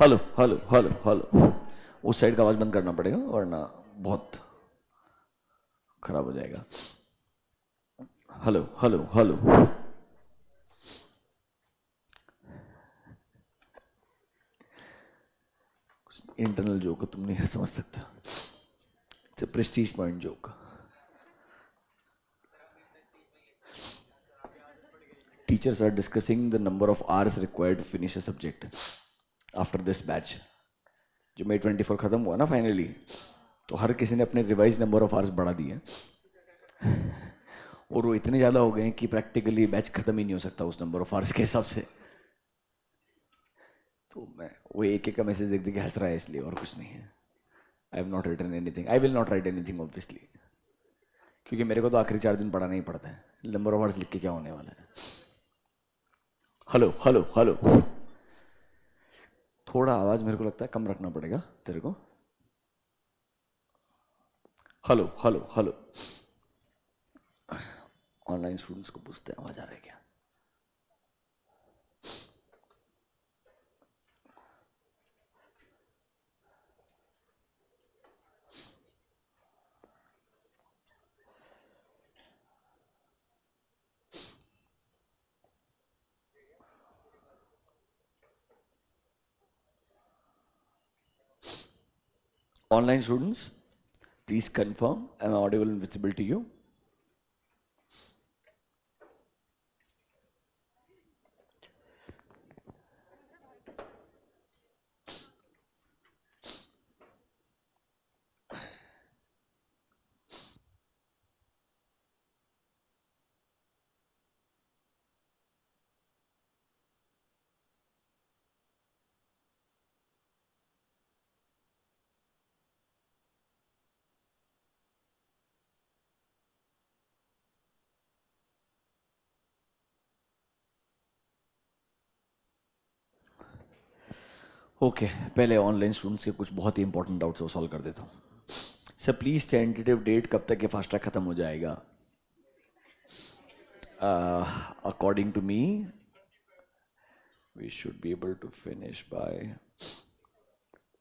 Hello hello hello hello उस side का आवाज़ बंद करना पड़ेगा वरना बहुत खराब हो जाएगा hello hello hello internal joke तुम नहीं समझ सकता it's prestige point joke teachers are discussing the number of hours required required finish subject after this batch जो मई ट्वेंटी फोर ख़त्म हुआ ना फाइनली तो हर किसी ने अपने रिवाइज नंबर ऑफ आवर्स बढ़ा दिए और वो इतने ज़्यादा हो गए कि प्रैक्टिकली बैच ख़त्म ही नहीं हो सकता उस नंबर ऑफ आवर्स के हिसाब से तो मैं वो एक एक का मैसेज देख देख के हंस रहा है इसलिए और कुछ नहीं है I have not return anything I will not write anything obviously क्योंकि मेरे को तो आखिरी चार दिन पढ़ाना ही पड़ता है नंबर ऑफ आर्स लिख के क्या होने वाला है हेलो हेलो हेलो थोड़ा आवाज़ मेरे को लगता है कम रखना पड़ेगा तेरे को hello hello hello online students को पूछते हैं आवाज़ आ रही है क्या Online students, please confirm. Am I audible and visible to you? Okay okay, पहले ऑनलाइन स्टूडेंट्स के कुछ बहुत ही इंपॉर्टेंट डाउट्स वो सॉल्व कर देता हूँ सर प्लीज़ टेंटेटिव डेट कब तक ये फास्ट ट्रैक ख़त्म हो जाएगा according to me we should be able to finish by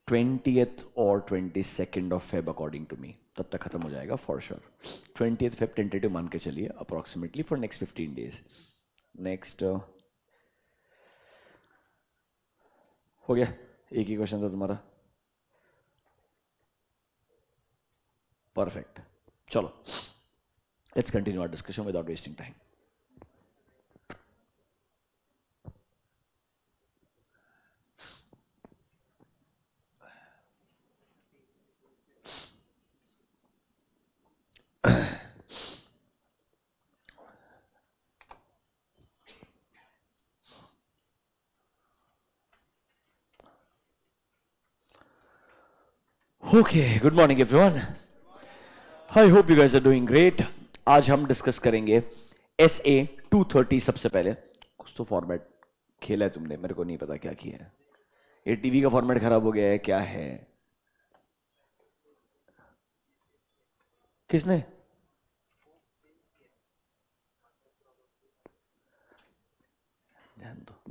twenty और twenty second of Feb according to me तब तक खत्म हो जाएगा for sure twenty Feb tentative मान के चलिए approximately for next fifteen days next हो गया एक ही क्वेश्चन था तुम्हारा परफेक्ट चलो let's continue our discussion without wasting time okay good morning everyone I hope you guys are doing great आज हम डिस्कस करेंगे एस ए टू थर्टी सबसे पहले कुछ तो फॉर्मेट खेला है तुमने मेरे को नहीं पता क्या किया है ये टीवी का फॉर्मेट खराब हो गया है क्या है किसने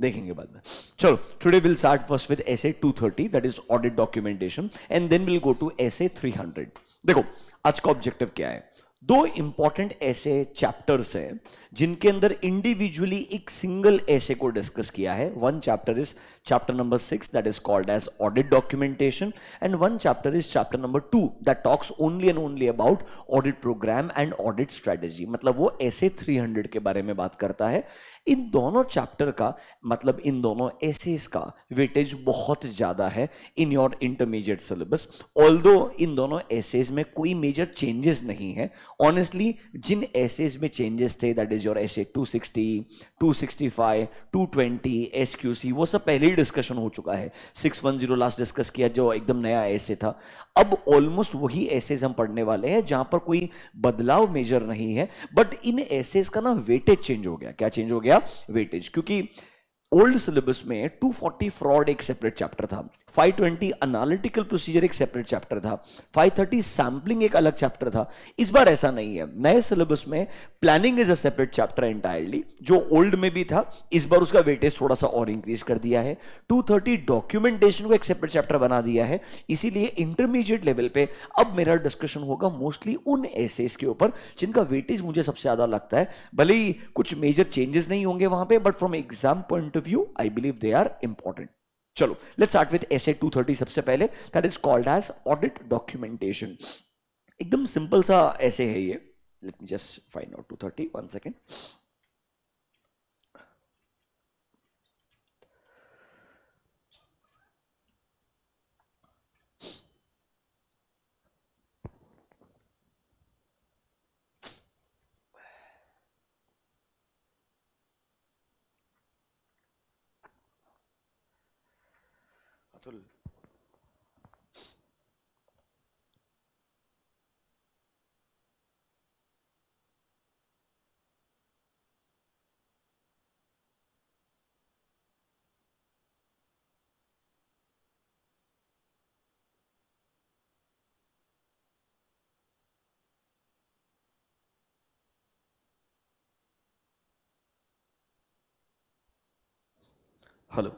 देखेंगे बाद में चलो today will start first with S A two thirty that is audit documentation and then will go to S A three hundred देखो आज का ऑब्जेक्टिव क्या है दो इंपॉर्टेंट ऐसे चैप्टर्स हैं जिनके अंदर इंडिविजुअली एक सिंगल ऐसे को डिस्कस किया है one chapter is chapter number 6 that is called as audit documentation and one chapter is chapter number 2 that talks only and only about audit program and audit strategy matlab wo ऐसे 300 ke bare mein baat karta hai इन दोनों chapter का मतलब इन दोनों assess का weightage बहुत ज़्यादा है in your intermediate syllabus although in दोनों एसेज में कोई मेजर चेंजेस नहीं है ऑनेस्टली जिन एसेज में चेंजेस थे दैट इज योर एसे 260, 265, 220, एस वो सब पहले ही डिस्कशन हो चुका है six one zero last discuss किया जो एकदम नया ऐसे था अब ऑलमोस्ट वही ऐसेज हम पढ़ने वाले हैं जहां पर कोई बदलाव मेजर नहीं है बट इन ऐसेज का ना वेटेज चेंज हो गया क्या चेंज हो गया वेटेज क्योंकि ओल्ड सिलेबस में 240 फ्रॉड एक सेपरेट चैप्टर था 520 एनालिटिकल प्रोसीजर एक सेपरेट चैप्टर था 530 सैम्पलिंग एक अलग चैप्टर था इस बार ऐसा नहीं है नए सिलेबस में planning is a separate chapter entirely जो ओल्ड में भी था इस बार उसका वेटेज थोड़ा सा और इंक्रीज कर दिया है 230 डॉक्यूमेंटेशन को एक सेपरेट चैप्टर बना दिया है इसीलिए इंटरमीडिएट लेवल पे अब मेरा डिस्कशन होगा मोस्टली उन ऐसे के ऊपर जिनका वेटेज मुझे सबसे ज्यादा लगता है भले ही कुछ मेजर चेंजेस नहीं होंगे वहां पर but from exam point of view I believe they are important चलो let's start with S A two thirty सबसे पहले that is called as audit documentation एकदम सिंपल सा ऐसे है ये let me just find out two thirty one second சொல் Hello.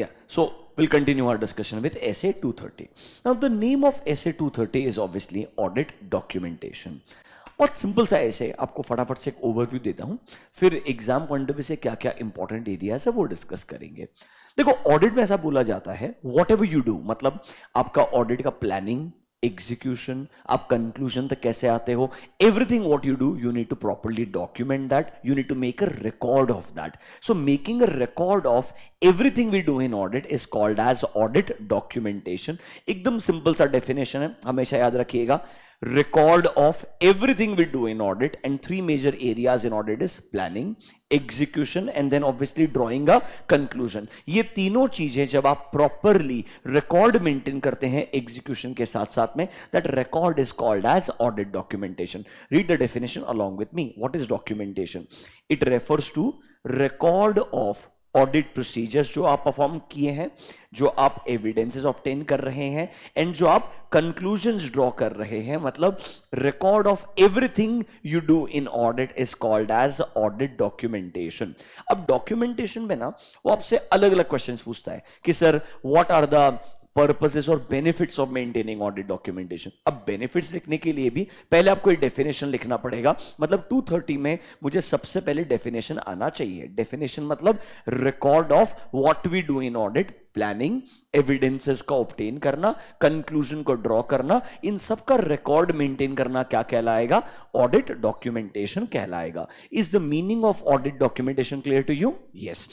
Yeah. So We'll continue our discussion with SA 230. Now, the name of SA 230 is obviously audit documentation. बहुत simple सा ऐसे आपको फटाफट से एक ओवरव्यू देता हूं फिर एग्जाम पॉइंट ऑफ व्यू से क्या क्या इंपॉर्टेंट एरिया है वो डिस्कस करेंगे देखो ऑडिट में ऐसा बोला जाता है वॉट एवर यू डू मतलब आपका ऑडिट का प्लानिंग एग्जीक्यूशन आप कंक्लूजन तक कैसे आते हो everything what you do you need to properly document that you need to make a record of that so making a record of everything we do in audit is called as audit documentation एकदम simple सा definition है हमेशा याद रखिएगा record of everything we do in audit and three major areas in audit is planning execution and then obviously drawing a conclusion ye तीनों cheeze jab aap properly record maintain karte hain execution ke sath sath mein that record is called as audit documentation read the definition along with me what is documentation it refers to record of audit procedures जो आप perform किए हैं जो आप evidences obtain कर रहे हैं and जो आप कंक्लूजंस ड्रॉ कर रहे हैं मतलब record of everything you do in audit is called as audit documentation अब डॉक्यूमेंटेशन में ना वो आपसे अलग अलग क्वेश्चन पूछता है कि sir what are the purposes और benefits of maintaining audit documentation अब बेनिफिट्स लिखने के लिए भी पहले आपको डेफिनेशन लिखना पड़ेगा मतलब 230 में मुझे सबसे पहले डेफिनेशन आना चाहिए डेफिनेशन मतलब record of what we do in audit planning evidences का ऑप्टेन करना कंक्लूजन को ड्रॉ करना इन सब का रिकॉर्ड मेंटेन करना क्या कहलाएगा ऑडिट डॉक्यूमेंटेशन कहलाएगा is the meaning of audit documentation clear to you yes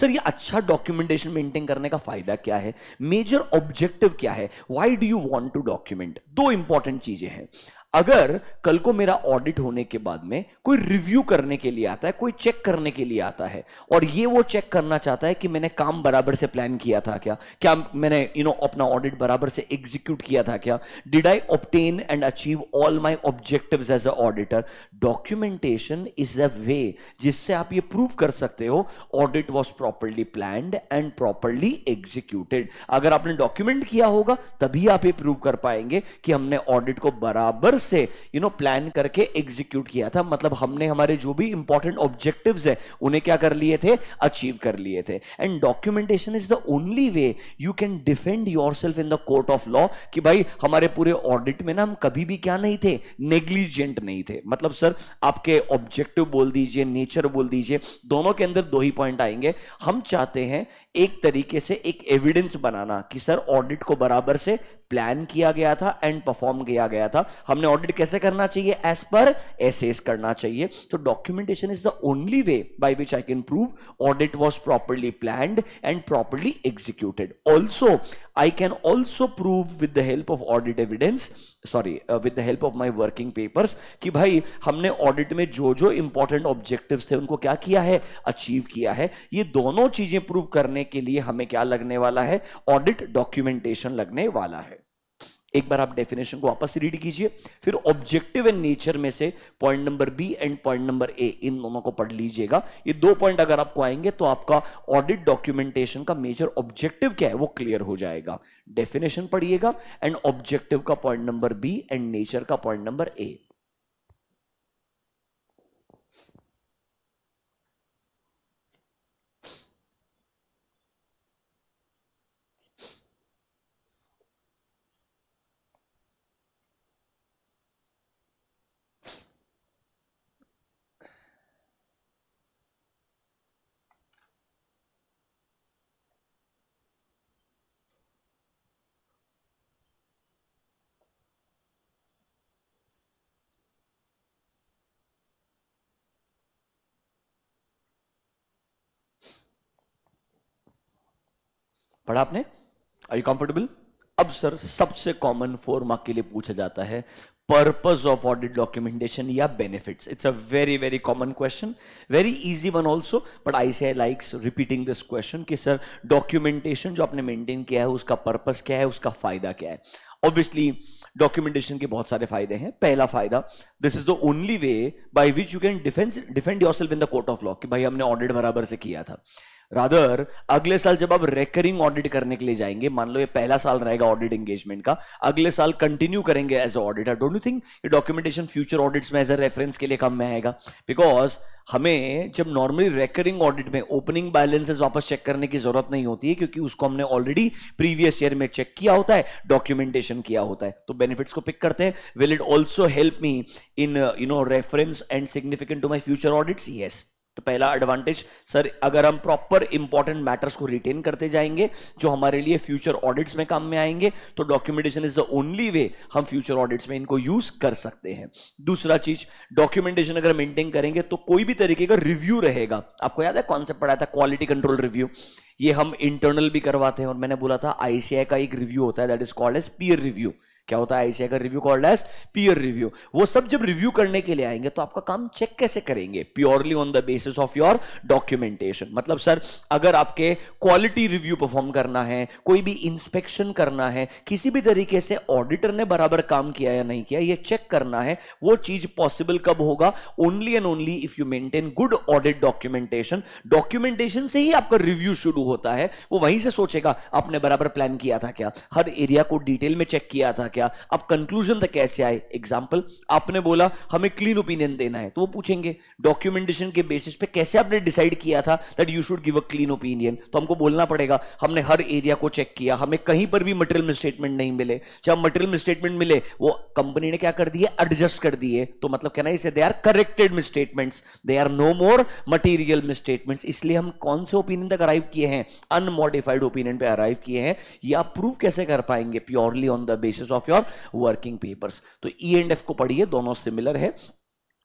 sir ये अच्छा डॉक्यूमेंटेशन मेंटेन करने का फायदा क्या है मेजर ऑब्जेक्टिव क्या है why do you want to document दो इंपॉर्टेंट चीजें हैं अगर कल को मेरा ऑडिट होने के बाद में कोई रिव्यू करने के लिए आता है कोई चेक करने के लिए आता है और ये वो चेक करना चाहता है कि मैंने काम बराबर से प्लान किया था क्या क्या मैंने यू you नो know, अपना ऑडिट बराबर से एग्जीक्यूट किया था क्या did I obtain and achieve all my objective as a auditor documentation is a way जिससे आप ये प्रूव कर सकते हो audit was properly plan and properly executed अगर आपने डॉक्यूमेंट किया होगा तभी आप ये प्रूव कर पाएंगे कि हमने ऑडिट को बराबर से यू नो प्लान करके एग्जीक्यूट किया था मतलब हमने हमारे जो भी इंपॉर्टेंट ऑब्जेक्टिव्स है उन्हें क्या कर लिए थे अचीव कर लिए थे and documentation is the only way you can defend your in the court of law कि भाई हमारे पूरे ऑडिट में ना हम कभी भी क्या नहीं थे नेग्लिजेंट नहीं थे मतलब सर आपके ऑब्जेक्टिव बोल दीजिए नेचर बोल दीजिए दोनों के अंदर दो ही पॉइंट आएंगे हम चाहते हैं एक तरीके से एक एविडेंस बनाना कि सर ऑडिट को बराबर से प्लान किया गया था एंड परफॉर्म किया गया था हमने ऑडिट कैसे करना चाहिए एज पर एसेस करना चाहिए तो documentation is the only way by which I can prove audit was properly plan and properly executed also I can also prove with the help of audit evidence sorry with the help of my working papers कि भाई हमने audit में जो जो important objectives थे उनको क्या किया है अचीव किया है ये दोनों चीजें प्रूव करने के लिए हमें क्या लगने वाला है ऑडिट डॉक्यूमेंटेशन लगने वाला है एक बार आप डेफिनेशन को वापस रीड कीजिए फिर ऑब्जेक्टिव एंड नेचर में से point number B and point number A इन दोनों को पढ़ लीजिएगा ये दो पॉइंट अगर आपको आएंगे तो आपका ऑडिट डॉक्यूमेंटेशन का मेजर ऑब्जेक्टिव क्या है वो क्लियर हो जाएगा डेफिनेशन पढ़िएगा एंड ऑब्जेक्टिव का point number B and nature का पॉइंट नंबर ए पढ़ा आपने आई कंफर्टेबल अब सर सबसे कॉमन फोर मार्क के लिए पूछा जाता है पर्पज ऑफ ऑडिट डॉक्यूमेंटेशन या benefit it's a very very common question very easy one also but I see likes repeating this question कि सर डॉक्यूमेंटेशन जो आपने मेंटेन किया है उसका पर्पज क्या है उसका फायदा क्या है ऑब्वियसली डॉक्यूमेंटेशन के बहुत सारे फायदे हैं पहला फायदा this is the only way by which you can defence defend yourself in the court of law कि भाई हमने ऑडिट बराबर से किया था राधर अगले साल जब आप रेकरिंग ऑडिट करने के लिए जाएंगे मान लो ये पहला साल रहेगा ऑडिट एंगेजमेंट का अगले साल कंटिन्यू करेंगे as a auditor don't you think ये डॉक्यूमेंटेशन फ्यूचर ऑडिट्स में एज अ रेफरेंस के लिए कम में आएगा बिकॉज हमें जब नॉर्मली रेकरिंग ऑडिट में ओपनिंग बैलेंसेस वापस चेक करने की जरूरत नहीं होती है क्योंकि उसको हमने ऑलरेडी प्रीवियस ईयर में चेक किया होता है डॉक्यूमेंटेशन किया होता है तो बेनिफिट्स को पिक करते हैं will it also help me in you know reference and significant to my future audits yes तो पहला एडवांटेज सर अगर हम प्रॉपर इंपॉर्टेंट मैटर्स को रिटेन करते जाएंगे जो हमारे लिए फ्यूचर ऑडिट्स में काम में आएंगे तो documentation is the only way हम फ्यूचर ऑडिट्स में इनको यूज कर सकते हैं दूसरा चीज डॉक्यूमेंटेशन अगर मेंटेन करेंगे तो कोई भी तरीके का रिव्यू रहेगा आपको याद है कॉन्सेप्ट पढ़ाया था क्वालिटी कंट्रोल रिव्यू ये हम इंटरनल भी करवाते हैं और मैंने बोला था आईसीआई का एक रिव्यू होता है that is called as peer review क्या होता है आईसी का review called as peer review वो सब जब रिव्यू करने के लिए आएंगे तो आपका काम चेक कैसे करेंगे purely on the basis of your documentation मतलब सर अगर आपके क्वालिटी रिव्यू परफॉर्म करना है कोई भी इंस्पेक्शन करना है किसी भी तरीके से ऑडिटर ने बराबर काम किया या नहीं किया ये चेक करना है वो चीज पॉसिबल कब होगा only and only if you maintain good audit documentation documentation से ही आपका रिव्यू शुरू होता है वो वहीं से सोचेगा आपने बराबर प्लान किया था क्या हर एरिया को डिटेल में चेक किया था क्या क्या अब कंक्लूजन तक कैसे आए एग्जाम्पल आपने बोला हमें क्लीन ओपिनियन देना है तो वो पूछेंगे डॉक्यूमेंटेशन के बेसिस पे कैसे आपने डिसाइड किया था that you should give a clean opinion तो हमको बोलना पड़ेगा हमने हर एरिया को चेक किया हमें कहीं पर भी मटेरियल मिसस्टेटमेंट नहीं मिले जब मटेरियल मिसस्टेटमेंट मिले वो कंपनी ने क्या कर दिए एडजस्ट कर दिए तो मतलब कहना इसे they are corrected misstatements they are no more material misstatements इसलिए हम कौन से ओपिनियन तक अराइव किए हैं अनमोडिफाइड ओपिनियन पे अराइव किए हैं या प्रूव कैसे कर पाएंगे purely on the basis of of your working papers तो ई एंड एफ को पढ़िए दोनों सिमिलर है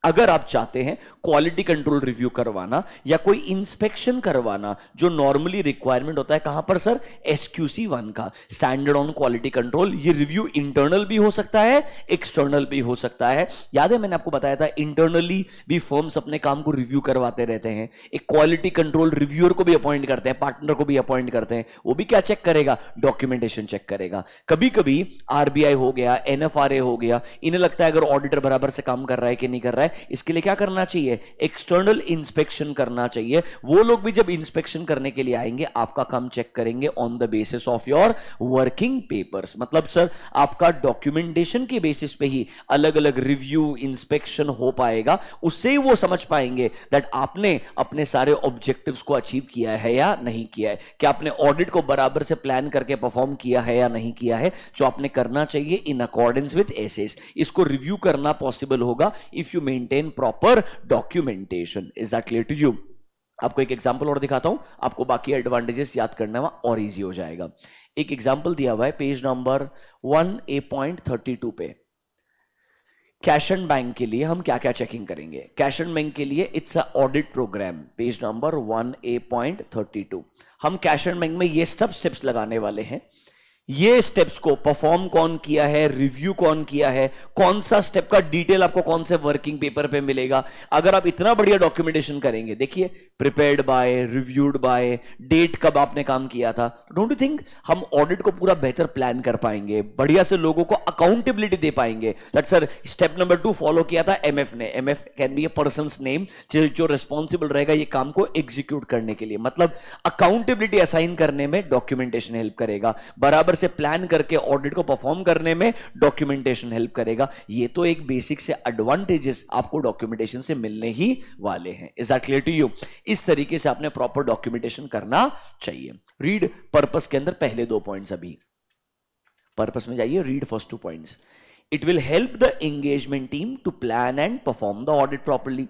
अगर आप चाहते हैं क्वालिटी कंट्रोल रिव्यू करवाना या कोई इंस्पेक्शन करवाना जो नॉर्मली रिक्वायरमेंट होता है कहां पर सर एसक्यूसी वन का स्टैंडर्ड ऑन क्वालिटी कंट्रोल ये रिव्यू इंटरनल भी हो सकता है एक्सटर्नल भी हो सकता है याद है मैंने आपको बताया था इंटरनली भी फर्म्स अपने काम को रिव्यू करवाते रहते हैं एक क्वालिटी कंट्रोल रिव्यूअर को भी अपॉइंट करते हैं पार्टनर को भी अपॉइंट करते हैं वो भी क्या चेक करेगा डॉक्यूमेंटेशन चेक करेगा कभी कभी आरबीआई हो गया एनएफआरए हो गया इन्हें लगता है अगर ऑडिटर बराबर से काम कर रहा है कि नहीं कर रहा है इसके लिए क्या करना चाहिए एक्सटर्नल इंस्पेक्शन करना चाहिए वो लोग भी जब इंस्पेक्शन करने के लिए आएंगे आपका काम चेक करेंगे on the basis of your working papers मतलब सर आपका डॉक्यूमेंटेशन के बेसिस पे ही अलग अलग रिव्यू इंस्पेक्शन हो पाएगा उससे ही वो समझ पाएंगे दैट आपने अपने सारे ऑब्जेक्टिव को अचीव किया है या नहीं किया है क्या आपने ऑडिट को बराबर से प्लान करके परफॉर्म किया है या नहीं किया है जो आपने करना चाहिए इन अकॉर्डेंस विद एसेस इसको रिव्यू करना पॉसिबल होगा if you men maintain proper documentation is that clear to you आपको एक एग्जाम्पल और दिखाता हूं आपको बाकी एडवांटेजेस याद करने में और इजी हो जाएगा एक एग्जांपल दिया हुआ है page number one A point thirty two पे कैश एंड बैंक के लिए हम क्या क्या चेकिंग करेंगे कैश एंड बैंक के लिए it's a audit program page number one A point thirty two हम कैश एंड बैंक में ये सब स्टेप्स लगाने वाले हैं ये स्टेप्स को परफॉर्म कौन किया है रिव्यू कौन किया है कौन सा स्टेप का डिटेल आपको कौन से वर्किंग पेपर पे मिलेगा अगर आप इतना बढ़िया डॉक्यूमेंटेशन करेंगे देखिए prepared by reviewed by date कब आपने काम किया था डोंट यू थिंक हम ऑडिट को पूरा बेहतर प्लान कर पाएंगे बढ़िया से लोगों को अकाउंटेबिलिटी दे पाएंगे लट sir step number two follow किया था एम ने M F can be a person name जो रिस्पॉन्सिबल रहेगा ये काम को एग्जीक्यूट करने के लिए मतलब अकाउंटेबिलिटी असाइन करने में डॉक्यूमेंटेशन हेल्प करेगा बराबर बराबर से प्लान करके ऑडिट को परफॉर्म करने में डॉक्यूमेंटेशन हेल्प करेगा ये तो एक बेसिक से एडवांटेजेस आपको डॉक्यूमेंटेशन से मिलने ही वाले हैं is are clear to you इस तरीके से आपने प्रॉपर डॉक्यूमेंटेशन करना चाहिए रीड पर्पस के अंदर पहले दो पॉइंट्स अभी पर्पस में जाइए read first two points it will help the engagement team to plan and perform the audit properly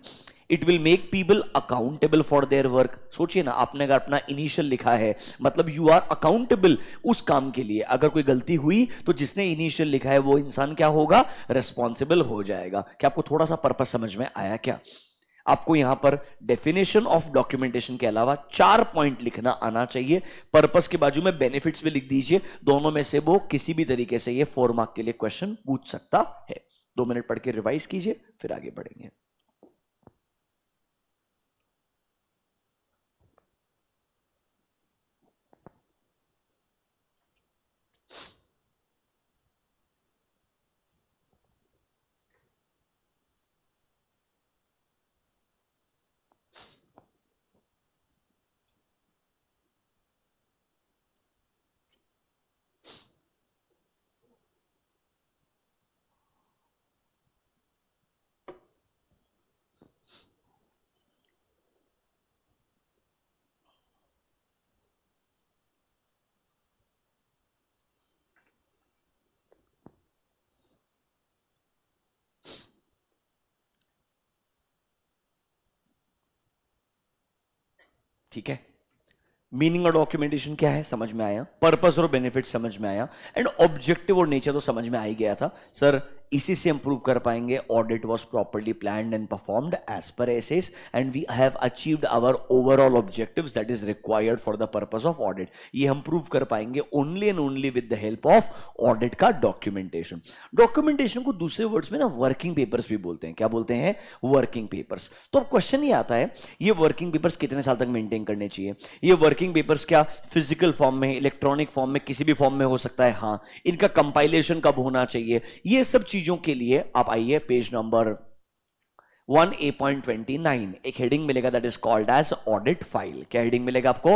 it will make people accountable for their work सोचिए ना आपने अगर अपना इनिशियल लिखा है मतलब यू आर अकाउंटेबल उस काम के लिए अगर कोई गलती हुई तो जिसने इनिशियल लिखा है वो इंसान क्या होगा रेस्पॉन्सिबल हो जाएगा क्या आपको थोड़ा सा पर्पज समझ में आया क्या आपको यहां पर डेफिनेशन ऑफ डॉक्यूमेंटेशन के अलावा चार पॉइंट लिखना आना चाहिए पर्पस के बाजू में बेनिफिट्स भी लिख दीजिए दोनों में से वो किसी भी तरीके से ये फोर मार्क के लिए क्वेश्चन पूछ सकता है दो मिनट पढ़ के रिवाइज कीजिए फिर आगे बढ़ेंगे ठीक है मीनिंग और डॉक्यूमेंटेशन क्या है समझ में आया पर्पस और बेनिफिट समझ में आया एंड ऑब्जेक्टिव और नेचर तो समझ में आ ही गया था सर इसी से इंप्रूव कर पाएंगे audit was properly plan and performed as per S S and we have achieved our overall objective that is required for the purpose of audit ये हम प्रूव कर पाएंगे only and only with the help of audit का documentation documentation को दूसरे words में ना working papers भी बोलते हैं क्या बोलते हैं वर्किंग पेपर्स तो अब क्वेश्चन ये आता है ये वर्किंग पेपर्स कितने साल तक मेंटेन करने चाहिए ये वर्किंग पेपर्स क्या फिजिकल फॉर्म में इलेक्ट्रॉनिक फॉर्म में किसी भी फॉर्म में हो सकता है हाँ इनका कंपाइलेशन कब होना चाहिए ये सब चीजों के लिए आप आइए page number one A point twenty nine एक हेडिंग मिलेगा that is called as audit file क्या हेडिंग मिलेगा आपको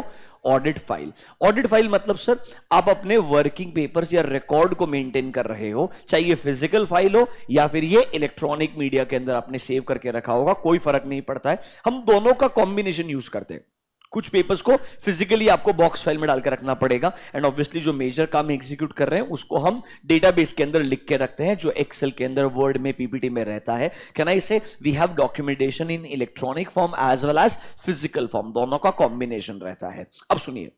ऑडिट फाइल ऑडिट फाइल मतलब सर आप अपने वर्किंग पेपर्स या रिकॉर्ड को मेंटेन कर रहे हो चाहे ये फिजिकल फाइल हो या फिर ये इलेक्ट्रॉनिक मीडिया के अंदर आपने सेव करके रखा होगा कोई फर्क नहीं पड़ता है हम दोनों का कॉम्बिनेशन यूज करते हैं कुछ पेपर्स को फिजिकली आपको बॉक्स फाइल में डालकर रखना पड़ेगा एंड ऑब्वियसली जो मेजर काम एग्जीक्यूट कर रहे हैं उसको हम डेटाबेस के अंदर लिख के रखते हैं जो एक्सेल के अंदर वर्ड में पीपीटी में रहता है can I say we have documentation in electronic form as well as physical form दोनों का कॉम्बिनेशन रहता है अब सुनिए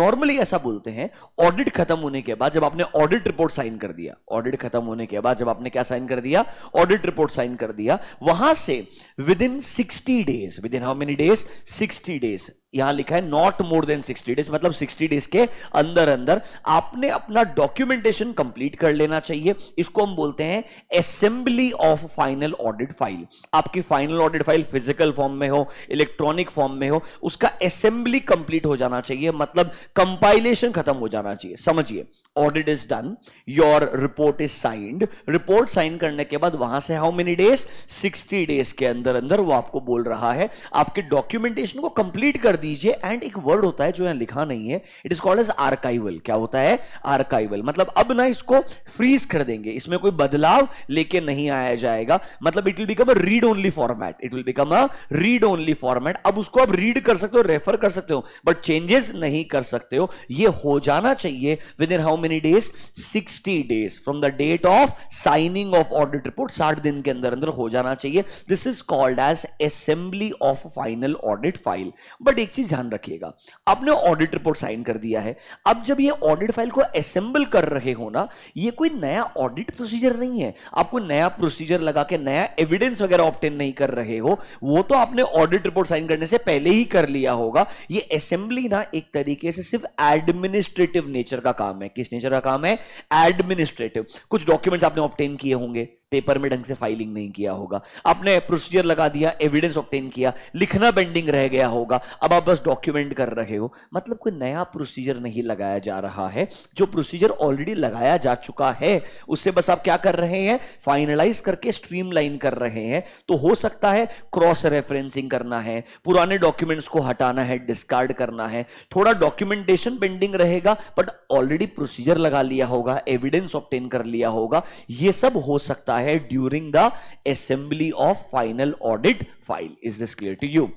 नॉर्मली ऐसा बोलते हैं ऑडिट खत्म होने के बाद जब आपने ऑडिट रिपोर्ट साइन कर दिया ऑडिट खत्म होने के बाद जब आपने क्या साइन कर दिया ऑडिट रिपोर्ट साइन कर दिया वहां से within sixty days within how many days sixty days यहां लिखा है नॉट मोर देन 60 डेज मतलब 60 डेज के अंदर अंदर आपने अपना डॉक्यूमेंटेशन कंप्लीट कर लेना चाहिए इसको हम बोलते हैं assembly of final audit file आपकी final audit file physical form में हो इलेक्ट्रॉनिक फॉर्म में हो उसका असेंबली कंप्लीट हो जाना चाहिए मतलब कंपाइलेशन खत्म हो जाना चाहिए समझिए audit is done your report is signed report sign करने के बाद वहां से हाउ मेनी डेज 60 डेज के अंदर अंदर वो आपको बोल रहा है आपके डॉक्यूमेंटेशन को कंप्लीट कर दिया दीजिए एंड एक वर्ड होता है जो यहां लिखा नहीं है it is called as archival क्या होता है आर्काइवल मतलब अब ना इसको फ्रीज कर देंगे इसमें कोई बदलाव लेके नहीं आया जाएगा मतलब it will become a read only format it will become a read only format अब उसको आप रीड कर सकते हो रेफर कर सकते हो बट चेंजेस नहीं कर सकते हो ये हो जाना चाहिए within how many days sixty days from the date of signing of audit report साठ दिन के अंदर अंदर हो जाना चाहिए this is called as assembly of final audit file but एक चीज ध्यान रखिएगा आपने ऑडिट रिपोर्ट साइन कर दिया है अब जब ये ऑडिट फाइल को असेंबल कर रहे हो ना ये कोई नया ऑडिट प्रोसीजर नहीं है आपको नया प्रोसीजर लगा के नया एविडेंस वगैरह ऑप्टेन नहीं कर रहे हो वो तो आपने ऑडिट रिपोर्ट साइन करने से पहले ही कर लिया होगा ये असेंबली ना एक तरीके से सिर्फ एडमिनिस्ट्रेटिव नेचर का काम है किस नेचर का काम है एडमिनिस्ट्रेटिव कुछ डॉक्यूमेंट्स आपने ऑप्टेन किए होंगे पेपर में ढंग से फाइलिंग नहीं किया होगा आपने प्रोसीजर लगा दिया एविडेंस ऑप्टेन किया लिखना पेंडिंग रह गया होगा अब आप बस डॉक्यूमेंट कर रहे हो मतलब कोई नया प्रोसीजर नहीं लगाया जा रहा है जो प्रोसीजर ऑलरेडी लगाया जा चुका है उससे बस आप क्या कर रहे हैं फाइनलाइज करके स्ट्रीमलाइन कर रहे हैं तो हो सकता है क्रॉस रेफरेंसिंग करना है पुराने डॉक्यूमेंट्स को हटाना है डिस्कार्ड करना है थोड़ा डॉक्यूमेंटेशन पेंडिंग रहेगा बट ऑलरेडी प्रोसीजर लगा लिया होगा एविडेंस ऑप्टेन कर लिया होगा यह सब हो सकता होता है during the assembly of final audit file is this clear to you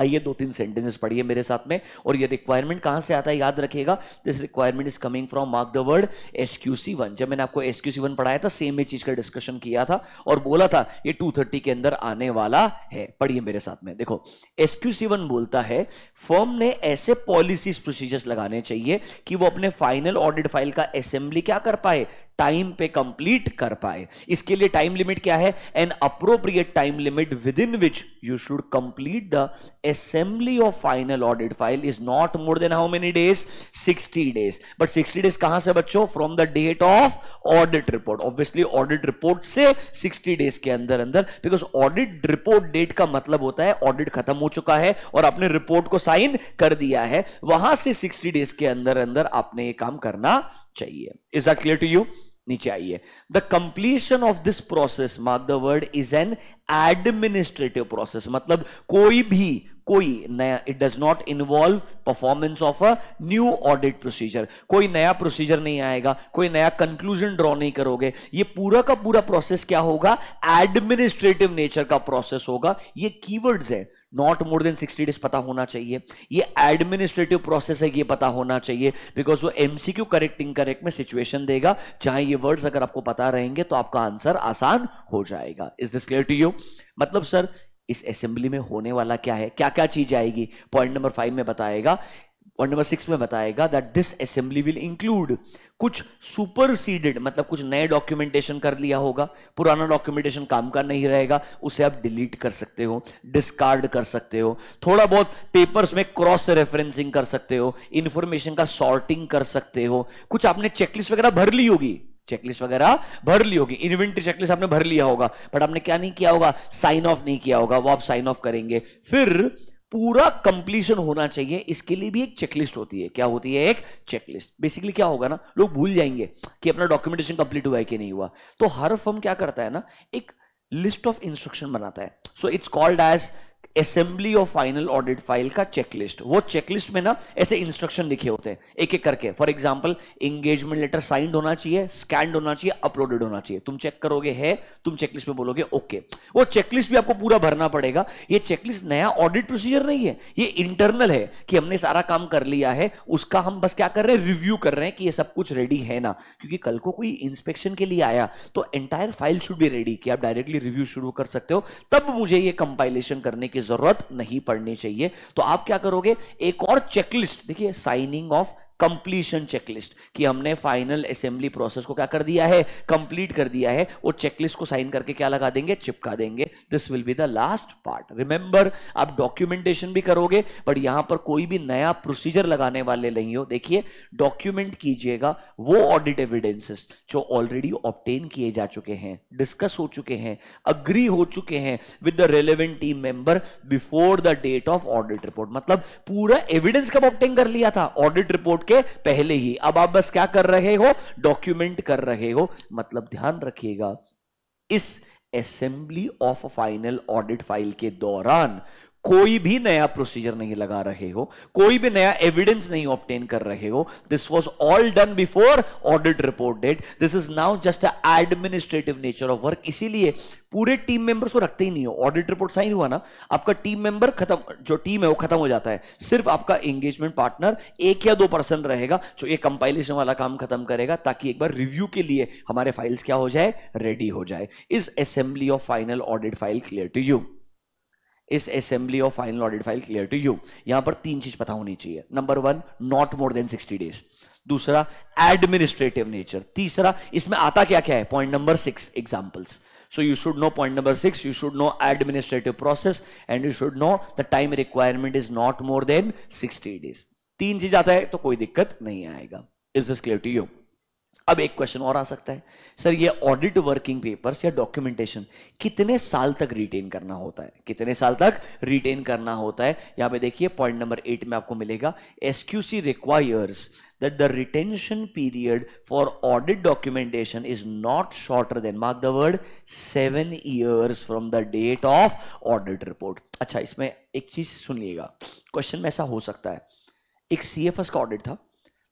आइए दो तीन सेंटेंसेस पढ़िए मेरे साथ में और ये रिक्वायरमेंट कहां से आता है याद रखिएगा this requirement is coming from mark the word SQC one जब मैंने आपको एसक्यूसी वन पढ़ाया था सेम ही चीज का डिस्कशन किया था और बोला था ये 230 के अंदर आने वाला है पढ़िए मेरे साथ में देखो एसक्यूसी वन बोलता है फर्म ने ऐसे पॉलिसीज प्रोसीजर्स लगाने चाहिए कि वो अपने फाइनल ऑडिट फाइल का असेंबली क्या कर पाए टाइम पे कंप्लीट कर पाए इसके लिए टाइम लिमिट क्या है an appropriate time limit within which you should complete the assembly of final audit file is not more than how many days 60 days but 60 days कहां से बच्चों from the date of audit report obviously audit report से 60 days के अंदर अंदर because audit report date का मतलब होता है ऑडिट खत्म हो चुका है और आपने रिपोर्ट को साइन कर दिया है वहां से 60 डेज के अंदर अंदर आपने ये काम करना चाहिए is that clear to you कितनी चाहिए the completion of this process mark the word is an administrative process मतलब कोई भी कोई नया it does not involve performance of a new audit procedure कोई नया प्रोसीजर नहीं आएगा कोई नया कंक्लूजन ड्रॉ नहीं करोगे ये पूरा का पूरा प्रोसेस क्या होगा एडमिनिस्ट्रेटिव नेचर का प्रोसेस होगा ये कीवर्ड्स है नॉट मोर देन 60 डेज पता होना चाहिए ये एडमिनिस्ट्रेटिव प्रोसेस है ये पता होना चाहिए बिकॉज वो एमसीक्यू करेक्ट इनकरेक्ट में सिचुएशन देगा चाहे ये वर्ड्स अगर आपको पता रहेंगे तो आपका आंसर आसान हो जाएगा is this clear to you मतलब सर इस असेंबली में होने वाला क्या है क्या क्या चीज आएगी पॉइंट नंबर फाइव में बताएगा और नंबर सिक्स में बताएगा that this assembly will include कुछ सुपर सीडेड मतलब कुछ नए डॉक्यूमेंटेशन कर लिया होगा पुराना डॉक्यूमेंटेशन काम का नहीं रहेगा उसे आप डिलीट कर सकते हो डिस्कार्ड कर सकते हो थोड़ा बहुत पेपर्स में क्रॉस रेफरेंसिंग कर सकते हो इंफॉर्मेशन का सॉर्टिंग कर सकते हो कुछ आपने चेकलिस्ट वगैरह भर ली होगी चेकलिस्ट वगैरह भर ली होगी इन्वेंट्री चेकलिस्ट आपने भर लिया होगा बट आपने क्या नहीं किया होगा साइन ऑफ नहीं किया होगा वो आप साइन ऑफ करेंगे फिर पूरा कंप्लीशन होना चाहिए इसके लिए भी एक चेकलिस्ट होती है क्या होती है एक चेकलिस्ट बेसिकली क्या होगा ना लोग भूल जाएंगे कि अपना डॉक्यूमेंटेशन कंप्लीट हुआ है कि नहीं हुआ तो हर फर्म क्या करता है ना एक लिस्ट ऑफ इंस्ट्रक्शन बनाता है so it's called as assembly of final audit file का चेकलिस्ट वो चेकलिस्ट में ना ऐसे इंस्ट्रक्शन लिखे होते हैं एक एक करके for example engagement letter signed होना चाहिए स्कैंड होना चाहिए अपलोडेड होना चाहिए तुम चेक करोगे है तुम चेकलिस्ट में बोलोगे ओके okay. वो चेकलिस्ट भी आपको पूरा भरना पड़ेगा ये चेकलिस्ट नया ऑडिट प्रोसीजर नहीं है ये इंटरनल है कि हमने सारा काम कर लिया है उसका हम बस क्या कर रहे हैं रिव्यू कर रहे हैं कि ये सब कुछ रेडी है ना क्योंकि कल को कोई इंस्पेक्शन के लिए आया तो एंटायर फाइल शुड भी रेडी कि आप डायरेक्टली रिव्यू शुरू कर सकते हो तब मुझे ये कंपाइलेशन करने की की जरूरत नहीं पड़नी चाहिए तो आप क्या करोगे एक और चेकलिस्ट देखिए साइनिंग ऑफ कंप्लीशन चेकलिस्ट कि हमने फाइनल असेंबली प्रोसेस को क्या कर दिया है कंप्लीट कर दिया है वो चेकलिस्ट को साइन करके क्या लगा देंगे चिपका देंगे this will be the last part remember आप डॉक्यूमेंटेशन भी करोगे बट यहां पर कोई भी नया प्रोसीजर लगाने वाले नहीं हो देखिए डॉक्यूमेंट कीजिएगा वो ऑडिट एविडेंसेस जो ऑलरेडी ऑप्टेन किए जा चुके हैं डिस्कस हो चुके हैं अग्री हो चुके हैं with the relevant team member before the date of audit report मतलब पूरा एविडेंस कब ऑप्टेन कर लिया था ऑडिट रिपोर्ट के पहले ही अब आप बस क्या कर रहे हो डॉक्यूमेंट कर रहे हो मतलब ध्यान रखिएगा इस assembly of final audit file के दौरान कोई भी नया प्रोसीजर नहीं लगा रहे हो कोई भी नया एविडेंस नहीं ऑप्टेन कर रहे हो this was all done before audit report date this is now just administrative nature of work इसीलिए पूरे टीम मेंबर्स को रखते ही नहीं हो ऑडिट रिपोर्ट साइन हुआ ना आपका टीम मेंबर खत्म जो टीम है वो खत्म हो जाता है सिर्फ आपका एंगेजमेंट पार्टनर एक या दो पर्सन रहेगा जो ये कंपाइलेशन वाला काम खत्म करेगा ताकि एक बार रिव्यू के लिए हमारे फाइल्स क्या हो जाए रेडी हो जाए is assembly of final audit file clear to you इस assembly of final audit file clear to you यहां पर तीन चीज पता होनी चाहिए number one not more than sixty days दूसरा एडमिनिस्ट्रेटिव नेचर तीसरा इसमें आता क्या क्या है point number six examples so you should know point number 6 you should know administrative process and you should know the time requirement is not more than sixty days तीन चीज आता है तो कोई दिक्कत नहीं आएगा is this clear to you अब एक क्वेश्चन और आ सकता है सर ये ऑडिट वर्किंग पेपर्स या डॉक्यूमेंटेशन कितने साल तक रिटेन करना होता है कितने साल तक रिटेन करना होता है यहां पे देखिए पॉइंट नंबर एट में आपको मिलेगा SQC requires that the retention period for audit documentation is not shorter than mark the word seven years from the date of audit report अच्छा इसमें एक चीज सुनिएगा क्वेश्चन में ऐसा हो सकता है एक सी का ऑडिट था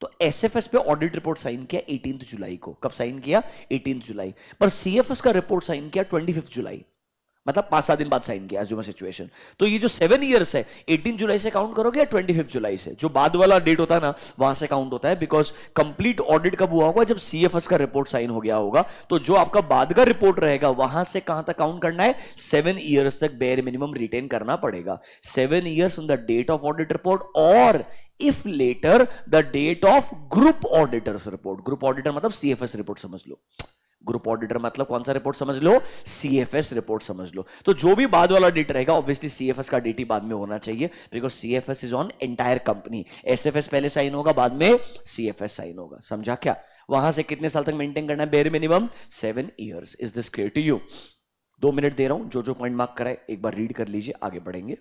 तो एसएफएस पे ऑडिट रिपोर्ट साइन किया 18th जुलाई को कब साइन किया 18th जुलाई पर सीएफएस का रिपोर्ट साइन किया 25th जुलाई मतलब पांच सात दिन बाद साइन किया एज्यूम सिचुएशन तो ये जो सेवन ईयर्स है 18 जुलाई से काउंट करोगे या 25 जुलाई से जो बाद वाला डेट होता है ना वहां से काउंट होता है बिकॉज कंप्लीट ऑडिट कब हुआ होगा जब सीएफएस का रिपोर्ट साइन हो गया होगा तो जो आपका बाद का रिपोर्ट रहेगा वहां से कहां तक काउंट करना है सेवन ईयर्स तक बेयर मिनिमम रिटेन करना पड़ेगा seven years on the date of audit report और if later the date of group auditors report group auditor मतलब एस रिपोर्ट समझ लो ग्रुप ऑडिटर मतलब कौन सा रिपोर्ट समझ लो सी एफ एस रिपोर्ट समझ लो तो जो भी बाद वाला डेट रहेगा ऑब्वियसली एस का डेट ही बाद में होना चाहिए because C F S is on entire company S पहले साइन होगा बाद में सी एफ एस साइन होगा समझा क्या वहां से कितने साल तक मेंटेन करना है bare minimum seven years is this clear to you दो मिनट दे रहा हूं जो जो पॉइंट मार्क कराए एक बार रीड कर लीजिए आगे बढ़ेंगे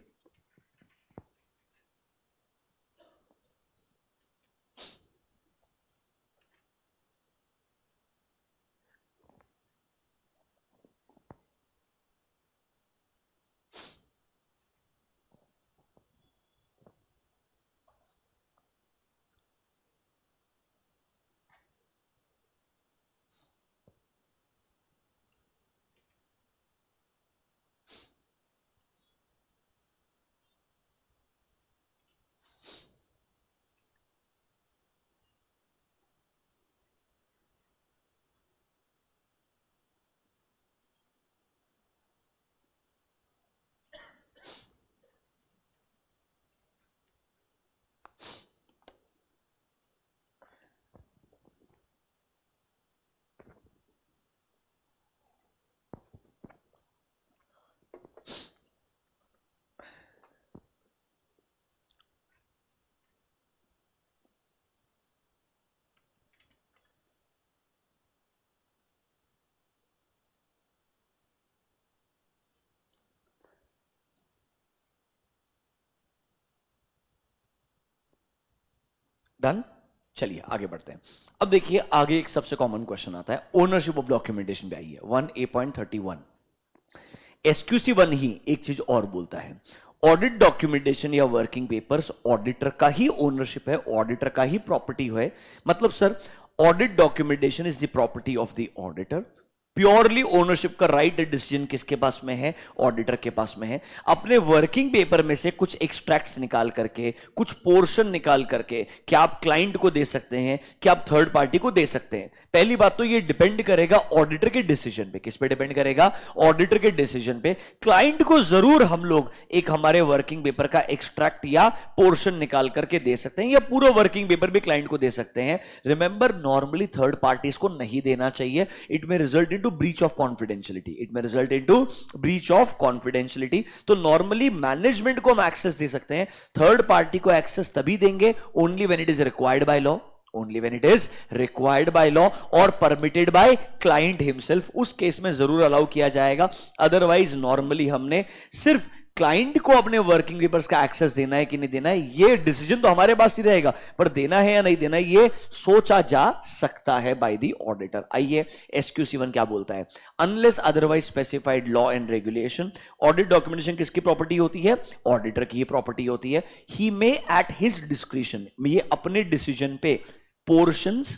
डन चलिए आगे बढ़ते हैं अब देखिए आगे एक सबसे कॉमन क्वेश्चन आता है ओनरशिप ऑफ डॉक्यूमेंटेशन भी आई है one A point thirty one SQC one ही एक चीज और बोलता है ऑडिट डॉक्यूमेंटेशन या वर्किंग पेपर्स ऑडिटर का ही ओनरशिप है ऑडिटर का ही प्रॉपर्टी है मतलब sir audit documentation is the property of the auditor purely ownership का राइट right डिसीजन किसके पास में है ऑडिटर के पास में है अपने वर्किंग पेपर में से कुछ एक्सट्रैक्ट्स निकाल करके कुछ पोर्शन निकाल करके क्या आप क्लाइंट को दे सकते हैं क्या आप थर्ड पार्टी को दे सकते हैं पहली बात तो ये डिपेंड करेगा ऑडिटर के डिसीजन पे किस पे डिपेंड करेगा ऑडिटर के डिसीजन पे क्लाइंट को जरूर हम लोग एक हमारे वर्किंग पेपर का एक्सट्रैक्ट या पोर्शन निकाल करके दे सकते हैं या पूरा वर्किंग पेपर भी क्लाइंट को दे सकते हैं रिमेंबर नॉर्मली थर्ड पार्टीज को नहीं देना चाहिए इट में result in into breach of confidentiality it may result into breach of confidentiality तो नॉर्मली मैनेजमेंट को हम एक्सेस दे सकते हैं थर्ड पार्टी को एक्सेस तभी देंगे only when it is required by law only when it is required by law और permitted by client himself उस केस में जरूर अलाउ किया जाएगा अदरवाइज नॉर्मली हमने सिर्फ क्लाइंट को अपने वर्किंग पेपर्स का एक्सेस देना है कि नहीं देना है ये डिसीजन तो हमारे पास ही रहेगा पर देना है या नहीं देना है ये सोचा जा सकता है बाय दी ऑडिटर आइए एसक्यू वन क्या बोलता है unless otherwise specified law and regulation audit documentation किसकी प्रॉपर्टी होती है ऑडिटर की प्रॉपर्टी होती है he may at his description ये अपने डिसीजन पे पोर्शंस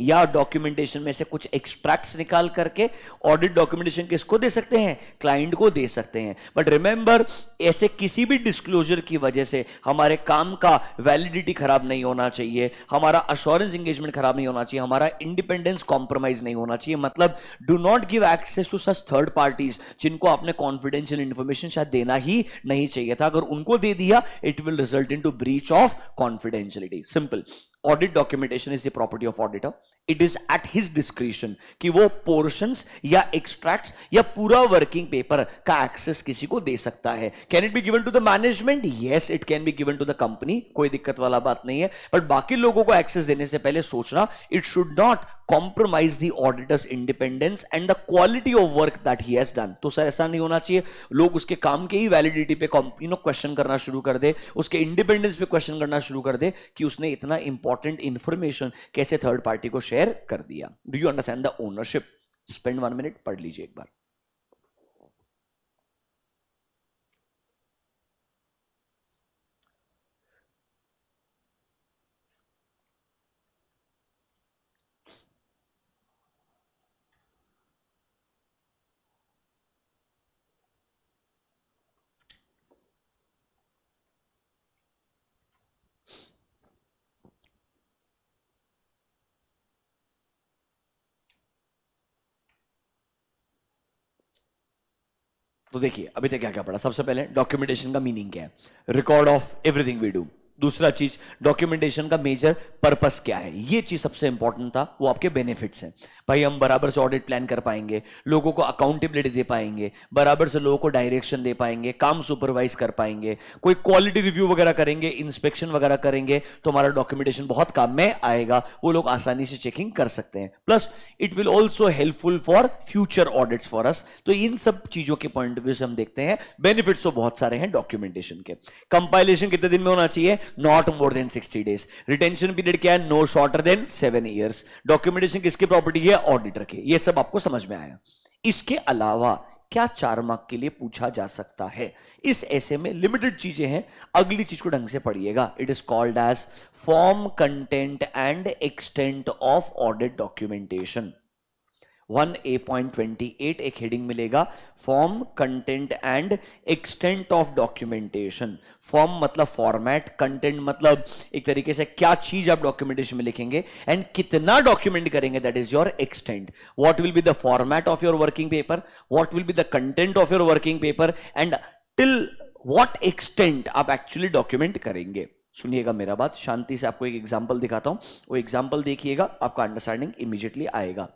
या डॉक्यूमेंटेशन में से कुछ एक्सट्रैक्ट्स निकाल करके ऑडिट डॉक्यूमेंटेशन किसको दे सकते हैं क्लाइंट को दे सकते हैं बट रिमेंबर ऐसे किसी भी डिस्क्लोजर की वजह से हमारे काम का वैलिडिटी खराब नहीं होना चाहिए हमारा अश्योरेंस एंगेजमेंट खराब नहीं होना चाहिए हमारा इंडिपेंडेंस कॉम्प्रोमाइज नहीं होना चाहिए मतलब do not give access to such third parties जिनको आपने कॉन्फिडेंशियल इन्फॉर्मेशन शायद देना ही नहीं चाहिए था अगर उनको दे दिया it will result in to breach of confidentiality simple audit documentation is the property of auditor it is at his description कि वो पोर्शंस या एक्सट्रैक्ट या पूरा वर्किंग पेपर का एक्सेस किसी को दे सकता है can it be given to the management yes it can be given to the company कोई दिक्कत वाला बात नहीं है बट बाकी लोगों को एक्सेस देने से पहले सोचना it should not compromise the auditors independence and the quality of work that he has done तो सर ऐसा नहीं होना चाहिए लोग उसके काम के ही वैलिडिटी पे यू नो क्वेश्चन करना शुरू कर दे उसके इंडिपेंडेंस पे क्वेश्चन करना शुरू कर दे कि उसने इतना इंपॉर्टेंट इंफॉर्मेशन कैसे थर्ड पार्टी को शेयर कर दिया do you understand the ownership spend one minute पढ़ लीजिए एक बार तो देखिए अभी तक क्या क्या पढ़ा सबसे पहले डॉक्यूमेंटेशन का मीनिंग क्या है record of everything we do दूसरा चीज डॉक्यूमेंटेशन का मेजर पर्पस क्या है ये चीज सबसे इंपॉर्टेंट था वो आपके बेनिफिट्स हैं भाई हम बराबर से ऑडिट प्लान कर पाएंगे लोगों को अकाउंटेबिलिटी दे पाएंगे बराबर से लोगों को डायरेक्शन दे पाएंगे काम सुपरवाइज कर पाएंगे कोई क्वालिटी रिव्यू वगैरह करेंगे इंस्पेक्शन वगैरह करेंगे तो हमारा डॉक्यूमेंटेशन बहुत काम में आएगा वो लोग आसानी से चेकिंग कर सकते हैं plus it will also helpful for future audits for us तो इन सब चीजों के पॉइंट ऑफ व्यू से हम देखते हैं बेनिफिट्स तो बहुत सारे हैं डॉक्यूमेंटेशन के कंपाइलेशन कितने दिन में होना चाहिए not more than 60 days retention period क्या है no shorter than seven years documentation किसकी प्रॉपर्टी है ऑडिटर के ये सब आपको समझ में आया इसके अलावा क्या चार मार्क के लिए पूछा जा सकता है इस ऐसे में लिमिटेड चीजें हैं अगली चीज को ढंग से पढ़िएगा it is called as form content and extent of audit documentation one A point twenty eight एक हेडिंग मिलेगा form content and extent of documentation form मतलब फॉर्मेट कंटेंट मतलब एक तरीके से क्या चीज आप डॉक्यूमेंटेशन में लिखेंगे एंड कितना डॉक्यूमेंट करेंगे that is your extent what will be the format of your working paper what will be the content of your working paper and till what extent आप एक्चुअली डॉक्यूमेंट करेंगे सुनिएगा मेरा बात शांति से आपको एक एग्जाम्पल दिखाता हूं वो एग्जाम्पल देखिएगा आपका अंडरस्टैंडिंग इमीजिएटली आएगा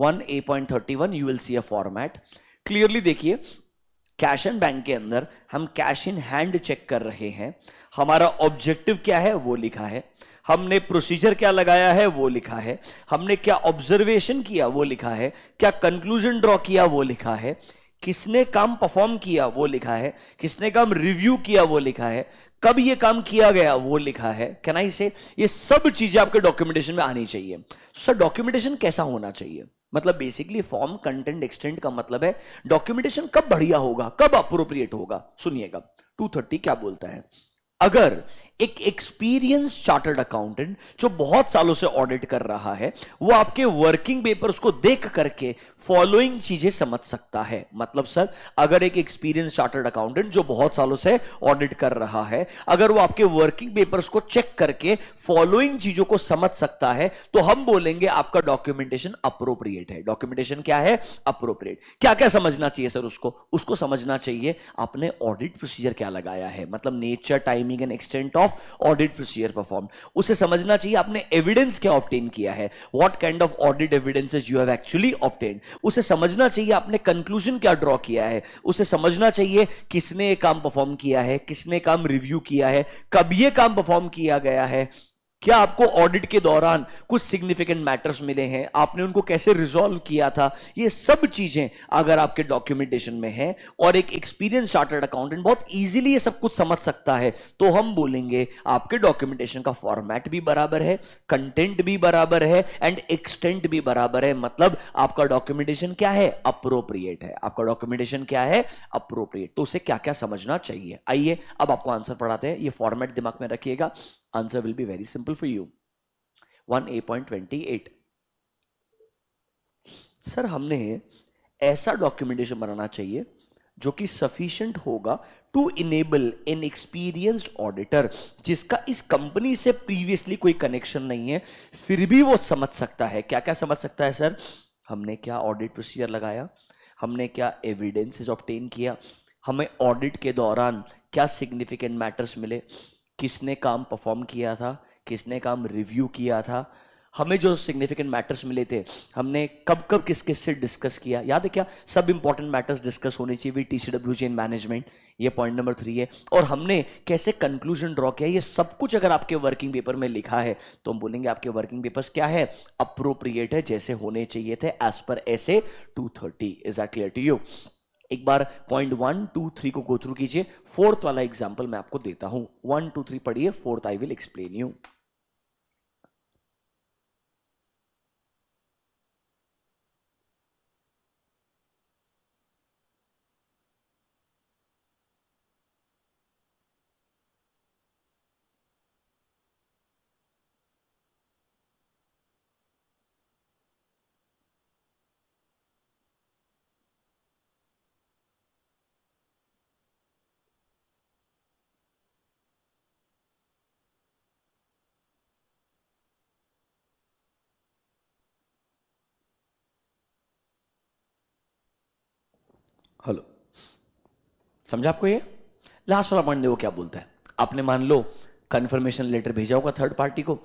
one A point thirty one you will see a format clearly देखिए कैश एंड बैंक के अंदर हम कैश इन हैंड चेक कर रहे हैं हमारा ऑब्जेक्टिव क्या है वो लिखा है हमने प्रोसीजर क्या लगाया है वो लिखा है हमने क्या ऑब्जर्वेशन किया वो लिखा है क्या कंक्लूजन ड्रॉ किया वो लिखा है किसने काम परफॉर्म किया वो लिखा है किसने काम रिव्यू किया वो लिखा है कब ये काम किया गया वो लिखा है कैन आई से ये सब चीजें आपके डॉक्यूमेंटेशन में आनी चाहिए सर डॉक्यूमेंटेशन कैसा होना चाहिए मतलब बेसिकली फॉर्म कंटेंट एक्सटेंट का मतलब है डॉक्यूमेंटेशन कब बढ़िया होगा कब अप्रोप्रिएट होगा सुनिएगा 230 क्या बोलता है अगर एक एक्सपीरियंस चार्टर्ड अकाउंटेंट जो बहुत सालों से ऑडिट कर रहा है वो आपके वर्किंग पेपर्स को देख करके फॉलोइंग चीजें समझ सकता है मतलब सर अगर एक एक्सपीरियंस चार्टर्ड अकाउंटेंट जो बहुत सालों से ऑडिट कर रहा है अगर वो आपके वर्किंग पेपर्स को चेक करके फॉलोइंग चीजों को समझ सकता है तो हम बोलेंगे आपका डॉक्यूमेंटेशन अप्रोप्रिएट है डॉक्यूमेंटेशन क्या है अप्रोप्रिएट क्या क्या समझना चाहिए सर उसको उसको समझना चाहिए आपने ऑडिट प्रोसीजर क्या लगाया है मतलब nature timing and extent of of audit procedure perform उसे समझना चाहिए आपने एविडेंस क्या ऑप्टेन किया है what kind of audit evidences you have actually obtain उसे समझना चाहिए आपने कंक्लूजन क्या ड्रॉ किया है उसे समझना चाहिए किसने ये काम परफॉर्म किया है किसने काम रिव्यू किया है कब ये काम परफॉर्म किया गया है क्या आपको ऑडिट के दौरान कुछ सिग्निफिकेंट मैटर्स मिले हैं आपने उनको कैसे रिजॉल्व किया था ये सब चीजें अगर आपके डॉक्यूमेंटेशन में है और एक एक्सपीरियंस चार्टर्ड अकाउंटेंट बहुत ईजिली ये सब कुछ समझ सकता है तो हम बोलेंगे आपके डॉक्यूमेंटेशन का फॉर्मेट भी बराबर है कंटेंट भी बराबर है एंड एक्सटेंट भी बराबर है मतलब आपका डॉक्यूमेंटेशन क्या है अप्रोप्रिएट है आपका डॉक्यूमेंटेशन क्या है अप्रोप्रिएट तो उसे क्या क्या समझना चाहिए आइए अब आपको आंसर पढ़ाते हैं ये फॉर्मेट दिमाग में रखिएगा Answer will be very simple for you. 1A.28 sir हमने ऐसा डॉक्यूमेंटेशन बनाना चाहिए जो कि सफिशियंट होगा to enable an experienced auditor जिसका इस कंपनी से प्रीवियसली कोई कनेक्शन नहीं है फिर भी वो समझ सकता है क्या क्या समझ सकता है सर हमने क्या ऑडिट प्रोसीजर लगाया हमने क्या एविडेंसेस ऑप्टेन किया हमें ऑडिट के दौरान क्या सिग्निफिकेंट मैटर्स मिले किसने काम परफॉर्म किया था किसने काम रिव्यू किया था हमें जो सिग्निफिकेंट मैटर्स मिले थे हमने कब कब किस किस से डिस्कस किया याद है क्या सब इंपॉर्टेंट मैटर्स डिस्कस होने चाहिए वी टी सी डब्ल्यू चेन मैनेजमेंट ये पॉइंट नंबर थ्री है और हमने कैसे कंक्लूजन ड्रॉ किया ये सब कुछ अगर आपके वर्किंग पेपर में लिखा है तो हम बोलेंगे आपके वर्किंग पेपर्स क्या है अप्रोप्रिएट है जैसे होने चाहिए थे as per S A two thirty is are clear to you एक बार पॉइंट वन टू थ्री को गो थ्रू कीजिए फोर्थ वाला एग्जाम्पल मैं आपको देता हूं वन टू थ्री पढ़िए fourth I will explain you hello समझा आपको ये लास्ट वाला पॉइंट देखो क्या बोलता है आपने मान लो कन्फर्मेशन लेटर भेजा होगा थर्ड पार्टी को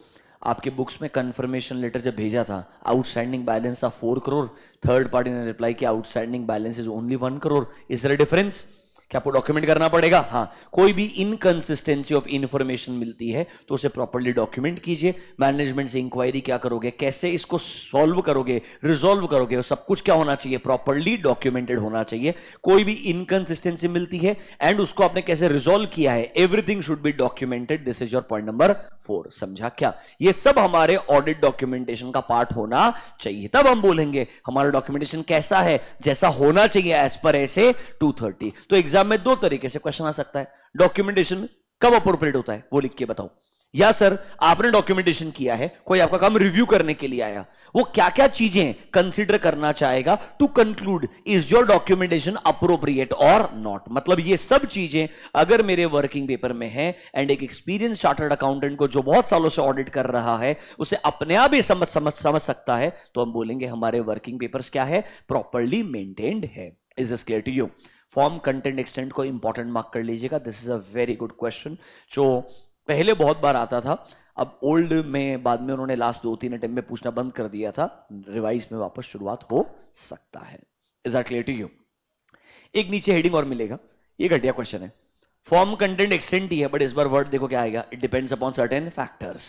आपके बुक्स में कन्फर्मेशन लेटर जब भेजा था आउटस्टैंडिंग बैलेंस था फोर करोड़ थर्ड पार्टी ने रिप्लाई किया outstanding balance is only one crore is there difference क्या आपको डॉक्यूमेंट करना पड़ेगा हाँ कोई भी इनकन्सिस्टेंसी ऑफ इन्फॉर्मेशन मिलती है तो उसे प्रॉपरली डॉक्यूमेंट कीजिए मैनेजमेंट से इंक्वायरी क्या करोगे कैसे इसको सॉल्व करोगे रिजोल्व करोगे और सब कुछ क्या होना चाहिए प्रॉपरली डॉक्यूमेंटेड होना चाहिए कोई भी इनकन्सिस्टेंसी मिलती है एंड उसको आपने कैसे रिजोल्व किया है everything should be documented this is your point number four समझा क्या ये सब हमारे ऑडिट डॉक्यूमेंटेशन का पार्ट होना चाहिए तब हम बोलेंगे हमारा डॉक्यूमेंटेशन कैसा है जैसा होना चाहिए एज पर ऐसे टू तो एग्जाम एग्जाम में दो तरीके से क्वेश्चन आ सकता है डॉक्यूमेंटेशन कब अप्रोप्रिएट होता है वो लिख के बताओ या सर आपने डॉक्यूमेंटेशन किया है कोई आपका काम रिव्यू करने के लिए आया वो क्या क्या चीजें कंसिडर करना चाहेगा to conclude is your documentation appropriate और नॉट मतलब ये सब चीजें अगर मेरे वर्किंग पेपर में है एंड एक एक्सपीरियंस चार्टर्ड अकाउंटेंट को जो बहुत सालों से ऑडिट कर रहा है उसे अपने आप ही समझ समझ समझ सकता है तो हम बोलेंगे हमारे वर्किंग पेपर क्या है प्रॉपरली मेंटेन्ड है is this clear to you form content extent को इंपॉर्टेंट मार्क कर लीजिएगा this is a very good question जो पहले बहुत बार आता था अब ओल्ड में बाद में उन्होंने लास्ट दो तीन अटेम्प में पूछना बंद कर दिया था रिवाइज में वापस शुरुआत हो सकता है is are clear to you एक नीचे हेडिंग और मिलेगा ये घटिया क्वेश्चन है फॉर्म कंटेंट एक्सटेंट ही है बट इस बार वर्ड देखो क्या आएगा it depends upon certain factors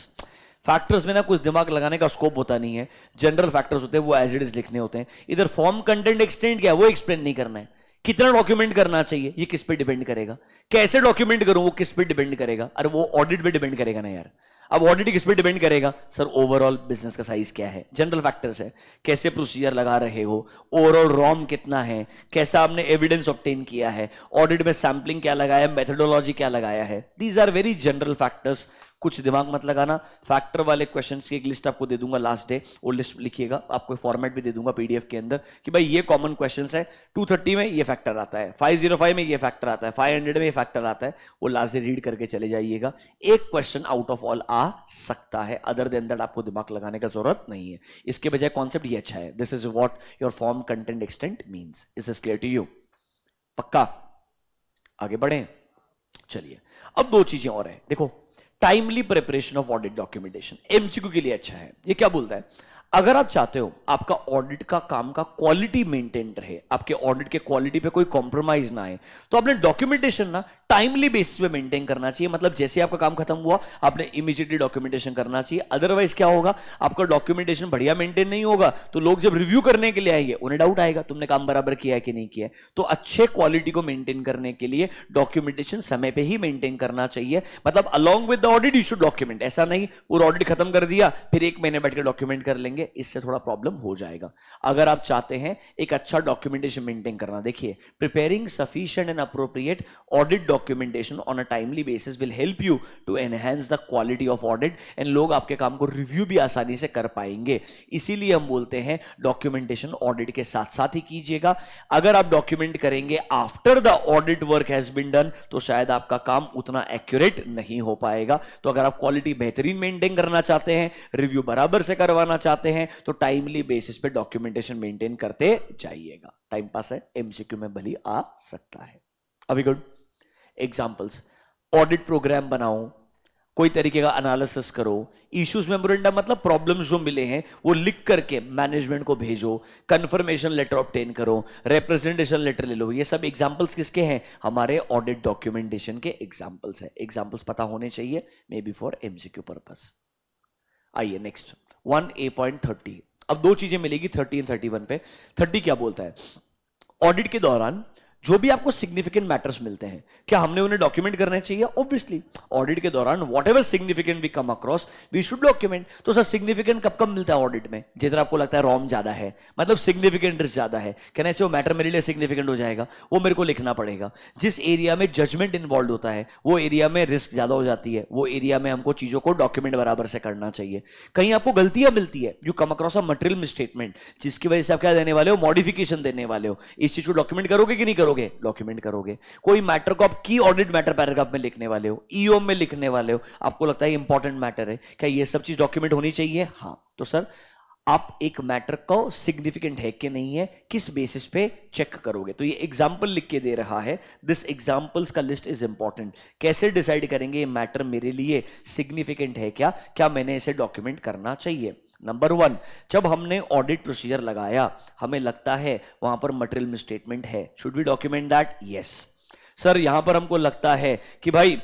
factors में ना कुछ दिमाग लगाने का स्कोप होता नहीं है जनरल फैक्टर्स होते हैं वो एज इट इज लिखने होते हैं इधर फॉर्म कंटेंट एक्सटेंट क्या है वो एक्सप्लेन नहीं करना है कितना डॉक्यूमेंट करना चाहिए ये किस पे डिपेंड करेगा कैसे डॉक्यूमेंट करूं वो किस पे डिपेंड करेगा अरे वो ऑडिट पे डिपेंड करेगा ना यार अब ऑडिट किस पे डिपेंड करेगा सर ओवरऑल बिजनेस का साइज क्या है जनरल फैक्टर्स है कैसे प्रोसीजर लगा रहे हो ओवरऑल रॉम कितना है कैसा आपने एविडेंस ऑप्टेन किया है ऑडिट में सैम्पलिंग क्या लगाया मेथडोलॉजी क्या लगाया है these are very general factors कुछ दिमाग मत लगाना फैक्टर वाले क्वेश्चंस की एक लिस्ट आपको दे दूंगा लास्ट डे वो लिस्ट लिखिएगा आपको फॉर्मेट भी दे दूंगा पीडीएफ के अंदर कि भाई ये कॉमन क्वेश्चन है टू में ये फैक्टर आता है फाइव oh में ये फैक्टर आता है फाइव में ये फैक्टर आता है वो लास्ट डे रीड करके चले जाइएगा एक क्वेश्चन आउट ऑफ ऑल आ सकता है अदर देन दैट आपको दिमाग लगाने का जरूरत नहीं है इसके बजाय कॉन्सेप्ट ये अच्छा है this is what your form content extent means इस इज क्लियर टू यू पक्का आगे बढ़े चलिए अब दो चीजें और हैं देखो timely preparation of audit documentation MCQ के लिए अच्छा है ये क्या बोलता है अगर आप चाहते हो आपका ऑडिट का काम का क्वालिटी मेंटेन रहे आपके ऑडिट के क्वालिटी पे कोई कॉम्प्रोमाइज ना आए तो आपने डॉक्यूमेंटेशन ना टाइमली बेसिस पे मेंटेन करना चाहिए मतलब जैसे आपका काम खत्म हुआ आपने इमीजिएटली डॉक्यूमेंटेशन करना चाहिए अदरवाइज क्या होगा आपका डॉक्यूमेंटेशन बढ़िया मेंटेन नहीं होगा तो लोग जब रिव्यू करने के लिए आएंगे उन्हें डाउट आएगा तुमने काम बराबर किया है कि नहीं किया है तो अच्छे क्वालिटी को मेंटेन करने के लिए डॉक्यूमेंटेशन समय पर ही मेंटेन करना चाहिए मतलब along with the audit you should document ऐसा नहीं वो ऑडिट खत्म कर दिया फिर एक महीने बैठ कर डॉक्यूमेंट कर लेंगे इससे थोड़ा प्रॉब्लम हो जाएगा अगर आप चाहते हैं एक अच्छा डॉक्यूमेंटेशन मेंटेन करना देखिए preparing sufficient and appropriate audit documentation on a timely basis will help you to enhance the quality of audit and लोग आपके काम को review भी आसानी से कर पाएंगे इसीलिए हम बोलते हैं documentation audit के साथ साथ ही कीजिएगा अगर आप document करेंगे after the audit work has been done तो शायद आपका काम उतना accurate नहीं हो पाएगा तो अगर आप quality बेहतरीन maintain करना चाहते हैं review बराबर से करवाना चाहते हैं तो timely basis पे documentation maintain करते जाइएगा टाइम पास है एमसीक्यू में भली आ सकता है अभी गुड एग्जाम्पल्स ऑडिट प्रोग्राम बनाओ कोई तरीके का एनालिसिस करो इश्यूज मेमोरेंडम मतलब प्रॉब्लम्स जो मिले हैं वो लिख करके मैनेजमेंट को भेजो कंफर्मेशन लेटर ऑप्टेन करो रिप्रेजेंटेशन लेटर ले लो ये सब एग्जांपल्स किसके हैं हमारे ऑडिट डॉक्यूमेंटेशन के एग्जांपल्स हैं एग्जांपल्स पता होने चाहिए may be for MCQ purpose आइए next one A point thirty अब दो चीजें मिलेगी थर्टी एंड थर्टी वन पे थर्टी क्या बोलता है ऑडिट के दौरान जो भी आपको सिग्निफिकेंट मैटर्स मिलते हैं क्या हमने उन्हें डॉक्यूमेंट करने चाहिए ऑब्वियसली ऑडिट के दौरान whatever significant we come across we should document तो सर सिग्निफिकेंट कब कब मिलता है ऑडिट में जितना आपको लगता है रॉम ज्यादा है मतलब सिग्निफिकेंट रिस्क ज्यादा है कहना से वो मैटर मेरे लिए सिग्निफिकेंट हो जाएगा वो मेरे को लिखना पड़ेगा जिस एरिया में जजमेंट इन्वॉल्व होता है वो एरिया में रिस्क ज्यादा हो जाती है वो एरिया में हमको चीजों को डॉक्यूमेंट बराबर से करना चाहिए कहीं आपको गलतियां मिलती है you come across a material statement जिसकी वजह से आप क्या देने वाले हो मॉडिफिकेशन देने वाले हो इस चीज को डॉक्यूमेंट करोगे कि नहीं करोगे करोगे डॉक्यूमेंट करोगे कोई मैटर को आप की ऑडिट मैटर पैराग्राफ में लिखने वाले हो ईओ में लिखने वाले हो आपको लगता है इंपॉर्टेंट मैटर है क्या ये सब चीज डॉक्यूमेंट होनी चाहिए हाँ तो सर आप एक मैटर को सिग्निफिकेंट है कि नहीं है किस बेसिस पे चेक करोगे तो ये एग्जाम्पल लिख के दे रहा है दिस एग्जाम्पल्स का लिस्ट इज इंपॉर्टेंट कैसे डिसाइड करेंगे ये मैटर मेरे लिए सिग्निफिकेंट है क्या क्या मैंने इसे डॉक्यूमेंट करना चाहिए नंबर वन जब हमने ऑडिट प्रोसीजर लगाया हमें लगता है वहां पर मटेरियल मिस्टेटमेंट है should we document that yes sir यहां पर हमको लगता है कि भाई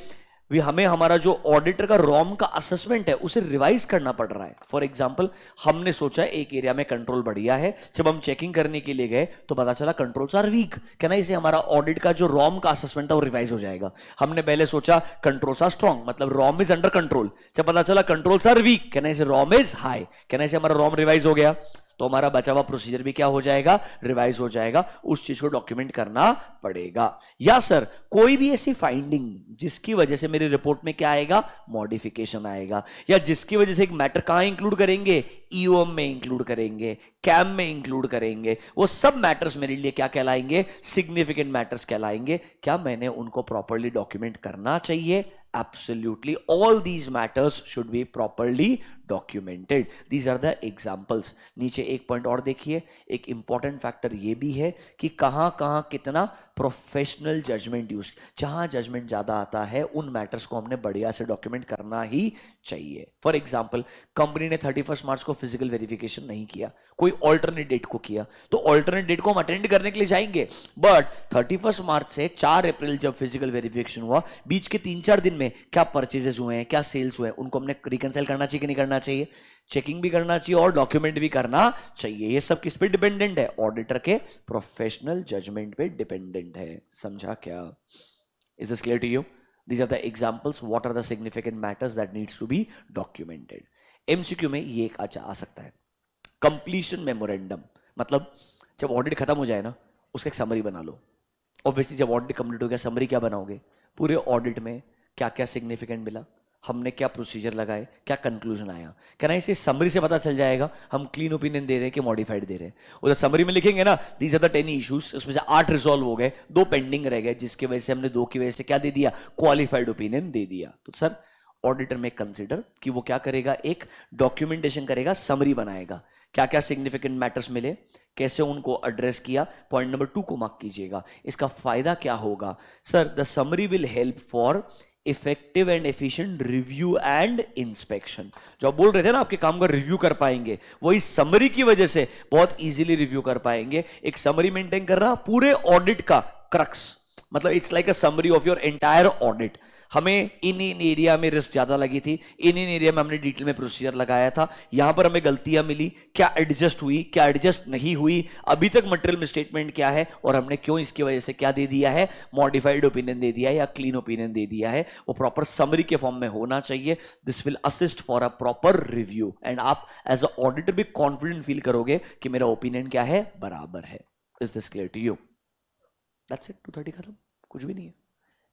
वी हमें हमारा जो ऑडिटर का रॉम का असेसमेंट है उसे रिवाइज करना पड़ रहा है फॉर एग्जाम्पल हमने सोचा एक एरिया में कंट्रोल बढ़िया है जब हम चेकिंग करने के लिए गए तो पता चला कंट्रोल्स आर वीक कहना इसे हमारा ऑडिट का जो रॉम का असेसमेंट है वो रिवाइज हो जाएगा हमने पहले सोचा कंट्रोल्स आर स्ट्रॉन्ग मतलब रॉम इज अंडर कंट्रोल जब पता चला कंट्रोल्स आर वीक कहना इसे रॉम इज हाई कहना इसे हमारा रॉम रिवाइज हो गया तो हमारा बचा हुआ प्रोसीजर भी क्या हो जाएगा रिवाइज हो जाएगा उस चीज को डॉक्यूमेंट करना पड़ेगा या सर कोई भी ऐसी फाइंडिंग जिसकी वजह से मेरी रिपोर्ट में क्या आएगा मॉडिफिकेशन आएगा या जिसकी वजह से एक मैटर कहां इंक्लूड करेंगे ईओएम e में इंक्लूड करेंगे कैम में इंक्लूड करेंगे वो सब मैटर्स मेरे लिए क्या कहलाएंगे सिग्निफिकेंट मैटर्स कहलाएंगे क्या मैंने उनको प्रॉपरली डॉक्यूमेंट करना चाहिए absolutely all these matters should be properly documented these are the examples नीचे एक पॉइंट और देखिए एक इंपॉर्टेंट फैक्टर ये भी है कि कहाँ कहाँ कितना प्रोफेशनल जजमेंट यूज जहां जजमेंट ज्यादा आता है उन मैटर्स को हमने बढ़िया से डॉक्यूमेंट करना ही चाहिए फॉर एग्जाम्पल कंपनी ने थर्टी फर्स्ट मार्च को फिजिकल वेरिफिकेशन नहीं किया कोई ऑल्टरनेट डेट को किया तो ऑल्टरनेट डेट को हम अटेंड करने के लिए जाएंगे बट थर्टी फर्स्ट मार्च से चार अप्रैल जब फिजिकल वेरिफिकेशन हुआ बीच के तीन चार दिन में क्या परचेजेस हुए हैं क्या सेल्स हुए हैं उनको हमने रिकनसाइल करना चाहिए कि नहीं करना चाहिए चेकिंग भी करना चाहिए और डॉक्यूमेंट भी करना चाहिए ये सब किस पे डिपेंडेंट है ऑडिटर के प्रोफेशनल जजमेंट पे डिपेंडेंट है समझा क्या is this clear to you these are the examples what are the significant matters that needs to be documented MCQ में ये एक अच्छा आ सकता है कंप्लीशन मेमोरेंडम मतलब जब ऑडिट खत्म हो जाए ना उसका एक समरी बना लो ऑब्वियसली जब ऑडिट कंप्लीट हो गया समरी क्या बनाओगे पूरे ऑडिट में क्या क्या सिग्निफिकेंट मिला हमने क्या प्रोसीजर लगाए क्या कंक्लूजन आया क्या ना इसे समरी से पता चल जाएगा हम क्लीन ओपिनियन दे रहे हैं कि मॉडिफाइड दे रहे हैं उधर समरी में लिखेंगे ना these are the ten issues उसमें से आठ रिजोल्व हो गए दो पेंडिंग रह गए जिसकी वजह से हमने दो की वजह से क्या दे दिया क्वालिफाइड ओपिनियन दे दिया तो सर ऑडिटर में कंसिडर कि वो क्या करेगा एक डॉक्यूमेंटेशन करेगा समरी बनाएगा क्या क्या सिग्निफिकेंट मैटर्स मिले कैसे उनको एड्रेस किया पॉइंट नंबर टू को मार्क कीजिएगा इसका फायदा क्या होगा sir the summary will help for effective and efficient review and inspection जो बोल रहे थे ना आपके काम का रिव्यू कर पाएंगे वही समरी की वजह से बहुत इजीली रिव्यू कर पाएंगे एक समरी मेंटेन कर रहा पूरे ऑडिट का क्रक्स मतलब it's like a summary of your entire audit हमें इन इन एरिया में रिस्क ज्यादा लगी थी इन इन एरिया में हमने डिटेल में प्रोसीजर लगाया था यहां पर हमें गलतियां मिली क्या एडजस्ट हुई क्या एडजस्ट नहीं हुई अभी तक मटेरियल में स्टेटमेंट क्या है और हमने क्यों इसकी वजह से क्या दे दिया है मॉडिफाइड ओपिनियन दे दिया है या क्लीन ओपिनियन दे दिया है वो प्रॉपर समरी के फॉर्म में होना चाहिए this will assist for a proper review and आप एज अ ऑडिटर भी कॉन्फिडेंट फील करोगे कि मेरा ओपिनियन क्या है बराबर है is this clear to you that's it two thirty खत्म कुछ भी नहीं है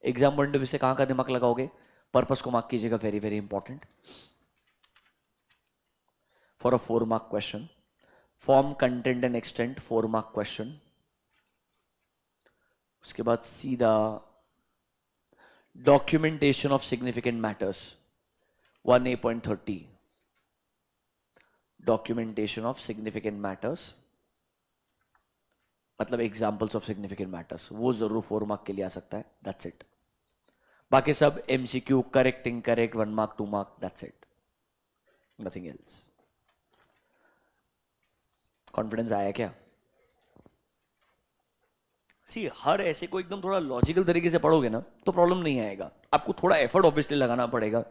एग्जाम पॉइंट ऑफ व्यू से कहाँ का दिमाग लगाओगे पर्पस को मार्क कीजिएगा very very important for a four mark question form content and extent four mark question उसके बाद सीधा documentation of significant matters one A point thirty documentation of significant matters मतलब एग्जाम्पल्स ऑफ सिग्निफिकेंट मैटर्स वो जरूर four mark के लिए आ सकता है दैट्स इट बाकी सब MCQ correct correct one mark two mark that's it nothing else confidence आया क्या सी हर ऐसे को एकदम थोड़ा लॉजिकल तरीके से पढ़ोगे ना तो प्रॉब्लम नहीं आएगा आपको थोड़ा एफर्ट ऑब्वियसली लगाना पड़ेगा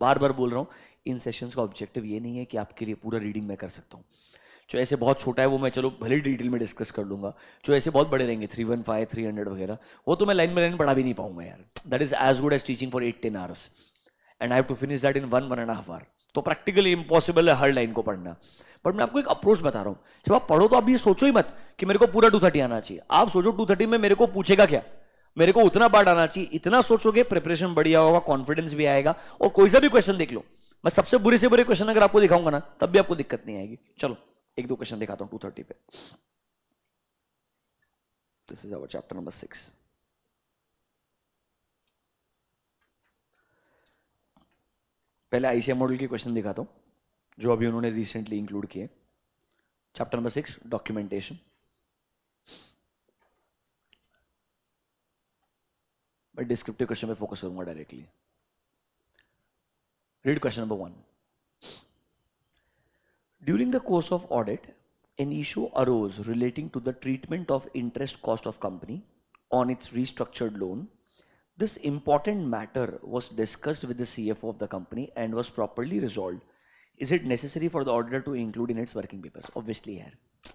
बार बार बोल रहा हूं इन सेशंस का ऑब्जेक्टिव ये नहीं है कि आपके लिए पूरा रीडिंग मैं कर सकता हूं जो ऐसे बहुत छोटा है वो मैं चलो भले डिटेल में डिस्कस कर लूंगा जो ऐसे बहुत बड़े रहेंगे three one five three hundred वगैरह वो तो मैं लाइन में लाइन पढ़ा भी नहीं पाऊंगा यार that is as good as teaching for eight ten hours and I have to finish that in one one and half hour तो प्रैक्टिकली इम्पॉसिबल है हर लाइन को पढ़ना बट मैं आपको एक अप्रोच बता रहा हूँ जब आप पढ़ो तो आप ये सोचो ही मत कि मेरे को पूरा टू थर्टी आना चाहिए आप सोचो टू थर्टी में मेरे को पूछेगा क्या मेरे को उतना पार्ट आना चाहिए इतना सोचोगे प्रिपरेशन बढ़िया होगा कॉन्फिडेंस भी आएगा और कोई सा भी क्वेश्चन देख लो मैं सबसे बुरे से बुरे क्वेश्चन अगर आपको दिखाऊंगा ना तब भी आपको दिक्कत नहीं आएगी चलो एक दो क्वेश्चन दिखाता हूं टू थर्टी पे this is our chapter number six पहले आईसीएम मॉडल के क्वेश्चन दिखाता हूं जो अभी उन्होंने रिसेंटली इंक्लूड किए चैप्टर नंबर सिक्स डॉक्यूमेंटेशन मैं डिस्क्रिप्टिव क्वेश्चन पे फोकस करूंगा directly read question number one During the course of audit, an issue arose relating to the treatment of interest cost of company on its restructured loan. This important matter was discussed with the CFO of the company and was properly resolved. Is it necessary for the auditor to include in its working papers? Obviously, yeah.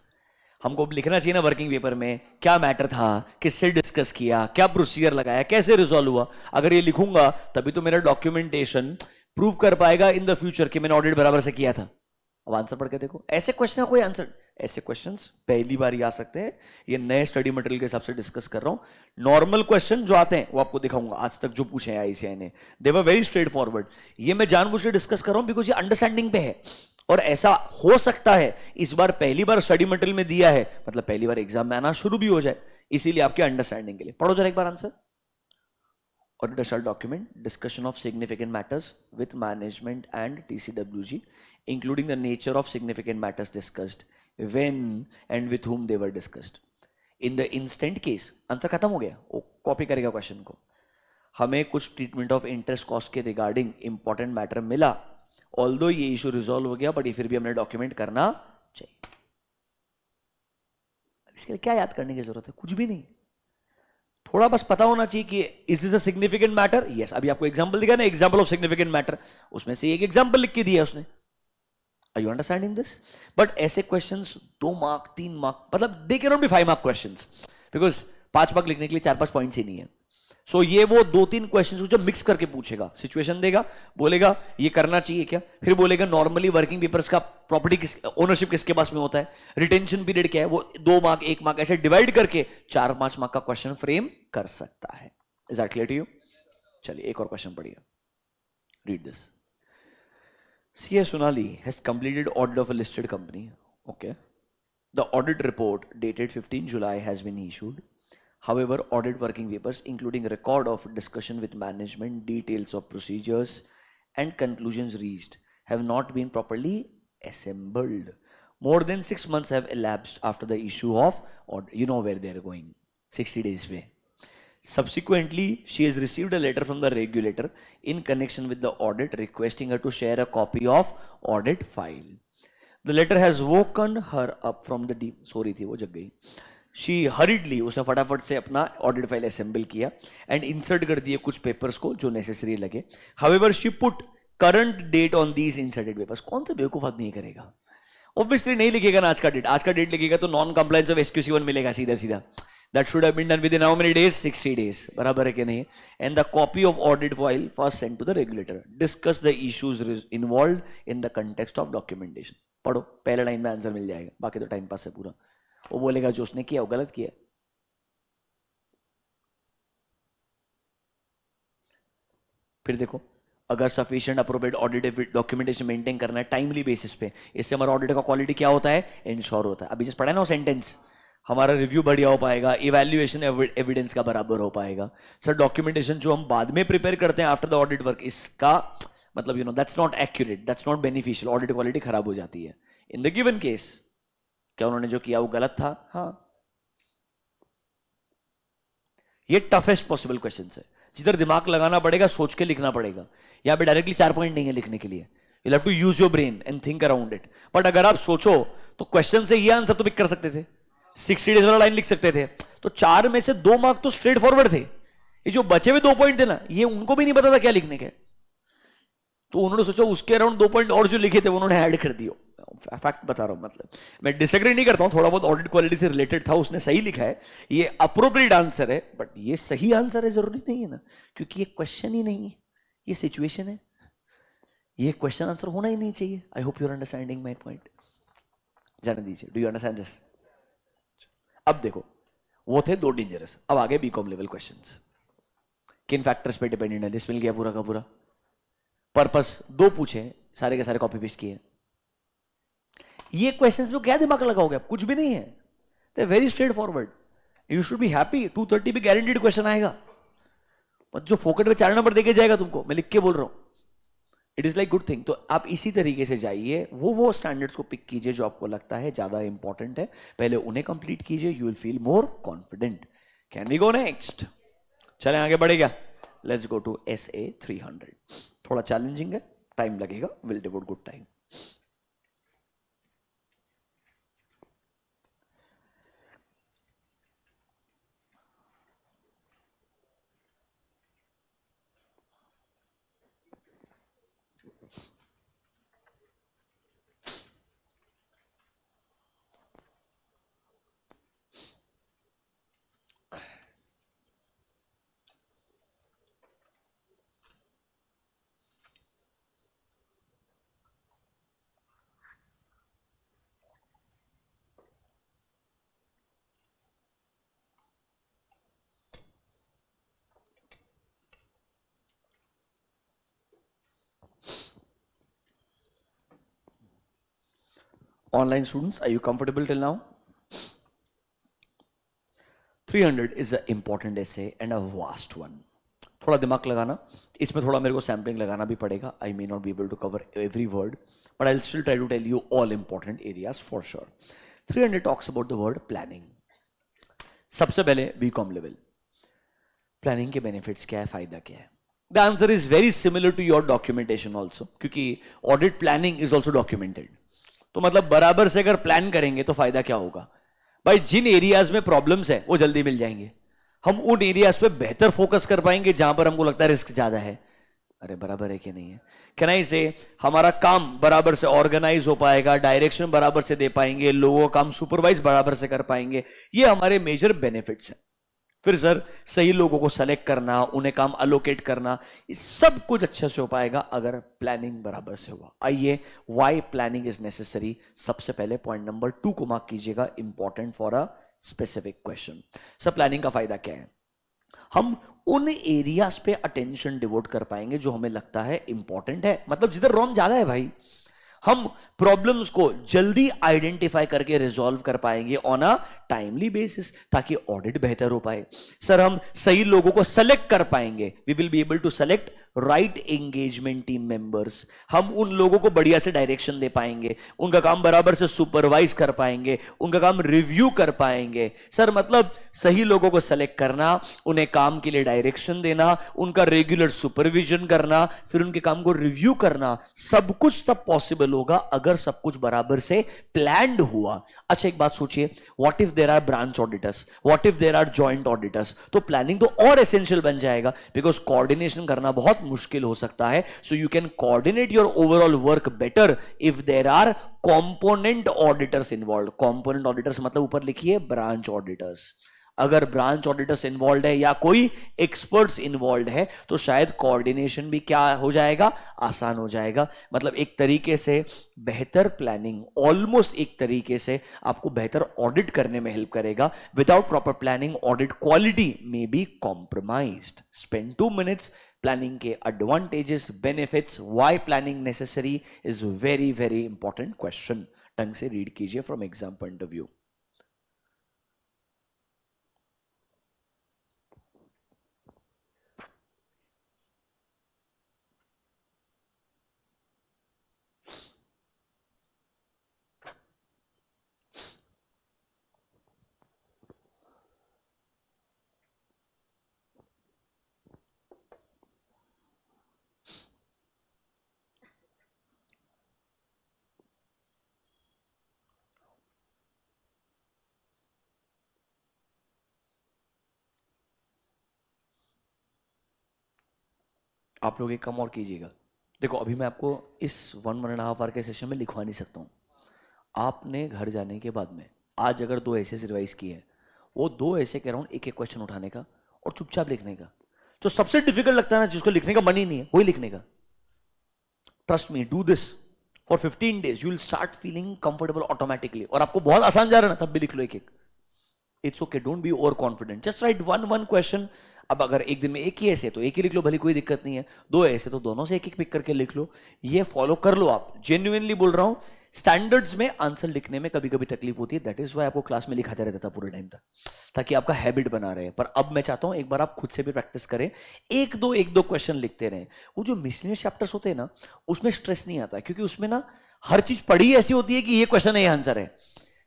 हमको लिखना चाहिए ना working paper में क्या matter था किससे discuss किया क्या प्रोसीजर लगाया कैसे रिजोल्व हुआ अगर ये लिखूंगा तभी तो मेरा डॉक्यूमेंटेशन प्रूव कर पाएगा इन द फ्यूचर कि मैंने ऑडिट बराबर से किया था अब आंसर पढ़ के देखो ऐसे क्वेश्चन कोई आंसर ऐसे क्वेश्चन पहली बार ही आ सकते हैं ये नए स्टडी मटेरियल के हिसाब से डिस्कस कर रहा हूं नॉर्मल क्वेश्चन जो आते हैं वो आपको दिखाऊंगा आज तक जो पूछे हैं आईसीआई ने they were very straightforward ये मैं जानबूझ के डिस्कस कर रहा हूं बिकॉज ये अंडरस्टैंडिंग पे है और ऐसा हो सकता है इस बार पहली बार स्टडी मटेरियल में दिया है मतलब पहली बार एग्जाम में आना शुरू भी हो जाए इसीलिए आपके अंडरस्टैंडिंग के लिए पढ़ो जरा एक बार answer auditor document discussion of significant matters with management and TCWG including the nature of significant matters discussed, when and with whom they were discussed. In the instant case answer खत्म हो गया वो कॉपी करेगा question को हमें कुछ treatment of interest cost के regarding important matter मिला ऑल दो ये इशू रिजोल्व हो गया बट ये फिर भी हमने डॉक्यूमेंट करना चाहिए इसके लिए क्या याद करने की जरूरत है कुछ भी नहीं थोड़ा बस पता होना चाहिए कि इस इज अग्निफिकेंट मैटर यस अभी आपको एग्जाम्पल दिखा ना एग्जांपल ऑफ सिग्निफिकेंट मैटर उसमें से एक एग्जांपल लिख के दिया उसने are you understanding this but ऐसे क्वेश्चन दो मार्क तीन मार्क मतलब दे के not be five mark question because पांच मार्क लिखने के लिए चार पांच पॉइंट्स ही नहीं है सो so, ये वो दो तीन क्वेश्चन जो मिक्स करके पूछेगा सिचुएशन देगा बोलेगा ये करना चाहिए क्या फिर बोलेगा नॉर्मली वर्किंग पेपर्स का प्रॉपर्टी किस ओनरशिप किसके पास में होता है रिटेंशन पीरियड क्या है वो दो मार्क एक मार्क ऐसे डिवाइड करके चार पांच मार्क का क्वेश्चन फ्रेम कर सकता है is are clear to you चलिए एक और क्वेश्चन पढ़िए read this C.S. Sonali has completed audit of a listed company. Okay. The audit report dated 15 July has been issued. However, audit working papers, including record of discussion with management, details of procedures, and conclusions reached, have not been properly assembled. More than six months have elapsed after the issue of, or you know where they are going, 60 days away. Subsequently, she has received a letter from the regulator in connection with the audit requesting her to share a copy of audit file. The letter has woken her up from the deep. Sorry thi wo jag gayi she hurriedly usne फटाफट से अपना audit file assemble किया and insert कर दिए कुछ papers को जो necessary लगे however she put current date on these inserted papers कौन सा बेवकूफ आदमी करेगा ऑब्वियसली नहीं लिखेगा ना आज का डेट आज का डेट लिखेगा तो non compliance of SQC one मिलेगा सीधा सीधा that should have been done within how many days 60 days barabar hai ki nahi and the copy of audit file was sent to the regulator discuss the issues involved in the context of documentation padho pehle line mein answer mil jayega बाकी to time pass hai pura wo bolega jo usne kiya wo गलत kiya फिर देखो अगर sufficient appropriate audit documentation maintain करना है timely basis पे इससे हमारा ऑडिट का क्वालिटी क्या होता है इंश्योर होता है अभी जिस पढ़ा ना वो सेंटेंस हमारा रिव्यू बढ़िया हो पाएगा इवेल्युएशन एविडेंस का बराबर हो पाएगा सर डॉक्यूमेंटेशन जो हम बाद में प्रिपेयर करते हैं आफ्टर द ऑडिट वर्क इसका मतलब you know that's not accurate that's not beneficial audit quality खराब हो जाती है इन द गिवन केस क्या उन्होंने जो किया वो गलत था हाँ ये टफेस्ट पॉसिबल क्वेश्चन है जिधर दिमाग लगाना पड़ेगा सोच के लिखना पड़ेगा यहां पर डायरेक्टली चार पॉइंट नहीं है लिखने के लिए you have to use your brain and think around it but अगर आप सोचो तो क्वेश्चन से ये आंसर तो पिक कर सकते थे सिक्सटी डेज वाला लाइन लिख सकते थे तो चार में से दो मार्क तो स्ट्रेट फॉरवर्ड थे ये जो बचे हुए दो पॉइंट थे ना ये उनको भी नहीं पता था क्या लिखने के तो उन्होंने सोचा उसके अराउंड दो पॉइंट और जो लिखे थे उन्होंने ऐड कर दियो फैक्ट बता रहा हूं मतलब मैं डिसग्री नहीं करता हूं थोड़ा बहुत ऑडिट क्वालिटी से रिलेटेड था उसने सही लिखा है ये अप्रोप्रिएट आंसर है बट ये सही आंसर है जरूरी नहीं है ना क्योंकि ये क्वेश्चन ही नहीं है ये सिचुएशन है ये क्वेश्चन आंसर होना ही नहीं चाहिए I hope you're understanding my point जाने दीजिए डू यू अंडरस्टैंड दिस अब देखो वो थे दो डेंजरस अब आगे बीकॉम लेवल क्वेश्चन किन फैक्टर्स पे डिपेंडेंट है मिल गया पूरा का पूरा पर्पस दो पूछे सारे के सारे कॉपी पेस्ट किए ये क्वेश्चंस में क्या दिमाग लगाओगे आप कुछ भी नहीं है तो very straightforward you should be happy two thirty भी गारंटीड क्वेश्चन आएगा जो फोकट में चार नंबर देके जाएगा तुमको मैं लिख के बोल रहा हूं it is like good thing तो आप इसी तरीके से जाइए वो वो स्टैंडर्ड्स को पिक कीजिए जो आपको लगता है ज़्यादा इंपॉर्टेंट है पहले उन्हें कंप्लीट कीजिए you will feel more confident can we go next चले आगे बढ़ेगा let's go to S A three hundred थोड़ा चैलेंजिंग है टाइम लगेगा will devote good time Online students, are you comfortable till now? 300 is an important essay and a vast one. थोड़ा दिमाग लगाना इसमें थोड़ा मेरे को सैम्पलिंग लगाना भी पड़ेगा I may not be able to cover every word but I still try to tell you all important areas for sure 300 talks about the word planning सबसे पहले बी कॉम लेवल प्लानिंग के benefits क्या है फायदा क्या है the answer is very similar to your documentation also क्योंकि audit planning is also documented तो मतलब बराबर से अगर प्लान करेंगे तो फायदा क्या होगा भाई जिन एरियाज में प्रॉब्लम्स है वो जल्दी मिल जाएंगे हम उन एरियाज पे बेहतर फोकस कर पाएंगे जहां पर हमको लगता है रिस्क ज्यादा है अरे बराबर है कि नहीं है क्या आई से हमारा काम बराबर से ऑर्गेनाइज हो पाएगा डायरेक्शन बराबर से दे पाएंगे लोगों का काम सुपरवाइज बराबर से कर पाएंगे ये हमारे मेजर बेनिफिट्स हैं फिर सर सही लोगों को सेलेक्ट करना उन्हें काम अलोकेट करना ये सब कुछ अच्छे से हो पाएगा अगर प्लानिंग बराबर से हुआ आइए वाई प्लानिंग इज नेसेसरी सबसे पहले पॉइंट नंबर टू को मार्क कीजिएगा important for a specific question sir planning का फायदा क्या है हम उन एरियाज पे अटेंशन डिवोट कर पाएंगे जो हमें लगता है इंपॉर्टेंट है मतलब जिधर रॉम ज्यादा है भाई हम प्रॉब्लम्स को जल्दी आइडेंटिफाई करके रिजॉल्व कर पाएंगे ऑन अ टाइमली बेसिस ताकि ऑडिट बेहतर हो पाए सर हम सही लोगों को सेलेक्ट कर पाएंगे we will be able to select right engagement team members हम उन लोगों को बढ़िया से डायरेक्शन दे पाएंगे उनका काम बराबर से सुपरवाइज कर पाएंगे उनका काम रिव्यू कर पाएंगे सर मतलब सही लोगों को सेलेक्ट करना उन्हें काम के लिए डायरेक्शन देना उनका रेगुलर सुपरविजन करना फिर उनके काम को रिव्यू करना सब कुछ तब पॉसिबल होगा अगर सब कुछ बराबर से प्लैंड हुआ अच्छा एक बात सोचिए what if they there are branch auditors what if there are joint auditors तो प्लानिंग तो और एसेंशियल बन जाएगा बिकॉज कॉर्डिनेशन करना बहुत मुश्किल हो सकता है so you can coordinate your overall work better if there are component auditors involve component auditors मतलब ऊपर लिखिए ब्रांच ऑडिटर्स अगर ब्रांच ऑडिटर्स इन्वॉल्व है या कोई एक्सपर्ट्स इन्वॉल्व है तो शायद कोऑर्डिनेशन भी क्या हो जाएगा आसान हो जाएगा मतलब एक तरीके से बेहतर प्लानिंग ऑलमोस्ट एक तरीके से आपको बेहतर ऑडिट करने में हेल्प करेगा without proper planning audit quality में be compromise spend two minutes planning के advantages benefits why planning necessary is very very important question ढंग से रीड कीजिए from exam point of view आप लोग एक कम और कीजिएगा देखो अभी मैं आपको इस one one and half hour के सेशन में लिखवा नहीं सकता हूँ आपने घर जाने के बाद में आज अगर दो ऐसे रिवाइज किए हैं वो दो ऐसे कह रहा हूँ एक एक क्वेश्चन उठाने का और चुपचाप लिखने का जो सबसे डिफिकल्ट लगता है ना जिसको लिखने का मन ही नहीं है वही लिखने का trust me do this for fifteen days you will start feeling comfortable automatically और आपको बहुत आसान जा रहा है ना तब भी लिख लो एक एक it's okay don't be over confident just write one one question अब अगर एक दिन में एक ही ऐसे तो एक ही लिख लो भले कोई दिक्कत नहीं है दो ऐसे तो दोनों से एक एक पिक करके लिख लो ये फॉलो कर लो आप जेन्युनली बोल रहा हूँ स्टैंडर्ड्स में आंसर लिखने में कभी कभी तकलीफ होती है दैट इज वाई आपको क्लास में लिखाते रहता था पूरे टाइम तक ताकि आपका हैबिट बना रहे पर अब मैं चाहता हूं एक बार आप खुद से भी प्रैक्टिस करें एक दो एक दो क्वेश्चन लिखते रहे वो जो मिसलिनियस चैप्टर्स होते हैं ना उसमें स्ट्रेस नहीं आता क्योंकि उसमें ना हर चीज पढ़ी ऐसी होती है कि ये क्वेश्चन है आंसर है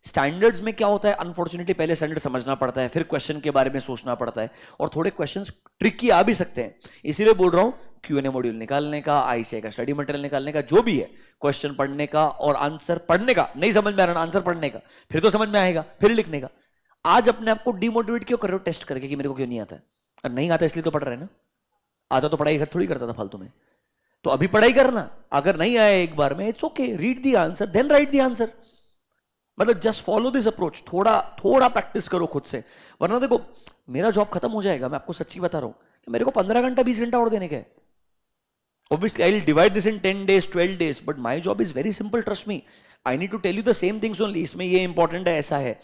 स्टैंडर्ड्स में क्या होता है अनफॉर्चुनेटली पहले स्टैंडर्ड समझना पड़ता है फिर क्वेश्चन के बारे में सोचना पड़ता है और थोड़े क्वेश्चन ट्रिकी आ भी सकते हैं इसीलिए बोल रहा हूं क्यू एन ए मॉड्यूल निकालने का आईसीआई का स्टडी मटेरियल निकालने का जो भी है क्वेश्चन पढ़ने का और आंसर पढ़ने का नहीं समझ में आ रहा आंसर पढ़ने का फिर तो समझ में आएगा फिर लिखने का आज अपने आपको डिमोटिवेट क्यों कर रहे हो टेस्ट करके कि मेरे को क्यों नहीं आता है और नहीं आता इसलिए तो पढ़ रहे ना आता तो पढ़ाई घर थोड़ी करता था फालतू में तो अभी पढ़ाई करना अगर नहीं आया एक बार में it's okay read the answer then write the answer मतलब जस्ट फॉलो दिस अप्रोच थोड़ा थोड़ा प्रैक्टिस करो खुद से वरना देखो मेरा जॉब खत्म हो जाएगा मैं आपको सच्ची बता रहा हूं कि मेरे को पंद्रह घंटा बीस घंटा और देने के obviously I will divide this in ten days twelve days but my job is very simple trust me I need to tell you the same things only इसमें ये इंपॉर्टेंट है ऐसा है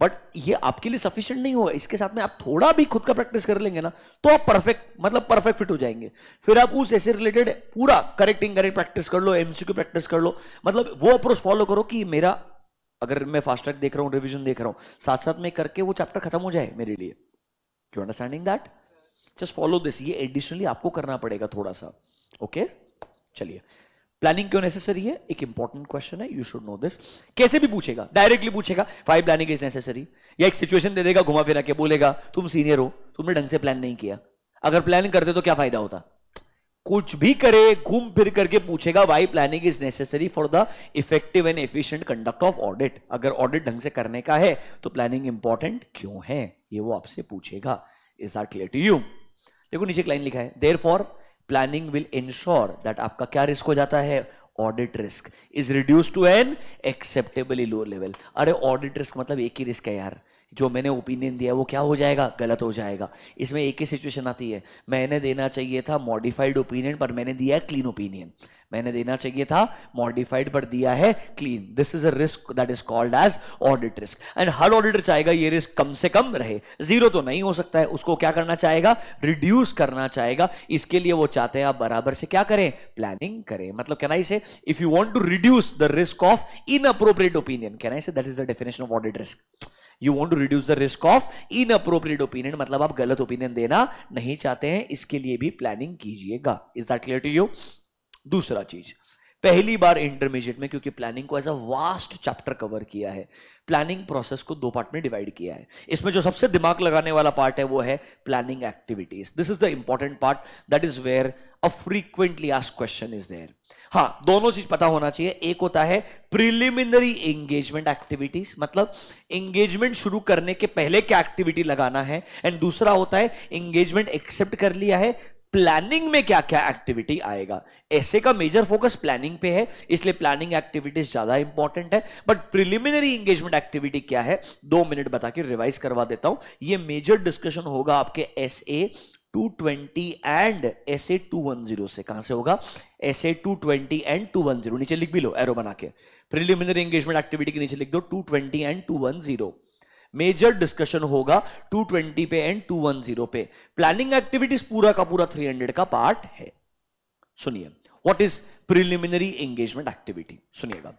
बट ये आपके लिए सफिशियंट नहीं होगा इसके साथ में आप थोड़ा भी खुद का प्रैक्टिस कर लेंगे ना तो आप परफेक्ट मतलब परफेक्ट फिट हो जाएंगे फिर आप उस ऐसे रिलेटेड पूरा करेक्टिंग करेक्ट प्रैक्टिस कर लो एमसीक्यू प्रैक्टिस कर लो मतलब वो अप्रोच फॉलो करो कि मेरा अगर मैं फास्ट ट्रैक देख रहा हूँ रिविजन देख रहा हूँ साथ साथ में करके वो चैप्टर खत्म हो जाए मेरे लिए you understanding that just follow this ये एडिशनली आपको करना पड़ेगा थोड़ा सा ओके okay? चलिए प्लानिंग क्यों नेसेसरी है एक इंपॉर्टेंट क्वेश्चन है यू शुड नो दिस कैसे भी पूछेगा डायरेक्टली पूछेगा फाइव प्लानिंग इज नेसेसरी या एक सिचुएशन दे देगा घुमा फिरा के बोलेगा तुम सीनियर हो तुमने ढंग से प्लान नहीं किया अगर प्लानिंग करते तो क्या फायदा होता कुछ भी करे घूम फिर करके पूछेगा why planning is necessary for the effective and efficient conduct of audit अगर ऑडिट ढंग से करने का है तो प्लानिंग इंपॉर्टेंट क्यों है ये वो आपसे पूछेगा is are clear to you देखो नीचे क्लाइन लिखा है therefore planning will ensure that आपका क्या रिस्क हो जाता है audit risk is reduce to an acceptably lower level अरे ऑडिट रिस्क मतलब एक ही रिस्क है यार जो मैंने ओपिनियन दिया वो क्या हो जाएगा गलत हो जाएगा इसमें एक ही सिचुएशन आती है मैंने देना चाहिए था मॉडिफाइड ओपिनियन पर मैंने दिया है क्लीन ओपिनियन मैंने देना चाहिए था मॉडिफाइड पर दिया है clean this is a risk that is called as audit risk and हर ऑडिटर चाहेगा ये रिस्क कम से कम रहे जीरो तो नहीं हो सकता है उसको क्या करना चाहेगा रिड्यूस करना चाहेगा इसके लिए वो चाहते हैं आप बराबर से क्या करें प्लानिंग करें मतलब can I say if you want to reduce the risk of inappropriate opinion can I say that is the definition of audit risk you want to reduce the risk of inappropriate opinion मतलब आप गलत opinion देना नहीं चाहते हैं इसके लिए भी प्लानिंग कीजिएगा is that clear to you दूसरा चीज पहली बार इंटरमीडिएट में क्योंकि प्लानिंग को as a vast chapter cover किया है प्लानिंग प्रोसेस को दो पार्ट में डिवाइड किया है इसमें जो सबसे दिमाग लगाने वाला पार्ट है वो है planning activities this is the important part that is where a frequently ask question is there हाँ दोनों चीज पता होना चाहिए एक होता है प्रिलिमिनरी एंगेजमेंट एक्टिविटीज मतलब एंगेजमेंट शुरू करने के पहले क्या एक्टिविटी लगाना है एंड दूसरा होता है एंगेजमेंट एक्सेप्ट कर लिया है प्लानिंग में क्या क्या एक्टिविटी आएगा ऐसे का मेजर फोकस प्लानिंग पे है इसलिए प्लानिंग एक्टिविटीज ज्यादा इंपॉर्टेंट है बट प्रिलिमिनरी एंगेजमेंट एक्टिविटी क्या है दो मिनट बता के रिवाइज करवा देता हूं ये मेजर डिस्कशन होगा आपके S 220 and S A two one zero से कहां से होगा S A two twenty and two one zero नीचे लिख भी लो एरो बना के प्रिलिमिनरी एंगेजमेंट एक्टिविटी के नीचे लिख दो two twenty and two one zero major discussion होगा 220 पे एंड 210 पे प्लानिंग एक्टिविटीज पूरा का पूरा 300 का पार्ट है सुनिए what is preliminary engagement activity सुनिएगा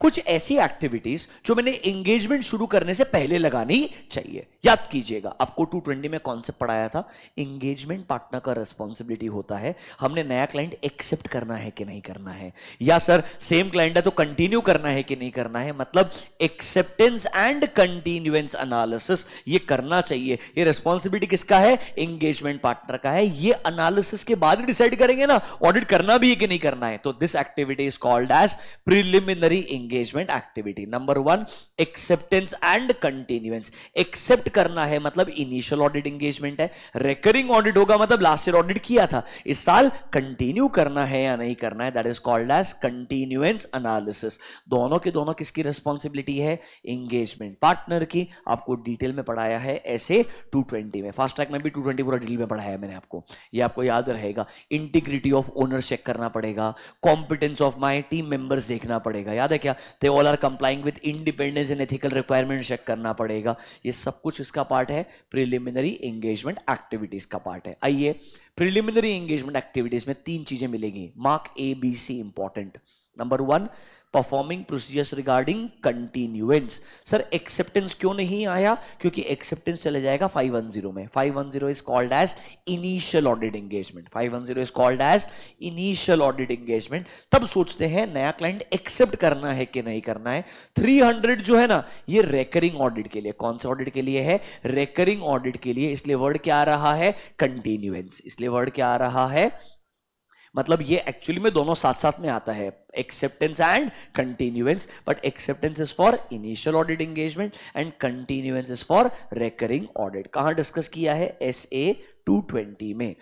कुछ ऐसी एक्टिविटीज जो मैंने एंगेजमेंट शुरू करने से पहले लगानी चाहिए याद कीजिएगा आपको 220 में कॉन्सेप्ट पढ़ाया था एंगेजमेंट पार्टनर का रिस्पॉन्सिबिलिटी होता है हमने नया क्लाइंट एक्सेप्ट करना है कि नहीं करना है या सर सेम क्लाइंट है तो कंटिन्यू करना है कि नहीं करना है मतलब एक्सेप्टेंस एंड कंटिन्यूएंस एनालिसिस ये करना चाहिए ये रिस्पॉन्सिबिलिटी किसका है एंगेजमेंट पार्टनर का है ये एनालिसिस के बाद डिसाइड करेंगे ना ऑडिट करना भी है कि नहीं करना है तो this activity is called as preliminary engagement activity. Number one, acceptance and continuance. Accept करना है मतलब initial audit engagement है. Recurring audit होगा मतलब last year audit किया था. इस साल continue करना है या नहीं करना है. That is called as continuance analysis. दोनों के दोनों किसकी responsibility है? Engagement partner की. आपको डिटेल में पढ़ाया है ऐसे 220 में. Fast track में भी 220 पूरा डिटेल में पढ़ाया है मैंने आपको. ये आपको याद रहेगा. इंटीग्रिटी ऑफ ओनर चेक करना पड़ेगा competence of my team members देखना पड़ेगा याद है क्या they all are complying with independence and ethical requirement check करना पड़ेगा ये सब कुछ इसका पार्ट है प्रिलिमिनरी एंगेजमेंट एक्टिविटीज का पार्ट है आइए प्रिलिमिनरी एंगेजमेंट एक्टिविटीज में तीन चीजें मिलेंगी mark A B C important number one performing procedures regarding continuance sir acceptance क्यों नहीं आया क्योंकि एक्सेप्टेंस चले जाएगा 510 में 510 is called as initial audit engagement 510 is called as initial audit engagement तब सोचते हैं नया क्लाइंट एक्सेप्ट करना है कि नहीं करना है 300 जो है ना ये रेकरिंग ऑडिट के लिए कौन से ऑडिट के लिए है रेकरिंग ऑडिट के लिए इसलिए वर्ड क्या आ रहा है कंटिन्यूएंस इसलिए वर्ड क्या आ रहा है मतलब ये एक्चुअली में दोनों साथ साथ में आता है acceptance and continuance but acceptance is for initial audit engagement and continuance is for recurring audit कहां डिस्कस किया है एस ए टू ट्वेंटी में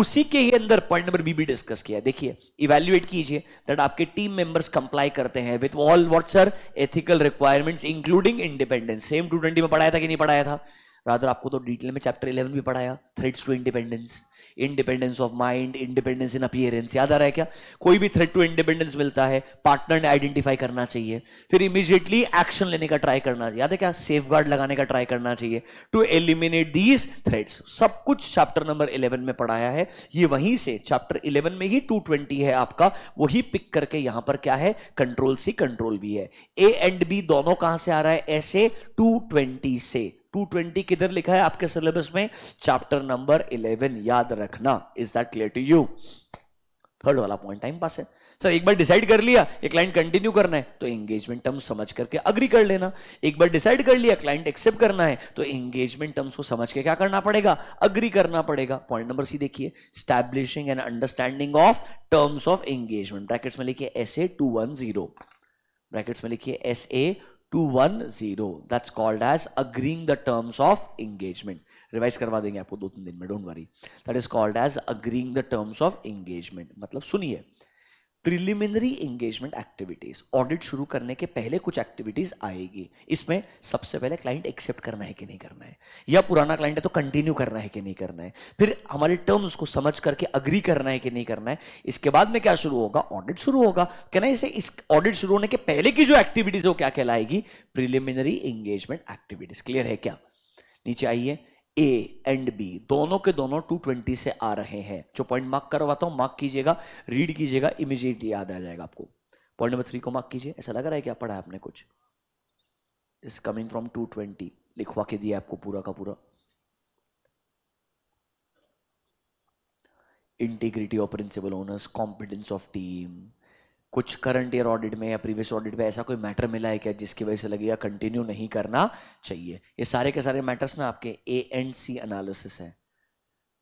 उसी के ही अंदर पॉइंट नंबर बी भी डिस्कस किया देखिए इवेल्युएट कीजिए दैट आपके टीम मेंबर्स कंप्लाई करते हैं with all what sir ethical requirements including independence same two twenty में पढ़ाया था कि नहीं पढ़ाया था राधर आपको तो डिटेल में चैप्टर इलेवन भी पढ़ाया threats to independence independence of mind independence in appearance याद आ रहा है क्या कोई भी थ्रेट टू इंडिपेंडेंस मिलता है पार्टनर ने आइडेंटिफाई करना चाहिए फिर इमीजिएटली एक्शन लेने का ट्राई करना याद है क्या सेफ लगाने का ट्राई करना चाहिए टू एलिमिनेट दीज थ्रेट्स सब कुछ चैप्टर नंबर इलेवन में पढ़ाया है ये वहीं से चैप्टर इलेवन में ही टू ट्वेंटी है आपका वही पिक करके यहां पर क्या है कंट्रोल सी कंट्रोल भी है ए एंड बी दोनों कहां से आ रहा है ऐसे टू ट्वेंटी से 220 किधर लिखा है आपके सिलेबस में चैप्टर नंबर 11 याद रखना is that clear to you third वाला पॉइंट टाइम पास है सर एक बार डिसाइड कर लिया ये क्लाइंट कंटिन्यू करना है तो एंगेजमेंट टर्म्स समझ करके अग्री कर लेना एक बार डिसाइड कर लिया क्लाइंट एक्सेप्ट करना है तो एंगेजमेंट टर्म्स को समझ के क्या करना पड़ेगा अग्री करना पड़ेगा पॉइंट नंबर सी देखिए establishing and understanding of terms of engagement brackets में लिखिए S A two one zero brackets में लिखिए S A two one zero that's called as agreeing the terms of engagement revise करवा देंगे आपको दो तीन दिन में don't worry that is called as agreeing the terms of engagement मतलब सुनिए प्रिलिमिनरी एंगेजमेंट एक्टिविटीज ऑडिट शुरू करने के पहले कुछ एक्टिविटीज आएगी इसमें सबसे पहले क्लाइंट एक्सेप्ट करना है कि नहीं करना है या पुराना क्लाइंट है तो कंटिन्यू करना है कि नहीं करना है फिर हमारे टर्म्स को समझ करके अग्री करना है कि नहीं करना है इसके बाद में क्या शुरू होगा ऑडिट शुरू होगा ना इसे इस ऑडिट शुरू होने के पहले की जो एक्टिविटीज हो क्या कहलाएगी प्रिलिमिनरी एंगेजमेंट एक्टिविटीज क्लियर है क्या नीचे आइए ए एंड बी दोनों के दोनों 220 से आ रहे हैं जो पॉइंट मार्क करवाता हूं मार्क कीजिएगा रीड कीजिएगा इमीजिएटली याद आ जाएगा आपको पॉइंट नंबर थ्री को मार्क कीजिए ऐसा लग रहा है कि आप पढ़ा है आपने कुछ इज कमिंग फ्रॉम 220 लिखवा के दिया आपको पूरा का पूरा integrity of principal owners competence of team कुछ करंट ईयर ऑडिट में या प्रीवियस ऑडिट में ऐसा कोई मैटर मिला है क्या जिसकी वजह से लगेगा कंटिन्यू नहीं करना चाहिए ये सारे के सारे मैटर्स ना आपके ए एंड सी एनालिसिस है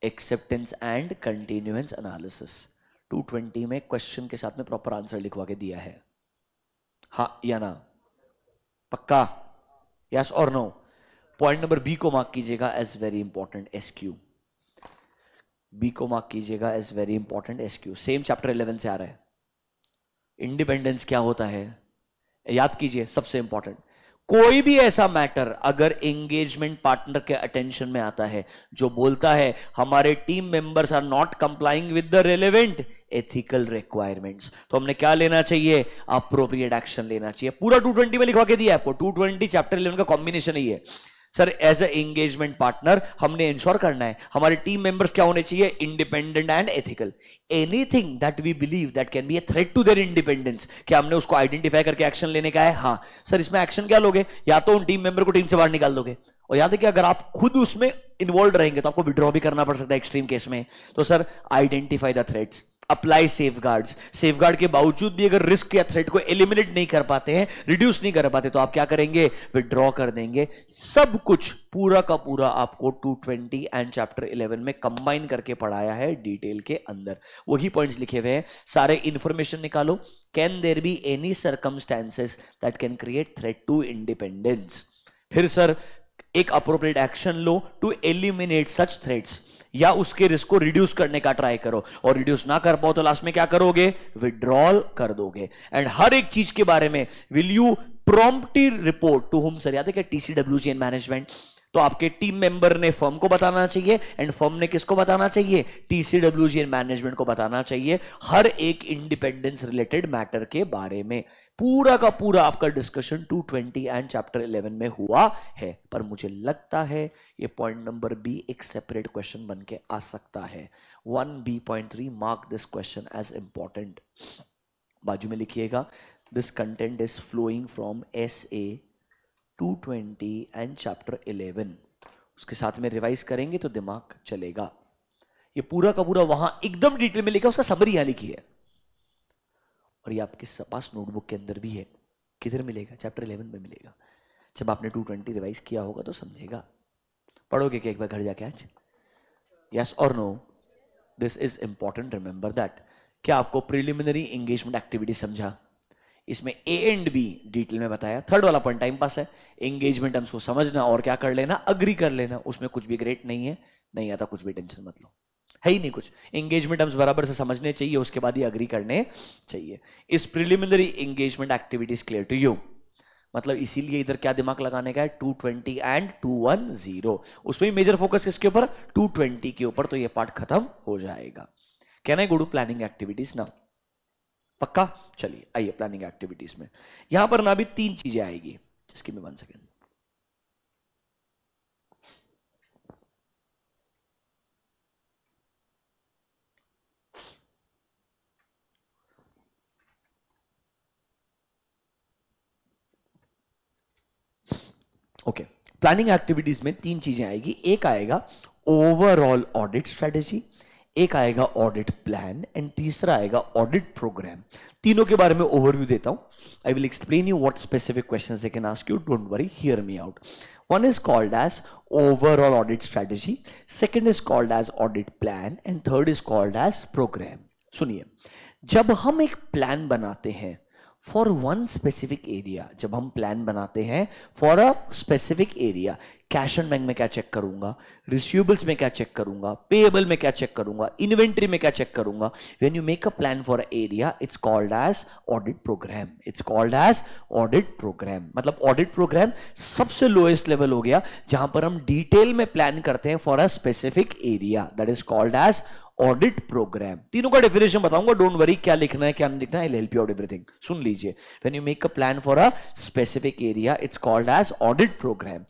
एक्सेप्टेंस एंड कंटिन्यूएंस एनालिसिस 220 में क्वेश्चन के साथ में प्रॉपर आंसर लिखवा के दिया है हा या ना पक्का यस और नो पॉइंट नंबर बी को मार्क कीजिएगा as very important S Q B को मार्क कीजिएगा as very important S Q same chapter 11 से आ रहा है इंडिपेंडेंस क्या होता है याद कीजिए सबसे इंपॉर्टेंट कोई भी ऐसा मैटर अगर एंगेजमेंट पार्टनर के अटेंशन में आता है जो बोलता है हमारे team members are not complying with the relevant ethical requirements तो हमने क्या लेना चाहिए अप्रोप्रिएट एक्शन लेना चाहिए पूरा 220 में लिखवा के दिया आपको 220 चैप्टर 11 का कॉम्बिनेशन ही है sir as a engagement partner हमने इंश्योर करना है हमारे टीम मेंबर्स क्या होने चाहिए independent and ethical anything that we believe that can be a threat to their independence क्या हमने उसको आइडेंटिफाई करके एक्शन लेने का है हाँ सर इसमें एक्शन क्या लोगे या तो उन टीम मेंबर को टीम से बाहर निकाल दोगे और याद है कि अगर आप खुद उसमें इन्वॉल्व रहेंगे तो आपको विड्रॉ भी करना पड़ सकता है एक्सट्रीम केस में तो sir identify the threats apply safeguard safe के बावजूद भी अगर रिस्क या थ्रेट को एलिमिनेट नहीं कर पाते हैं रिड्यूस नहीं कर पाते तो आप क्या करेंगे विदड्रॉ कर देंगे सब कुछ पूरा का पूरा आपको 220 एंड चैप्टर 11 में कंबाइन करके पढ़ाया है डिटेल के अंदर वही पॉइंट्स लिखे हुए हैं सारे इंफॉर्मेशन निकालो can there be any circumstances that can create threat to independence फिर सर एक अप्रोप्रिएट एक्शन लो टू एलिमिनेट सच थ्रेट्स या उसके रिस्क को रिड्यूस करने का ट्राई करो और रिड्यूस ना कर पाओ तो लास्ट में क्या करोगे विड्रॉल कर दोगे एंड हर एक चीज के बारे में will you promptly report to whom sir याद है जी एन मैनेजमेंट तो आपके टीम मेंबर ने फर्म को बताना चाहिए एंड फर्म ने किसको बताना चाहिए टीसीडब्ल्यू जी मैनेजमेंट को बताना चाहिए हर एक इंडिपेंडेंस रिलेटेड मैटर के बारे में पूरा का पूरा आपका डिस्कशन 220 एंड चैप्टर 11 में हुआ है पर मुझे लगता है ये पॉइंट नंबर बी एक सेपरेट क्वेश्चन बन के आ सकता है one B point three mark this question as important बाजू में लिखिएगा this content is flowing from S A 220 and chapter 11 उसके साथ में रिवाइज करेंगे तो दिमाग चलेगा ये पूरा का पूरा वहां एकदम डिटेल में लिखा उसका समरी यहां लिखी है और ये आपके पास नोटबुक के अंदर भी है किधर मिलेगा चैप्टर 11 में मिलेगा जब आपने 220 रिवाइज किया होगा तो समझेगा पढ़ोगे क्या एक बार घर जाके आज यस और no this is important remember that क्या आपको प्रिलिमिनरी एंगेजमेंट एक्टिविटी समझा इसमें ए एंड बी डिटेल में बताया थर्ड वाला पॉइंट टाइम पास है एंगेजमेंट हमको समझना और क्या कर लेना अग्री कर लेना उसमें कुछ भी ग्रेट नहीं है नहीं आता कुछ भी टेंशन मत लो है ही नहीं कुछ एंगेजमेंट हम बराबर से समझने चाहिए उसके बाद ही अग्री करने चाहिए इस preliminary engagement activities clear to you मतलब इसीलिए इधर क्या दिमाग लगाने का है 220 एंड 210 उसमें मेजर फोकस किसके ऊपर 220 के ऊपर तो ये पार्ट खत्म हो जाएगा can I go to planning activities now पक्का चलिए आइए प्लानिंग एक्टिविटीज में यहां पर ना भी तीन चीजें आएगी जिसकी मैं one second okay planning activities में तीन चीजें आएगी एक आएगा ओवरऑल ऑडिट स्ट्रेटेजी एक आएगा ऑडिट प्लान एंड तीसरा आएगा ऑडिट प्रोग्राम तीनों के बारे में ओवरव्यू देता हूं I will explain you what specific question they can ask you don't worry hear me out One is called as overall audit strategy, second is called as audit plan, and third is called as program. सुनिए जब हम एक plan बनाते हैं for one specific area जब हम plan बनाते हैं for a specific area cash and bank में क्या चेक करूंगा रिसीवेबल्स में क्या चेक करूंगा पेएबल में क्या चेक करूंगा इन्वेंट्री में क्या चेक करूंगा when you make a plan for area it's called as audit program it's called as audit program मतलब ऑडिट प्रोग्राम सबसे लोएस्ट लेवल हो गया जहां पर हम डिटेल में प्लान करते हैं for a specific area that is called as audit program तीनों का डेफिनेशन बताऊंगा डोंट वरी क्या लिखना है क्या नहीं लिखना है हेल्प यू आउट एवरीथिंग सुन लीजिए when you make a plan for a specific area it's called as audit program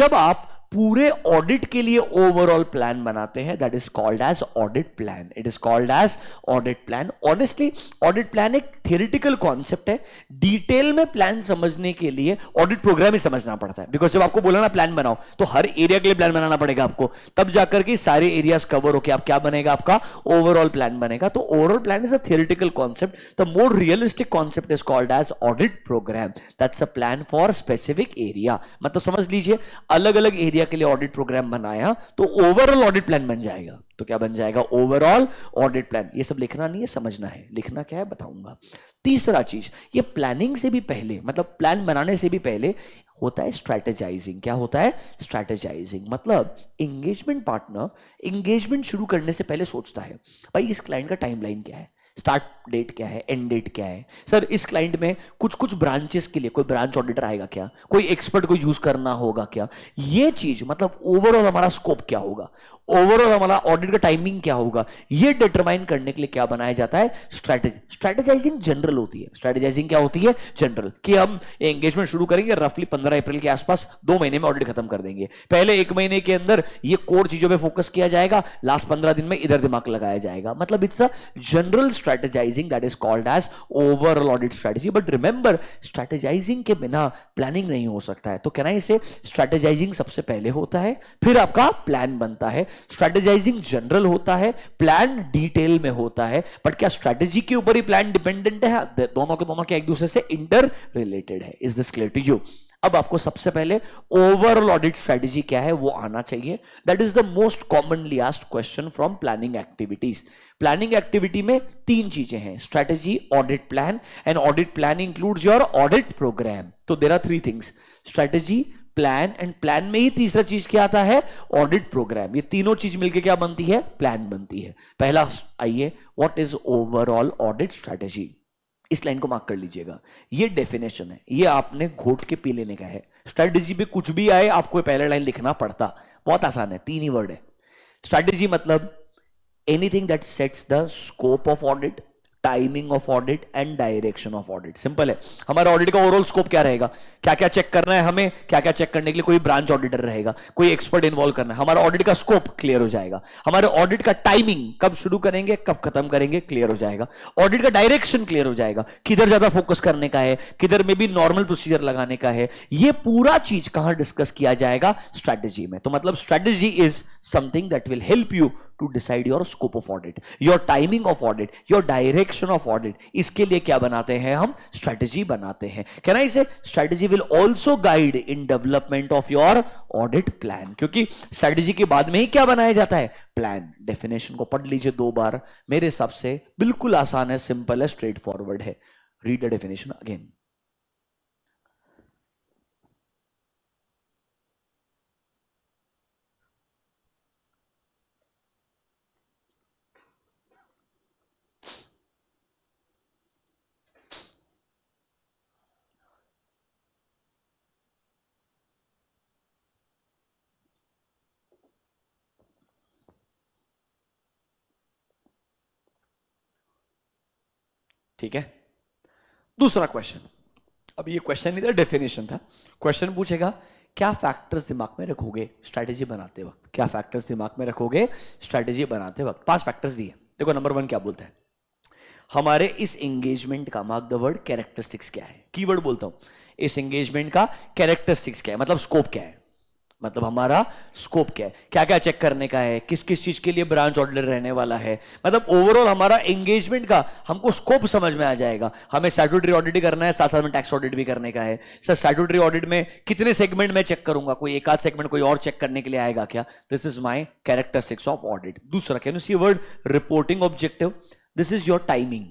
जब आप पूरे ऑडिट के लिए ओवरऑल प्लान बनाते हैं that is called as audit plan it is called as audit plan honestly audit plan एक theoretical concept है detail में प्लान समझने के लिए ऑडिट प्रोग्राम ही समझना पड़ता है बिकॉज जब आपको बोला ना प्लान बनाओ तो हर एरिया के लिए प्लान बनाना पड़ेगा आपको तब जाकर के सारे एरियाज कवर होके आप क्या बनेगा आपका ओवरऑल प्लान बनेगा तो overall plan is a theoretical concept the more realistic concept is called as audit program that's a plan for specific area मतलब समझ लीजिए अलग अलग एरिया इंडिया के लिए ऑडिट प्रोग्राम बनाया तो ओवरऑल ऑडिट प्लान बन जाएगा तो क्या बन जाएगा ओवरऑल ऑडिट प्लान ये सब लिखना नहीं है समझना है लिखना क्या है बताऊंगा तीसरा चीज ये प्लानिंग से भी पहले मतलब प्लान बनाने से भी पहले होता है स्ट्रेटेजाइजिंग क्या होता है स्ट्रेटेजाइजिंग मतलब एंगेजमेंट पार्टनर एंगेजमेंट शुरू करने से पहले सोचता है भाई इस क्लाइंट का टाइमलाइन क्या है स्टार्ट डेट क्या है एंड डेट क्या है सर इस क्लाइंट में कुछ कुछ ब्रांचेस के लिए कोई ब्रांच ऑडिटर आएगा क्या कोई एक्सपर्ट को यूज करना होगा क्या ये चीज मतलब ओवरऑल हमारा स्कोप क्या होगा ओवरऑल हमारा ऑडिट का टाइमिंग क्या होगा ये डिटरमाइन करने के लिए क्या बनाया जाता है स्ट्रेटेजी स्ट्रेटेजाइजिंग जनरल होती है स्ट्रेटेजाइजिंग क्या होती है जनरल कि हम एंगेजमेंट शुरू करेंगे रफली पंद्रह अप्रैल के आसपास दो महीने में ऑडिट खत्म कर देंगे पहले एक महीने के अंदर ये कोर चीजों पर फोकस किया जाएगा लास्ट पंद्रह दिन में इधर दिमाग लगाया जाएगा मतलब it's a general strategizing that is called as overall audit strategy but remember strategizing के बिना प्लानिंग नहीं हो सकता है तो कहना इसे स्ट्रेटेजाइजिंग सबसे पहले होता है फिर आपका प्लान बनता है स्ट्रेटेजाइजिंग जनरल होता है प्लान डिटेल में होता है बट क्या स्ट्रेटेजी के ऊपर ही प्लान डिपेंडेंट है दोनों के दोनों के एक दूसरे से इंटर रिलेटेड है is this clear to you अब आपको सबसे पहले ओवरऑल ऑडिट स्ट्रेटेजी क्या है वो आना चाहिए that is the most commonly asked question from planning activities planning activity में तीन चीजें हैं strategy audit plan and audit plan includes your audit program तो there are three things strategy plan and plan में ही तीसरा चीज क्या आता है ऑडिट प्रोग्राम ये तीनों चीज मिलके क्या बनती है प्लान बनती है पहला आइए what is overall audit strategy इस लाइन को मार्क कर लीजिएगा ये डेफिनेशन है ये आपने घोट के पी लेने का है स्ट्रेटेजी पे कुछ भी आए आपको पहला लाइन लिखना पड़ता बहुत आसान है तीन ही वर्ड है स्ट्रेटेजी मतलब anything that sets the scope of audit timing of audit and direction of audit simple है हमारा ऑडिट का ओवरऑल स्कोप क्या रहेगा क्या क्या चेक करना है हमें क्या क्या चेक करने के लिए कोई ब्रांच ऑडिटर रहेगा कोई एक्सपर्ट इन्वॉल्व करना है हमारा ऑडिट का स्कोप क्लियर हो जाएगा हमारे ऑडिट का टाइमिंग कब शुरू करेंगे कब खत्म करेंगे क्लियर हो जाएगा ऑडिट का डायरेक्शन क्लियर हो जाएगा किधर ज्यादा फोकस करने का है किधर में भी नॉर्मल प्रोसीजर लगाने का है यह पूरा चीज कहां डिस्कस किया जाएगा स्ट्रैटेजी में तो मतलब strategy is something that will help you to decide your scope of audit your timing of audit your direction of audit इसके लिए क्या बनाते हैं हम स्ट्रेटेजी बनाते हैं क्या ना इसे strategy will also guide in development of your audit plan क्योंकि स्ट्रेटेजी के बाद में ही क्या बनाया जाता है प्लान डेफिनेशन को पढ़ लीजिए दो बार मेरे हिसाब से बिल्कुल आसान है सिंपल है स्ट्रेट फॉरवर्ड है रीड द डेफिनेशन अगेन ठीक है दूसरा क्वेश्चन अब ये क्वेश्चन था डेफिनेशन था क्वेश्चन पूछेगा क्या फैक्टर्स दिमाग में रखोगे स्ट्रैटेजी बनाते वक्त क्या फैक्टर्स दिमाग में रखोगे स्ट्रैटेजी बनाते वक्त पांच फैक्टर्स दिए देखो नंबर वन क्या बोलता है हमारे इस एंगेजमेंट का मार्क द वर्ड कैरेक्टरिस्टिक्स क्या है कीवर्ड बोलता हूं इस एंगेजमेंट का कैरेक्टरिस्टिक्स क्या है मतलब स्कोप क्या है मतलब हमारा स्कोप क्या है क्या क्या चेक करने का है किस किस चीज के लिए ब्रांच ऑर्डर रहने वाला है मतलब ओवरऑल हमारा एंगेजमेंट का हमको स्कोप समझ में आ जाएगा हमें स्टैटूटरी ऑडिट करना है साथ साथ में टैक्स ऑडिट भी करने का है सर स्टैटूटरी ऑडिट में कितने सेगमेंट में चेक करूंगा कोई एक आध सेगमेंट कोई और चेक करने के लिए आएगा क्या this is my characteristics of audit दूसरा can you see word reporting objective this is your timing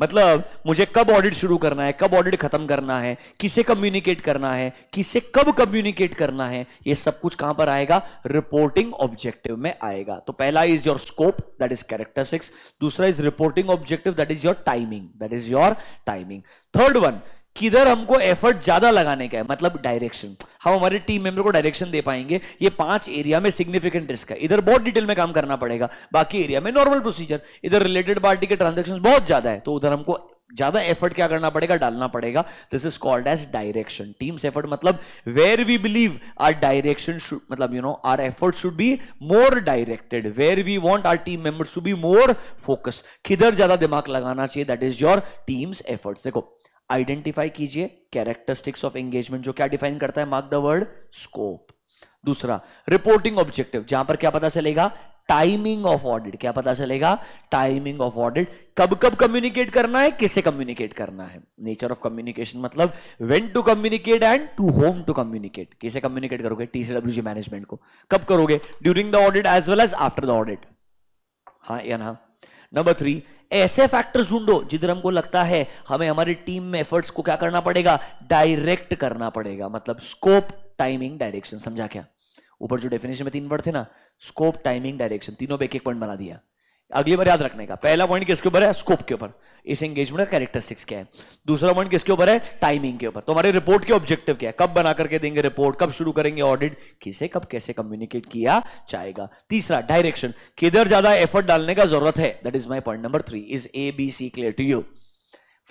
मतलब मुझे कब ऑडिट शुरू करना है कब ऑडिट खत्म करना है किसे कम्युनिकेट करना है किसे कब कम्युनिकेट करना है ये सब कुछ कहां पर आएगा रिपोर्टिंग ऑब्जेक्टिव में आएगा तो पहला is your scope that is characteristics दूसरा is reporting objective that is your timing that is your timing third one किधर हमको एफर्ट ज्यादा लगाने का है मतलब डायरेक्शन हम हमारे टीम मेंबर को डायरेक्शन दे पाएंगे ये पांच एरिया में सिग्निफिकेंट रिस्क है इधर बहुत डिटेल में काम करना पड़ेगा बाकी एरिया में नॉर्मल प्रोसीजर इधर रिलेटेड पार्टी के ट्रांजेक्शन बहुत ज्यादा है तो उधर हमको ज्यादा एफर्ट क्या करना पड़ेगा डालना पड़ेगा this is called as direction team's effort मतलब where we believe our direction मतलब you know our effort should be more directed where we want our team members to be more focus किधर ज्यादा दिमाग लगाना चाहिए that is your team's efforts देखो identify कीजिए characteristics of engagement जो क्या डिफाइन करता है मार्क द वर्ड स्कोप दूसरा रिपोर्टिंग ऑब्जेक्टिव जहां पर क्या पता चलेगा टाइमिंग ऑफ ऑडिट क्या पता चलेगा टाइमिंग ऑफ ऑडिट कब कब कम्युनिकेट करना है किसे कम्युनिकेट करना है नेचर ऑफ कम्युनिकेशन मतलब when to communicate and to whom to communicate किसे कम्युनिकेट करोगे टीसीडब्ल्यूजी मैनेजमेंट को कब करोगे during the audit as well as after the audit हाँ या ना नंबर थ्री ऐसे फैक्टर्स ढूंढो जिधर हमको लगता है हमें हमारी टीम में एफर्ट्स को क्या करना पड़ेगा डायरेक्ट करना पड़ेगा मतलब स्कोप टाइमिंग डायरेक्शन समझा क्या ऊपर जो डेफिनेशन में तीन वर्ड थे ना स्कोप टाइमिंग डायरेक्शन तीनों पे एक एक पॉइंट बना दिया अगली बार याद रखने का पहला पॉइंट किसके ऊपर है स्कोप के ऊपर इस एंगेजमेंट का कैरेक्टरिस्टिक्स क्या है दूसरा पॉइंट किसके ऊपर है टाइमिंग के ऊपर तो हमारे रिपोर्ट के ऑब्जेक्टिव क्या है कब बना करके देंगे रिपोर्ट कब शुरू करेंगे ऑडिट किसे कब कैसे कम्युनिकेट किया जाएगा तीसरा डायरेक्शन किधर ज्यादा एफर्ट डालने का जरूरत है that is my point number three is A B C clear to you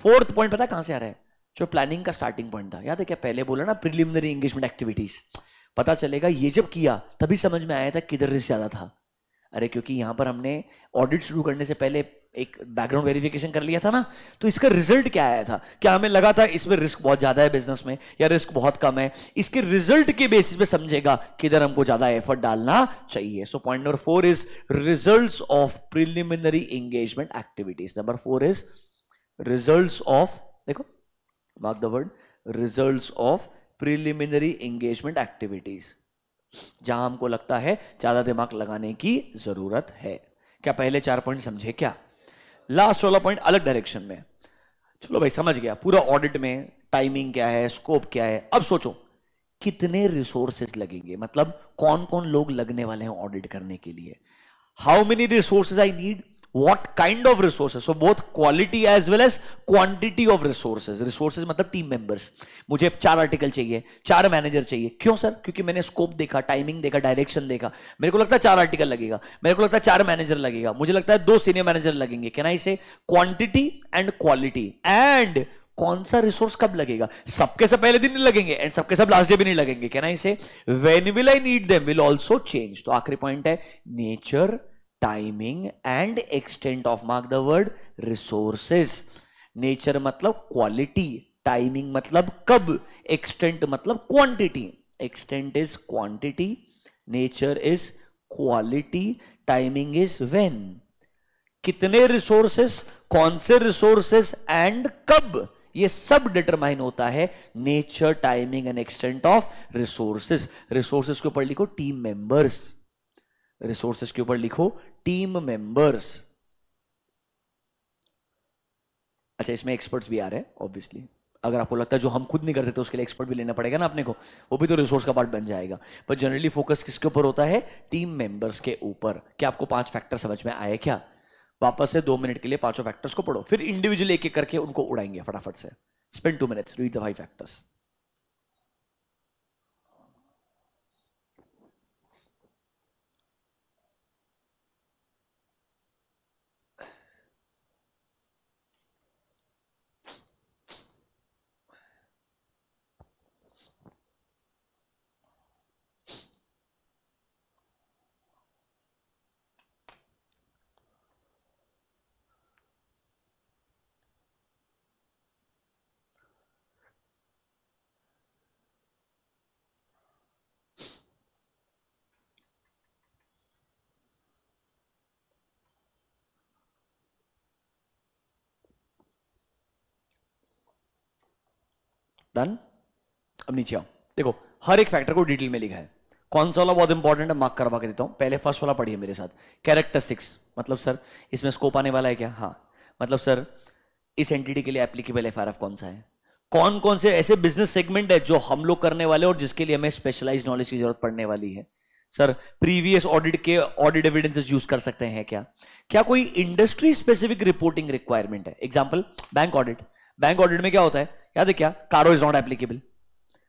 fourth point पता कहां से आ रहा है जो प्लानिंग का स्टार्टिंग पॉइंट था याद है क्या पहले बोला ना प्रिलिमिनरी एंगेजमेंट एक्टिविटीज पता चलेगा ये जब किया तभी समझ में आया था किधर रिस्क ज्यादा था अरे क्योंकि यहां पर हमने ऑडिट शुरू करने से पहले एक बैकग्राउंड वेरिफिकेशन कर लिया था ना तो इसका रिजल्ट क्या आया था क्या हमें लगा था इसमें रिस्क बहुत ज्यादा है बिजनेस में या रिस्क बहुत कम है इसके रिजल्ट के बेसिस पे समझेगा किधर हमको ज्यादा एफर्ट डालना चाहिए so point number four is result of preliminary engagement activities number four is result of देखो mark the word result of preliminary engagement activities जहां हमको लगता है ज्यादा दिमाग लगाने की जरूरत है क्या पहले चार पॉइंट समझे क्या लास्ट वाला पॉइंट अलग डायरेक्शन में चलो भाई समझ गया पूरा ऑडिट में टाइमिंग क्या है स्कोप क्या है अब सोचो कितने रिसोर्सेज लगेंगे मतलब कौन कौन लोग लगने वाले हैं ऑडिट करने के लिए how many resources I need what kind of resources so both quality as well as quantity of resources resources मतलब team members मुझे चार article चाहिए चार manager चाहिए क्यों सर क्योंकि मैंने scope देखा timing देखा direction देखा मेरे को लगता है चार article लगेगा मेरे को लगता है चार manager लगेगा मुझे लगता है दो senior manager लगेंगे can I say quantity and quality and कौन सा रिसोर्स कब लगेगा सबके सब पहले दिन नहीं लगेंगे एंड सबके सब लास्ट डे भी नहीं लगेंगे क्या ना इसे when will I need them will also change तो आखिरी पॉइंट है nature timing and extent of mark the word resources nature मतलब क्वालिटी टाइमिंग मतलब कब एक्सटेंट मतलब quantity extent is quantity nature is quality timing is when कितने resources कौन से रिसोर्सेस एंड कब ये सब डिटरमाइन होता है nature timing and extent of resources resources के ऊपर लिखो टीम मेंबर्स रिसोर्सेस के ऊपर लिखो टीम मेंबर्स अच्छा इसमें एक्सपर्ट्स भी आ रहे हैं ऑब्वियसली अगर आपको लगता है जो हम खुद नहीं कर सकते उसके लिए एक्सपर्ट भी लेना पड़ेगा ना अपने को वो भी तो रिसोर्स का पार्ट बन जाएगा पर जनरली फोकस किसके ऊपर होता है टीम मेंबर्स के ऊपर क्या आपको पांच फैक्टर समझ में आए क्या वापस से दो मिनट के लिए पांचों फैक्टर्स को पढ़ो फिर इंडिविजुअल एक एक करके उनको उड़ाएंगे फटाफट से spend two minutes read the five factors done अब नीचे आओ देखो हर एक फैक्टर को डिटेल में लिखा है कौन सा वाला बहुत इंपॉर्टेंट है मार्क करवा के देता हूं पहले फर्स्ट वाला पढ़िए मेरे साथ कैरेक्टरिस्टिक्स मतलब सर इसमें स्कोप आने वाला है क्या हाँ मतलब सर इस एंटिटी के लिए एप्लीकेबल एफ कौन सा है कौन कौन से ऐसे बिजनेस सेगमेंट है जो हम लोग करने वाले और जिसके लिए हमें स्पेशलाइज नॉलेज की जरूरत पड़ने वाली है सर प्रीवियस ऑडिट के ऑडिट एविडेंसेस यूज कर सकते हैं क्या क्या कोई इंडस्ट्री स्पेसिफिक रिपोर्टिंग रिक्वायरमेंट है example bank audit bank audit में क्या होता है याद है क्या CARO is not applicable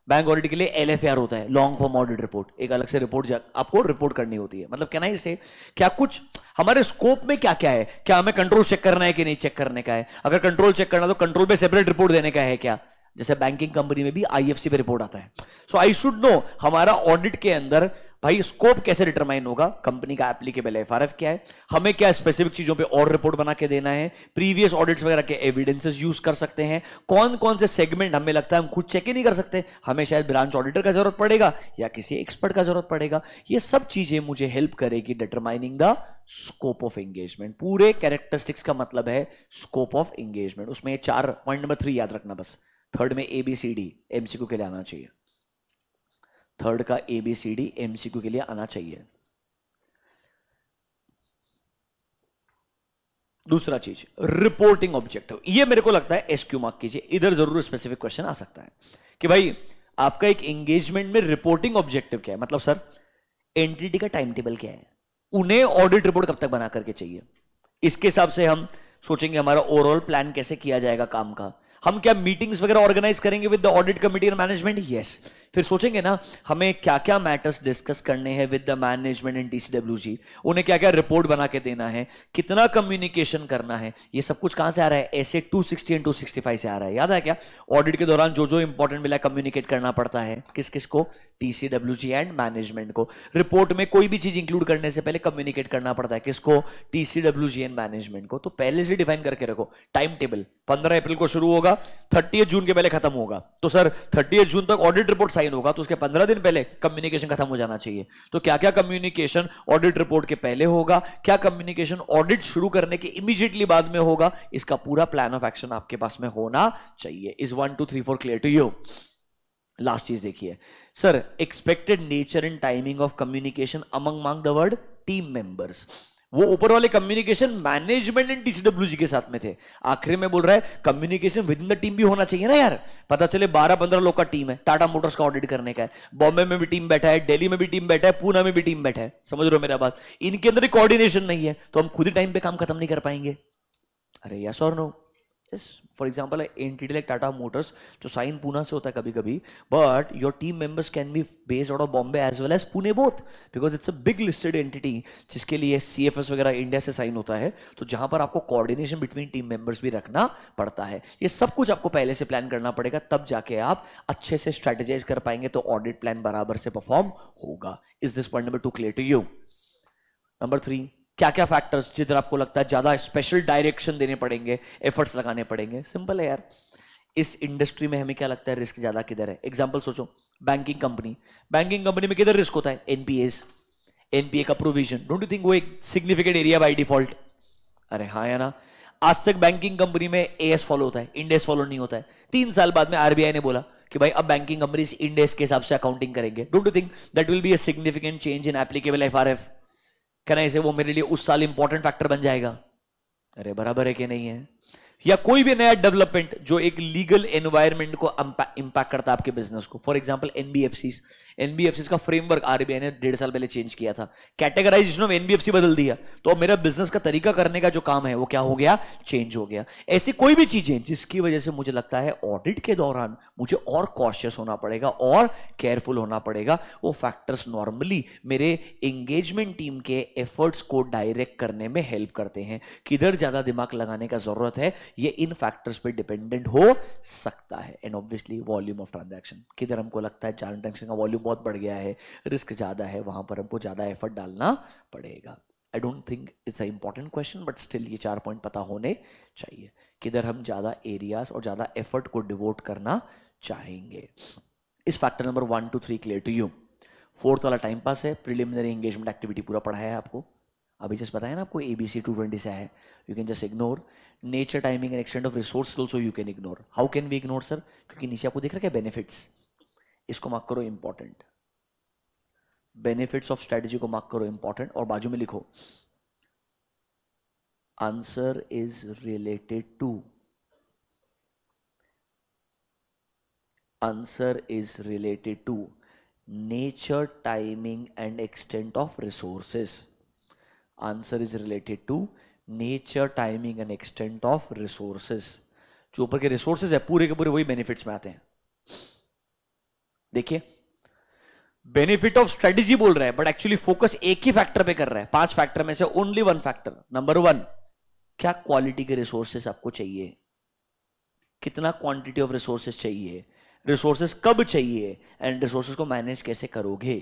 bank audit के लिए एल होता है लॉन्ग फॉर्म ऑडिट रिपोर्ट एक अलग से रिपोर्ट आपको रिपोर्ट करनी होती है मतलब कहना इसे क्या कुछ हमारे स्कोप में क्या क्या है क्या हमें कंट्रोल चेक करना है कि नहीं चेक करने का है अगर कंट्रोल चेक करना तो कंट्रोल पे सेपरेट रिपोर्ट देने का है क्या जैसे बैंकिंग कंपनी में भी आईएफसी पे रिपोर्ट आता है सो आई शुड नो हमारा ऑडिट के अंदर भाई स्कोप कैसे डिटरमाइन होगा कंपनी का एप्लीकेबल एफ आर क्या है हमें क्या स्पेसिफिक चीजों पे और रिपोर्ट बना के देना है प्रीवियस ऑडिट्स वगैरह के एविडेंसेस यूज कर सकते हैं कौन कौन से सेगमेंट हमें लगता है हम खुद चेक ही नहीं कर सकते हमें शायद ब्रांच ऑडिटर का जरूरत पड़ेगा या किसी एक्सपर्ट का जरूरत पड़ेगा ये सब चीजें मुझे हेल्प करेगी determining the scope of engagement पूरे कैरेक्टरिस्टिक्स का मतलब है स्कोप ऑफ एंगेजमेंट उसमें चार पॉइंट नंबर थ्री याद रखना बस थर्ड में A B C D MCQ के लिए आना चाहिए थर्ड का A B C D M C Q के लिए आना चाहिए दूसरा चीज रिपोर्टिंग ऑब्जेक्टिव ये मेरे को लगता है एस क्यू मार्क कीजिए इधर जरूर स्पेसिफिक क्वेश्चन आ सकता है कि भाई आपका एक एंगेजमेंट में रिपोर्टिंग ऑब्जेक्टिव क्या है मतलब सर एंटिटी का टाइम टेबल क्या है उन्हें ऑडिट रिपोर्ट कब तक बना करके चाहिए इसके हिसाब से हम सोचेंगे हमारा ओवरऑल प्लान कैसे किया जाएगा काम का हम क्या मीटिंग्स वगैरह ऑर्गेनाइज करेंगे with the audit committee and management yes फिर सोचेंगे ना हमें क्या क्या मैटर्स डिस्कस करने हैं with the management and TCWG उन्हें क्या क्या रिपोर्ट बना के देना है कितना कम्युनिकेशन करना है ये सब कुछ कहां से आ रहा है ऐसे 260 एंड 265 से आ रहा है याद है क्या ऑडिट के दौरान जो जो इंपॉर्टेंट मिला कम्युनिकेट करना पड़ता है किस किस को टीसीडब्ल्यूजी एंड मैनेजमेंट को रिपोर्ट में कोई भी चीज इंक्लूड करने से पहले कम्युनिकेट करना पड़ता है किसको टीसीडब्ल्यूजी एंड मैनेजमेंट को तो पहले से डिफाइन करके रखो टाइम टेबल पंद्रह अप्रैल को शुरू होगा होगा थर्टी जून के पहले खत्म होगा तो सर थर्टी जून तक ऑडिट रिपोर्ट साइन होगा तो उसके पंद्रह दिन पहले कम्युनिकेशन खत्म हो जाना चाहिए तो क्या क्या कम्युनिकेशन ऑडिट रिपोर्ट के पहले होगा क्या कम्युनिकेशन ऑडिट शुरू करने के इमीजिएटली बाद में होगा इसका पूरा प्लान ऑफ एक्शन आपके पास में होना चाहिए is one two three four clear to you last चीज देखिए sir expected nature and timing of communication among among the word team members वो ऊपर वाले कम्युनिकेशन मैनेजमेंट एंड टीसीडब्ल्यू के साथ में थे आखिर में बोल रहा है communication within the team भी होना चाहिए ना यार पता चले बारह पंद्रह लोग का टीम है टाटा मोटर्स का ऑडिट करने का है बॉम्बे में भी टीम बैठा है दिल्ली में भी टीम बैठा है पूना में भी टीम बैठा है समझ रहे हो मेरा बात इनके अंदर कोऑर्डिनेशन नहीं है तो हम खुद ही टाइम पे काम खत्म नहीं कर पाएंगे अरे यस और no for example entity like Tata Motors जो साइन पूना से होता है कभी कभी but your team members can be based out of Bombay as well as Pune both because it's a big listed entity जिसके लिए सी एफ एस वगैरह इंडिया से साइन होता है तो जहां पर आपको कोऑर्डिनेशन बिटवीन टीम मेंबर्स भी रखना पड़ता है ये सब कुछ आपको पहले से प्लान करना पड़ेगा तब जाके आप अच्छे से स्ट्रेटेजाइज कर पाएंगे तो ऑडिट प्लान बराबर से परफॉर्म होगा is this point number two clear to you number three क्या क्या फैक्टर्स जिधर आपको लगता है ज़्यादा स्पेशल डायरेक्शन देने पड़ेंगे एफर्ट्स लगाने पड़ेंगे सिंपल है यार इस इंडस्ट्री में हमें क्या लगता है रिस्क ज़्यादा किधर है एग्जाम्पल सोचो बैंकिंग कंपनी बैंकिंग कंपनी में किधर रिस्क होता है एनपीएस एनपीए का प्रोविजन डोंट यू थिंक वो एक सिग्निफिकेंट एरिया बाई डिफॉल्ट अरे हाँ या ना आज तक बैंकिंग कंपनी में ए एस फॉलो होता है इंडेस फॉलो नहीं होता है तीन साल बाद में आरबीआई ने बोला कि भाई अब बैंकिंग कंपनी इंडेस के हिसाब से अकाउंटिंग करेंगे don't you think that will be a significant change in applicable F R F कहना इसे वो मेरे लिए उस साल इंपॉर्टेंट फैक्टर बन जाएगा अरे बराबर है कि नहीं है या कोई भी नया डेवलपमेंट जो एक लीगल एनवायरमेंट को इंपैक्ट करता है आपके बिजनेस को फॉर एग्जाम्पल एनबीएफसी एनबीएफसी का फ्रेमवर्क आरबीआई ने डेढ़ साल पहले चेंज किया था कैटेगराइजेशन ऑफ एनबीएफसी बदल दिया तो अब मेरा बिजनेस का तरीका करने का जो काम है वो क्या हो गया चेंज हो गया ऐसी कोई भी चीजें जिसकी वजह से मुझे लगता है ऑडिट के दौरान मुझे और कॉशियस होना पड़ेगा और केयरफुल होना पड़ेगा वो फैक्टर्स नॉर्मली मेरे एंगेजमेंट टीम के एफर्ट्स को डायरेक्ट करने में हेल्प करते हैं किधर ज्यादा दिमाग लगाने का जरूरत है ये इन फैक्टर्स पे डिपेंडेंट हो सकता है and obviously volume of transaction किधर हमको लगता है ट्रांजेक्शन का वॉल्यूम बहुत बढ़ गया है रिस्क ज़्यादा है वहाँ पर हमको ज़्यादा एफर्ट डालना पड़ेगा I don't think it's a important question but still ये चार पॉइंट पता होने चाहिए किधर हम ज़्यादा एरियाज और ज़्यादा एफर्ट को डिवोट करना चाहेंगे इस factor number one two three clear to you fourth वाला टाइम पास है प्रिलिमिनरी एंगेजमेंट एक्टिविटी पूरा पढ़ाया है आपको अभी जस्ट बताया ना आपको A B C to twenty से है you can just ignore nature timing and extend of resource also you can ignore how can we ignore sir क्योंकि नीचे आपको देख रहा है बेनिफिट्स इसको मार्क करो इंपॉर्टेंट बेनिफिट्स ऑफ स्ट्रेटेजी को मार्क करो इंपॉर्टेंट और बाजू में लिखो answer is related to answer is related to nature timing and extent of resources answer is related to nature timing and extent of resources जो ऊपर के रिसोर्सेज है पूरे के पूरे वही बेनिफिट्स में आते हैं देखिए बेनिफिट ऑफ स्ट्रेटेजी बोल रहे हैं बट एक्चुअली फोकस एक ही फैक्टर पे कर रहे हैं पांच फैक्टर में से only one factor number one क्या क्वालिटी के रिसोर्सेस आपको चाहिए कितना क्वांटिटी ऑफ रिसोर्सेस चाहिए रिसोर्सेस कब चाहिए एंड रिसोर्सेस को मैनेज कैसे करोगे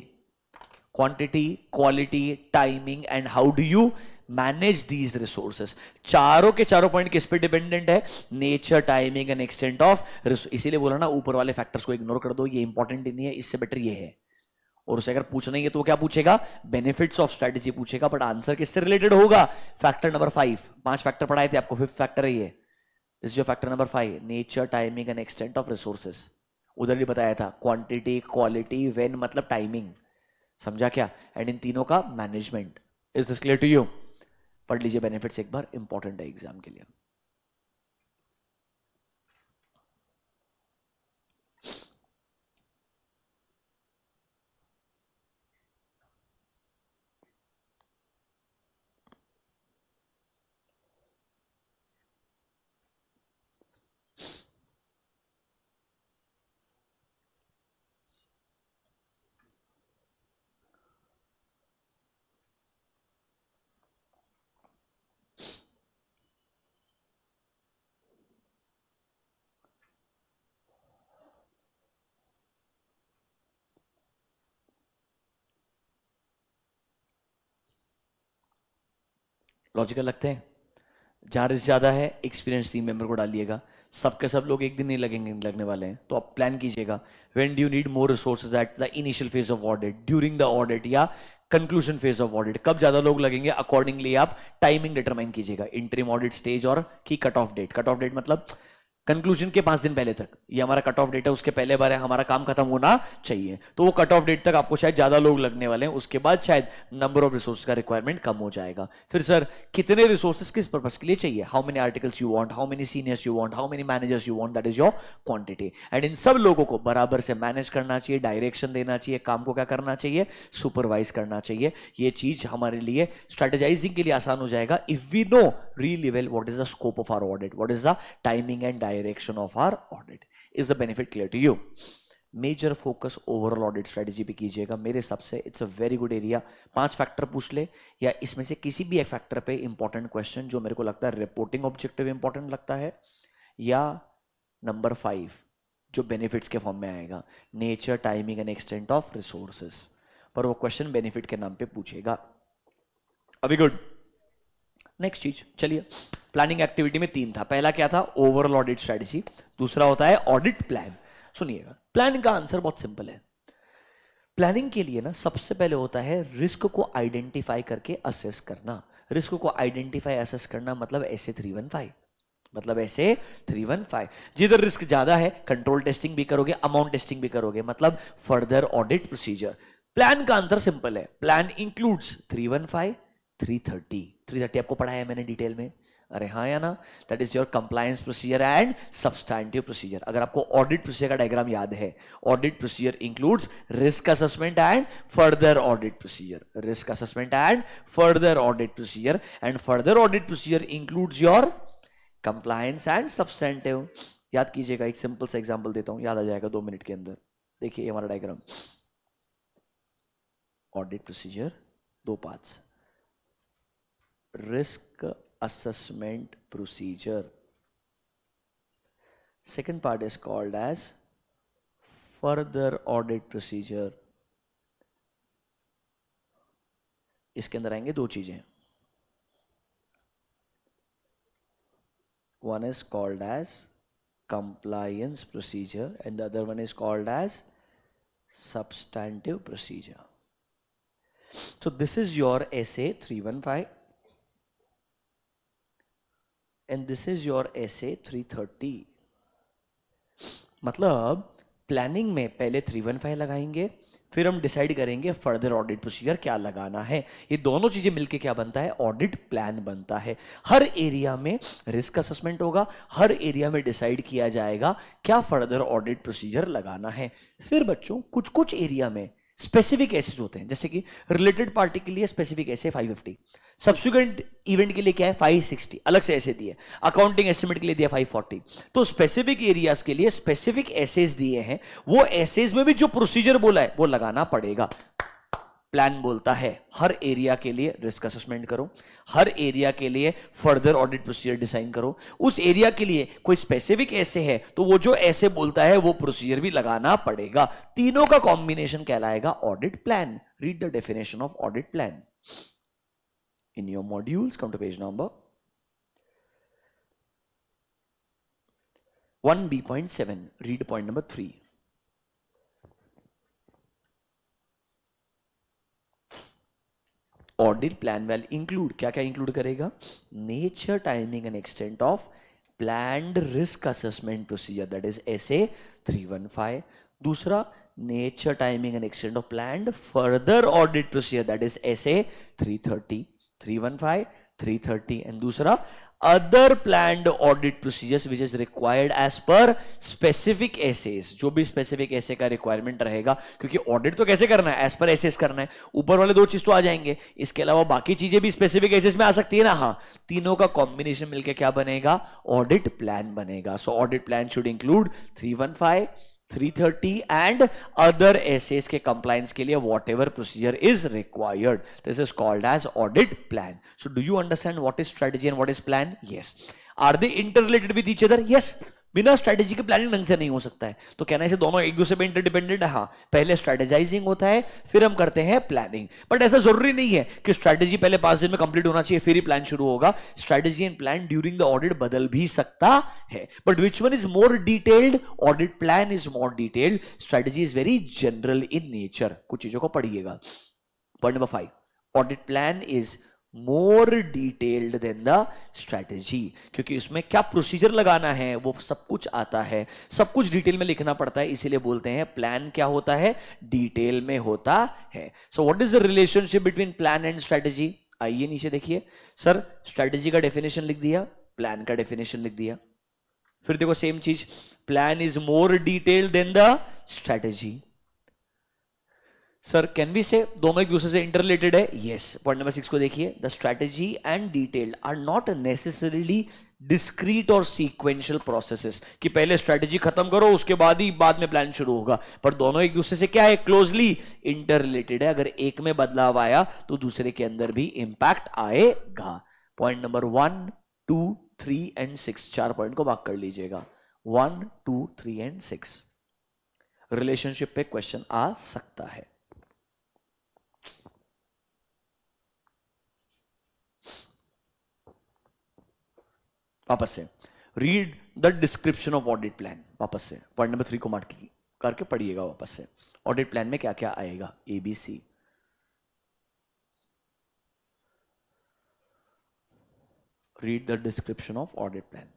quantity quality timing and how do you manage these resources चारों के चारों पॉइंट किस पे डिपेंडेंट है nature timing and extent of इसीलिए बोला ना ऊपर वाले फैक्टर्स को इग्नोर कर दो ये इंपॉर्टेंट नहीं है इससे बेटर ये है और उसे अगर पूछना ही है तो क्या पूछेगा बेनिफिट्स ऑफ स्ट्रेटेजी पूछेगा बट आंसर किससे रिलेटेड होगा फैक्टर नंबर फाइव पांच फैक्टर पढ़ाए थे आपको फिफ्थ फैक्टर ही है this is your factor number five nature timing and extent of resources उधर भी बताया था क्वांटिटी क्वालिटी वेन मतलब टाइमिंग समझा क्या एंड इन तीनों का management is this clear to you पढ़ लीजिए बेनिफिट्स एक बार इंपॉर्टेंट है एग्जाम के लिए लॉजिकल लगते हैं जहाँ रिस्क ज़्यादा है एक्सपीरियंस टीम मेंबर को डालिएगा सब के सब लोग एक दिन नहीं लगेंगे लगने वाले हैं तो आप प्लान कीजिएगा when do need more resources at the initial phase of audit during the audit या कंक्लूजन फेज ऑफ ऑडिट कब ज्यादा लोग लगेंगे अकॉर्डिंगली आप टाइमिंग डिटरमाइन कीजिएगा इंटरिम ऑडिट स्टेज और की cut off date cut off date मतलब कंक्लूजन के पांच दिन पहले तक ये हमारा कट ऑफ डेट है उसके पहले बार हमारा काम खत्म होना चाहिए तो वो कट ऑफ डेट तक आपको शायद ज्यादा लोग लगने वाले हैं उसके बाद शायद नंबर ऑफ रिसोर्स का रिक्वायरमेंट कम हो जाएगा फिर सर कितने रिसोर्सेज किस पर्पज के लिए चाहिए how many articles you want how many seniors you want how many managers you want that is your quantity and इन सब लोगों को बराबर से मैनेज करना चाहिए डायरेक्शन देना चाहिए काम को क्या करना चाहिए सुपरवाइज करना चाहिए ये चीज हमारे लिए स्ट्रेटेजाइजिंग के लिए आसान हो जाएगा if we know really well what is the scope of our audit, what is the timing and direction of our audit. Is the benefit clear to you? Major focus overall audit strategy पे कीजिएगा मेरे हिसाब से it's a very good area पांच factor पूछ ले या इसमें से किसी भी एक फैक्टर पे इंपॉर्टेंट क्वेश्चन जो मेरे को लगता है रिपोर्टिंग ऑब्जेक्टिव इंपॉर्टेंट लगता है या नंबर फाइव जो बेनिफिट्स के फॉर्म में आएगा nature timing and extent of resources पर वो क्वेश्चन बेनिफिट के नाम पे पूछेगा अभी गुड नेक्स्ट चीज चलिए प्लानिंग एक्टिविटी में तीन था पहला क्या था ओवरऑल ऑडिट स्ट्रेटेजी दूसरा होता है ऑडिट प्लान सुनिएगा प्लान का आंसर बहुत सिंपल है प्लानिंग के लिए ना सबसे पहले होता है रिस्क को आइडेंटिफाई करके असेस करना रिस्क को आइडेंटिफाई असेस करना मतलब ऐसे थ्री वन फाइव मतलब ऐसे थ्री वन फाइव जिधर रिस्क ज्यादा है कंट्रोल टेस्टिंग भी करोगे अमाउंट टेस्टिंग भी करोगे मतलब फर्दर ऑडिट प्रोसीजर प्लान का आंसर सिंपल है plan includes three one five three thirty three thirty आपको पढ़ाया है मैंने डिटेल में अरे हाँ या ना that is your compliance procedure and substantive procedure अगर आपको ऑडिट प्रोसीजर का डायग्राम याद है audit procedure includes risk assessment and further audit procedure risk assessment and further audit procedure and further audit procedure includes your compliance and substantive याद कीजिएगा एक simple सा example देता हूं याद आ जाएगा दो मिनट के अंदर देखिए हमारा डायग्राम ऑडिट प्रोसीजर दो parts risk assessment procedure second part is called as further audit procedure इसके अंदर आएंगे दो चीजें one is called as compliance procedure and other one is called as substantive procedure so this is your S A three one five and this is your three thirty मतलब planning में पहले three one five लगाएंगे फिर हम decide करेंगे further audit procedure क्या लगाना है ये दोनों चीजें मिलके क्या बनता है ऑडिट प्लान बनता है हर एरिया में रिस्क असेसमेंट होगा हर एरिया में डिसाइड किया जाएगा क्या फर्दर ऑडिट प्रोसीजर लगाना है फिर बच्चों कुछ कुछ एरिया में स्पेसिफिक एसेज होते हैं जैसे कि रिलेटेड पार्टी के लिए specific SA fifty subsequent event के लिए क्या है 560 अलग से ऐसे दिए अकाउंटिंग एस्टिमेट के लिए दिया 540 तो स्पेसिफिक एरियाज के लिए स्पेसिफिक एसेज दिए हैं वो एसेज में भी जो प्रोसीजर बोला है वो लगाना पड़ेगा प्लान बोलता है हर एरिया के लिए रिस्क असेसमेंट करो हर एरिया के लिए फर्दर ऑडिट प्रोसीजर डिजाइन करो उस एरिया के लिए कोई स्पेसिफिक ऐसे है तो वो जो ऐसे बोलता है वो प्रोसीजर भी लगाना पड़ेगा तीनों का कॉम्बिनेशन कहलाएगा audit plan read the definition of audit plan in your modules come to page number 1b.7 read point number 3 audit plan will include क्या क्या इंक्लूड करेगा nature timing and extent of planned risk assessment procedure that is S A three one five दूसरा nature timing and extent of planned further audit procedure that is S A three thirty three one five three thirty and दूसरा other plan audit procedures which is required as per specific SAs जो भी specific एसे का requirement रहेगा क्योंकि audit तो कैसे करना है एज पर एसेस करना है ऊपर वाले दो चीज तो आ जाएंगे इसके अलावा बाकी चीजें भी स्पेसिफिक एसेस में आ सकती है ना हाँ तीनों का कॉम्बिनेशन मिलकर क्या बनेगा ऑडिट प्लान बनेगा so audit plan should include three one five three thirty and other S S के कंप्लायंस के लिए whatever procedure is required this is called as audit plan so do you understand what is strategy and what is plan yes are they interrelated with each other yes बिना strategy के planning ढंग से नहीं हो सकता है तो कहना है दोनों एक दूसरे पर इंटरडिपेंडेंट है हाँ पहले स्ट्रेटेजाइजिंग होता है फिर हम करते हैं प्लानिंग बट ऐसा जरूरी नहीं है कि स्ट्रैटेजी पहले पांच दिन में कंप्लीट होना चाहिए फिर ही प्लान शुरू होगा strategy and plan during the audit बदल भी सकता है but which one is more detailed audit plan is more detailed strategy is very general in nature कुछ चीजों को पढ़िएगा point number five audit plan is more detailed than the strategy क्योंकि उसमें क्या प्रोसीजर लगाना है वो सब कुछ आता है सब कुछ डिटेल में लिखना पड़ता है इसीलिए बोलते हैं प्लान क्या होता है डिटेल में होता है so what is the relationship between plan and strategy आइए नीचे देखिए सर स्ट्रैटेजी का डेफिनेशन लिख दिया प्लान का डेफिनेशन लिख दिया फिर देखो सेम चीज plan is more detailed than the strategy sir can be say दोनों एक दूसरे से इंटरलेटेड है ये पॉइंट नंबर सिक्स को देखिए the strategy and detail are not necessarily discrete और सीक्वेंशियल प्रोसेसेस कि पहले स्ट्रैटेजी खत्म करो उसके बाद ही बाद में प्लान शुरू होगा पर दोनों एक दूसरे से क्या है क्लोजली रिलेटेड है अगर एक में बदलाव आया तो दूसरे के अंदर भी इंपैक्ट आएगा point number one two three and six चार पॉइंट को बात कर लीजिएगा one two three and six relationship पे क्वेश्चन आ सकता है वापस से read the description of audit plan वापस से पॉइंट नंबर थ्री को मार्क करके पढ़िएगा वापस से ऑडिट प्लान में क्या क्या आएगा A B C read the description of audit plan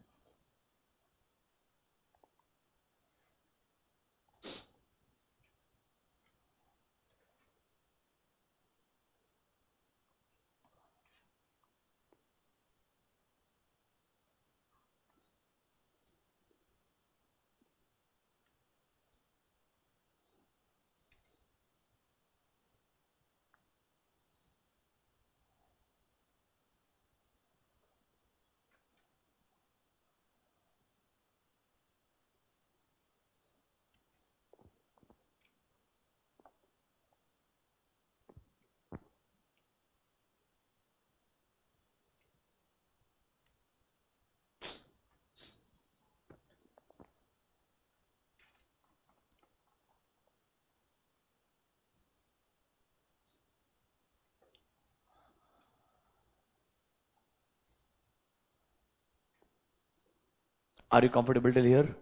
are you comfortable till here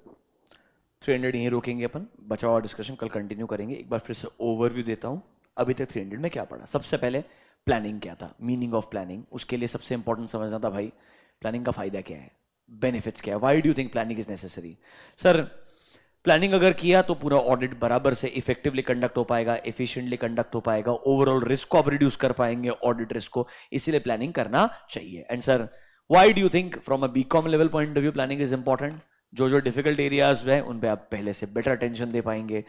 300 यहीं रोकेंगे अपन बचाओ और डिस्कशन कल कंटिन्यू करेंगे एक बार फिर से ओवरव्यू देता हूँ अभी तक 300 में क्या पढ़ा सबसे पहले प्लानिंग क्या था मीनिंग ऑफ प्लानिंग उसके लिए सबसे इंपॉर्टेंट समझना था भाई प्लानिंग का फायदा क्या है बेनिफिट्स क्या है why do think planning is necessary sir planning अगर किया तो पूरा ऑडिट बराबर से इफेक्टिवली कंडक्ट हो पाएगा एफिशिएंटली कंडक्ट हो पाएगा ओवरऑल रिस्क को आप रिड्यूस कर पाएंगे ऑडिट रिस्क को इसीलिए प्लानिंग करना चाहिए and sir why do you think from a B com level point of view planning is important जो जो डिफिकल्ट एरियाज हैं उन पर आप पहले से बेटर अटेंशन दे पाएंगे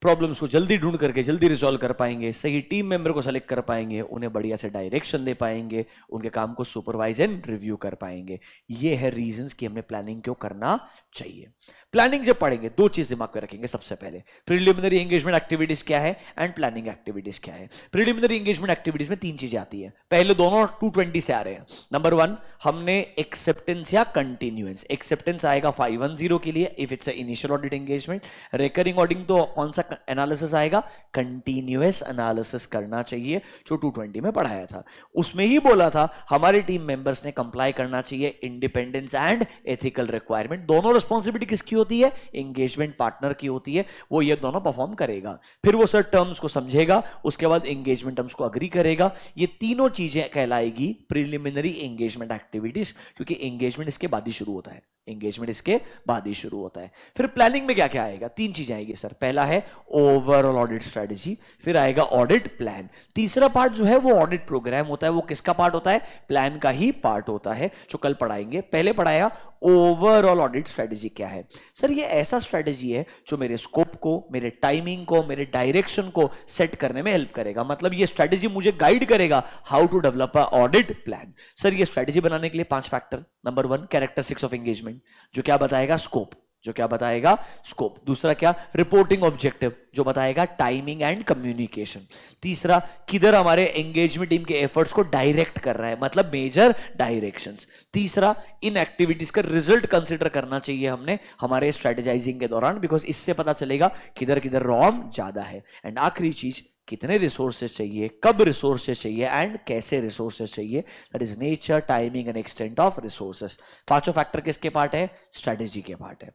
प्रॉब्लम्स को जल्दी ढूंढ करके जल्दी रिजॉल्व कर पाएंगे सही टीम मेंबर को सेलेक्ट कर पाएंगे उन्हें बढ़िया से डायरेक्शन दे पाएंगे उनके काम को सुपरवाइज एंड रिव्यू कर पाएंगे ये है रीजंस कि हमें प्लानिंग क्यों करना चाहिए प्लानिंग जब पढ़ेंगे दो चीज दिमाग में रखेंगे सबसे पहले प्रिलिमिनरी एंगेजमेंट एक्टिविटीज क्या है एंड प्लानिंग एक्टिविटीज क्या है प्रिलिमिनरी एंगेजमेंट एक्टिविटीज में तीन चीजें आती है पहले दोनों 220 से आ रहे हैं नंबर वन हमने एक्सेप्टेंस या कंटिन्यूएंस एक्सेप्टेंस आएगा 510 के लिए if it's initial audit engagement recurring auditing तो कौन सा एनालिसिस आएगा कंटिन्यूस एनालिसिस करना चाहिए जो 220 में पढ़ाया था उसमें ही बोला था हमारे टीम मेंबर्स ने कंप्लाई करना चाहिए इंडिपेंडेंस एंड एथिकल रिक्वायरमेंट दोनों रिस्पॉन्सिबिलिटी किसकी होती है एंगेजमेंट पार्टनर की होती है वो ये दोनों परफॉर्म करेगा फिर वो सर टर्म्स को समझेगा उसके बाद एंगेजमेंट टर्म्स को अग्री करेगा ये तीनों चीजें कहलाएगी प्रिलिमिनरी एंगेजमेंट एक्टिविटीज क्योंकि एंगेजमेंट इसके बाद ही शुरू होता है एंगेजमेंट इसके बाद ही शुरू होता है फिर प्लानिंग में क्या क्या आएगा तीन चीजें आएगी सर पहला है ओवरऑल ऑडिट स्ट्रेटेजी फिर आएगा ऑडिट प्लान तीसरा पार्ट जो है वो ऑडिट प्रोग्राम होता है वो किसका पार्ट होता है प्लान का ही पार्ट होता है जो कल पढ़ाएंगे पहले पढ़ाया ओवरऑल ऑडिट स्ट्रेटेजी क्या है सर ये ऐसा स्ट्रेटेजी है जो मेरे स्कोप को मेरे टाइमिंग को मेरे डायरेक्शन को सेट करने में हेल्प करेगा मतलब ये स्ट्रेटेजी मुझे गाइड करेगा how to develop a audit plan sir ये स्ट्रेटेजी बनाने के लिए पांच factor number one character six of engagement जो क्या बताएगा स्कोप जो क्या बताएगा स्कोप दूसरा क्या रिपोर्टिंग ऑब्जेक्टिव जो बताएगा टाइमिंग एंड कम्युनिकेशन तीसरा किधर हमारे एंगेजमेंट टीम के एफर्ट्स को डायरेक्ट कर रहा है मतलब मेजर डायरेक्शंस तीसरा इन एक्टिविटीज का रिजल्ट कंसिडर करना चाहिए हमने हमारे स्ट्रेटेजाइजिंग के दौरान बिकॉज इससे पता चलेगा किधर किधर रॉम ज्यादा है एंड आखिरी चीज कितने रिसोर्सेज चाहिए कब रिसोर्सेज चाहिए एंड कैसे रिसोर्सेज चाहिए that is nature timing and extent of resources पांचों फैक्टर किसके पार्ट है स्ट्रेटेजी के पार्ट है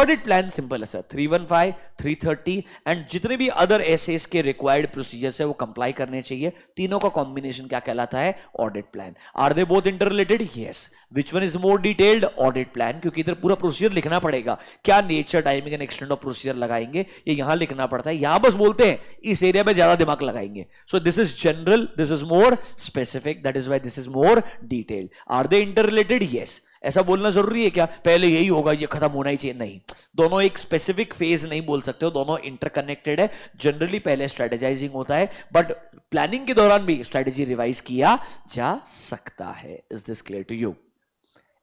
ऑडिट प्लान सिंपल है sir three one five three thirty and जितने भी अदर एसेस के रिक्वायर्ड प्रोसीजर्स है वो कंप्लाई करने चाहिए तीनों का कॉम्बिनेशन क्या कहलाता है audit plan are they both inter related yes which one is more detailed audit plan क्योंकि इधर पूरा प्रोसीजर लिखना पड़ेगा क्या nature timing and extent of procedure लगाएंगे ये यहां लिखना पड़ता है यहां बस बोलते हैं इस एरिया में ज्यादा दिमाग लगाएंगे so this is general this is more specific that is why this is more detail are they inter related yes ऐसा बोलना जरूरी है क्या पहले यही होगा ये खत्म होना ही चाहिए नहीं दोनों एक स्पेसिफिक फेज नहीं बोल सकते हो दोनों इंटरकनेक्टेड है जनरली पहले स्ट्रेटेजाइजिंग होता है बट प्लानिंग के दौरान भी स्ट्रेटेजी रिवाइज किया जा सकता है is this clear to you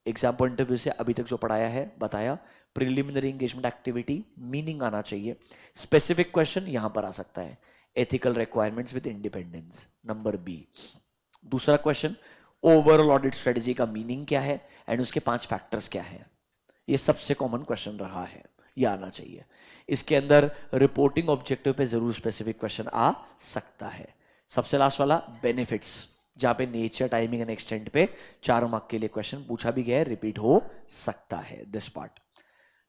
example interview से अभी तक जो पढ़ाया है बताया प्रिलिमिनरी एंगेजमेंट एक्टिविटी मीनिंग आना चाहिए स्पेसिफिक क्वेश्चन यहां पर आ सकता है ethical requirement with independence number B दूसरा क्वेश्चन ओवरऑल ऑडिट स्ट्रेटजी का मीनिंग क्या है एंड उसके पांच फैक्टर्स क्या है ये सबसे कॉमन क्वेश्चन रहा है ये आना चाहिए इसके अंदर रिपोर्टिंग ऑब्जेक्टिव पे जरूर स्पेसिफिक क्वेश्चन आ सकता है सबसे लास्ट वाला बेनिफिट्स जहां पे नेचर टाइमिंग एंड एक्सटेंट पे चारों मार्क के लिए क्वेश्चन पूछा भी गया है रिपीट हो सकता है this part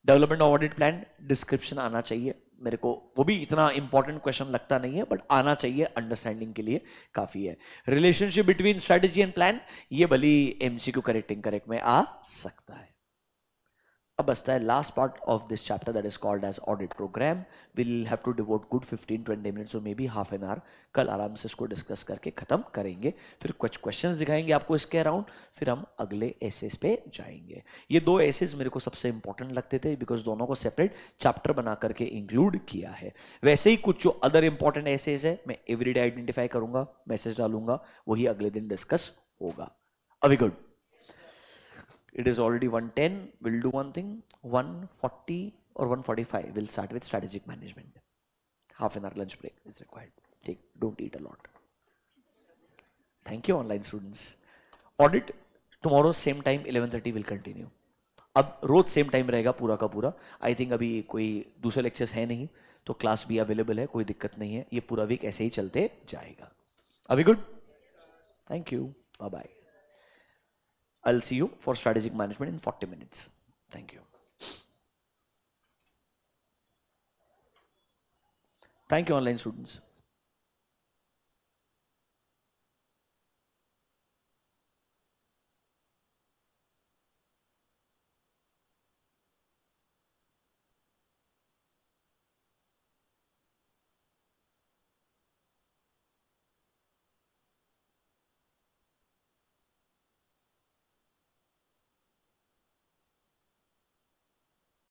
development audit plan description आना चाहिए मेरे को वो भी इतना इंपॉर्टेंट क्वेश्चन लगता नहीं है बट आना चाहिए अंडरस्टैंडिंग के लिए काफ़ी है relationship between strategy and plan ये भली एमसीक्यू करेक्टिंग करेक्ट में आ सकता है बसता है last part of this chapter that is called as audit program will have to devote good 15-20 और may be half an hour कल आराम से इसको डिस्कस करके ख़त्म करेंगे फिर कुछ क्वेश्चन दिखाएंगे आपको इसके अराउंड फिर हम अगले एसेस पे जाएंगे ये दो एसेज मेरे को सबसे इंपॉर्टेंट लगते थे बिकॉज दोनों को सेपरेट चैप्टर बना करके इंक्लूड किया है वैसे ही कुछ जो अदर इंपॉर्टेंट एसेज है मैं एवरीडे आइडेंटिफाई करूंगा मैसेज डालूंगा वही अगले दिन डिस्कस होगा अभी good it is already 110 we'll do one thing 140 or 145 we'll start with strategic management half an hour lunch break is required take don't eat a lot thank you online students audit tomorrow same time 11:30 will continue अब रोज same time रहेगा पूरा का पूरा I think अभी कोई दूसरे lectures है नहीं तो क्लास भी अवेलेबल है कोई दिक्कत नहीं है ये पूरा वीक ऐसे ही चलते जाएगा अभी good thank you bye bye I'll see you for strategic management in 40 minutes. Thank you. Thank you, online students.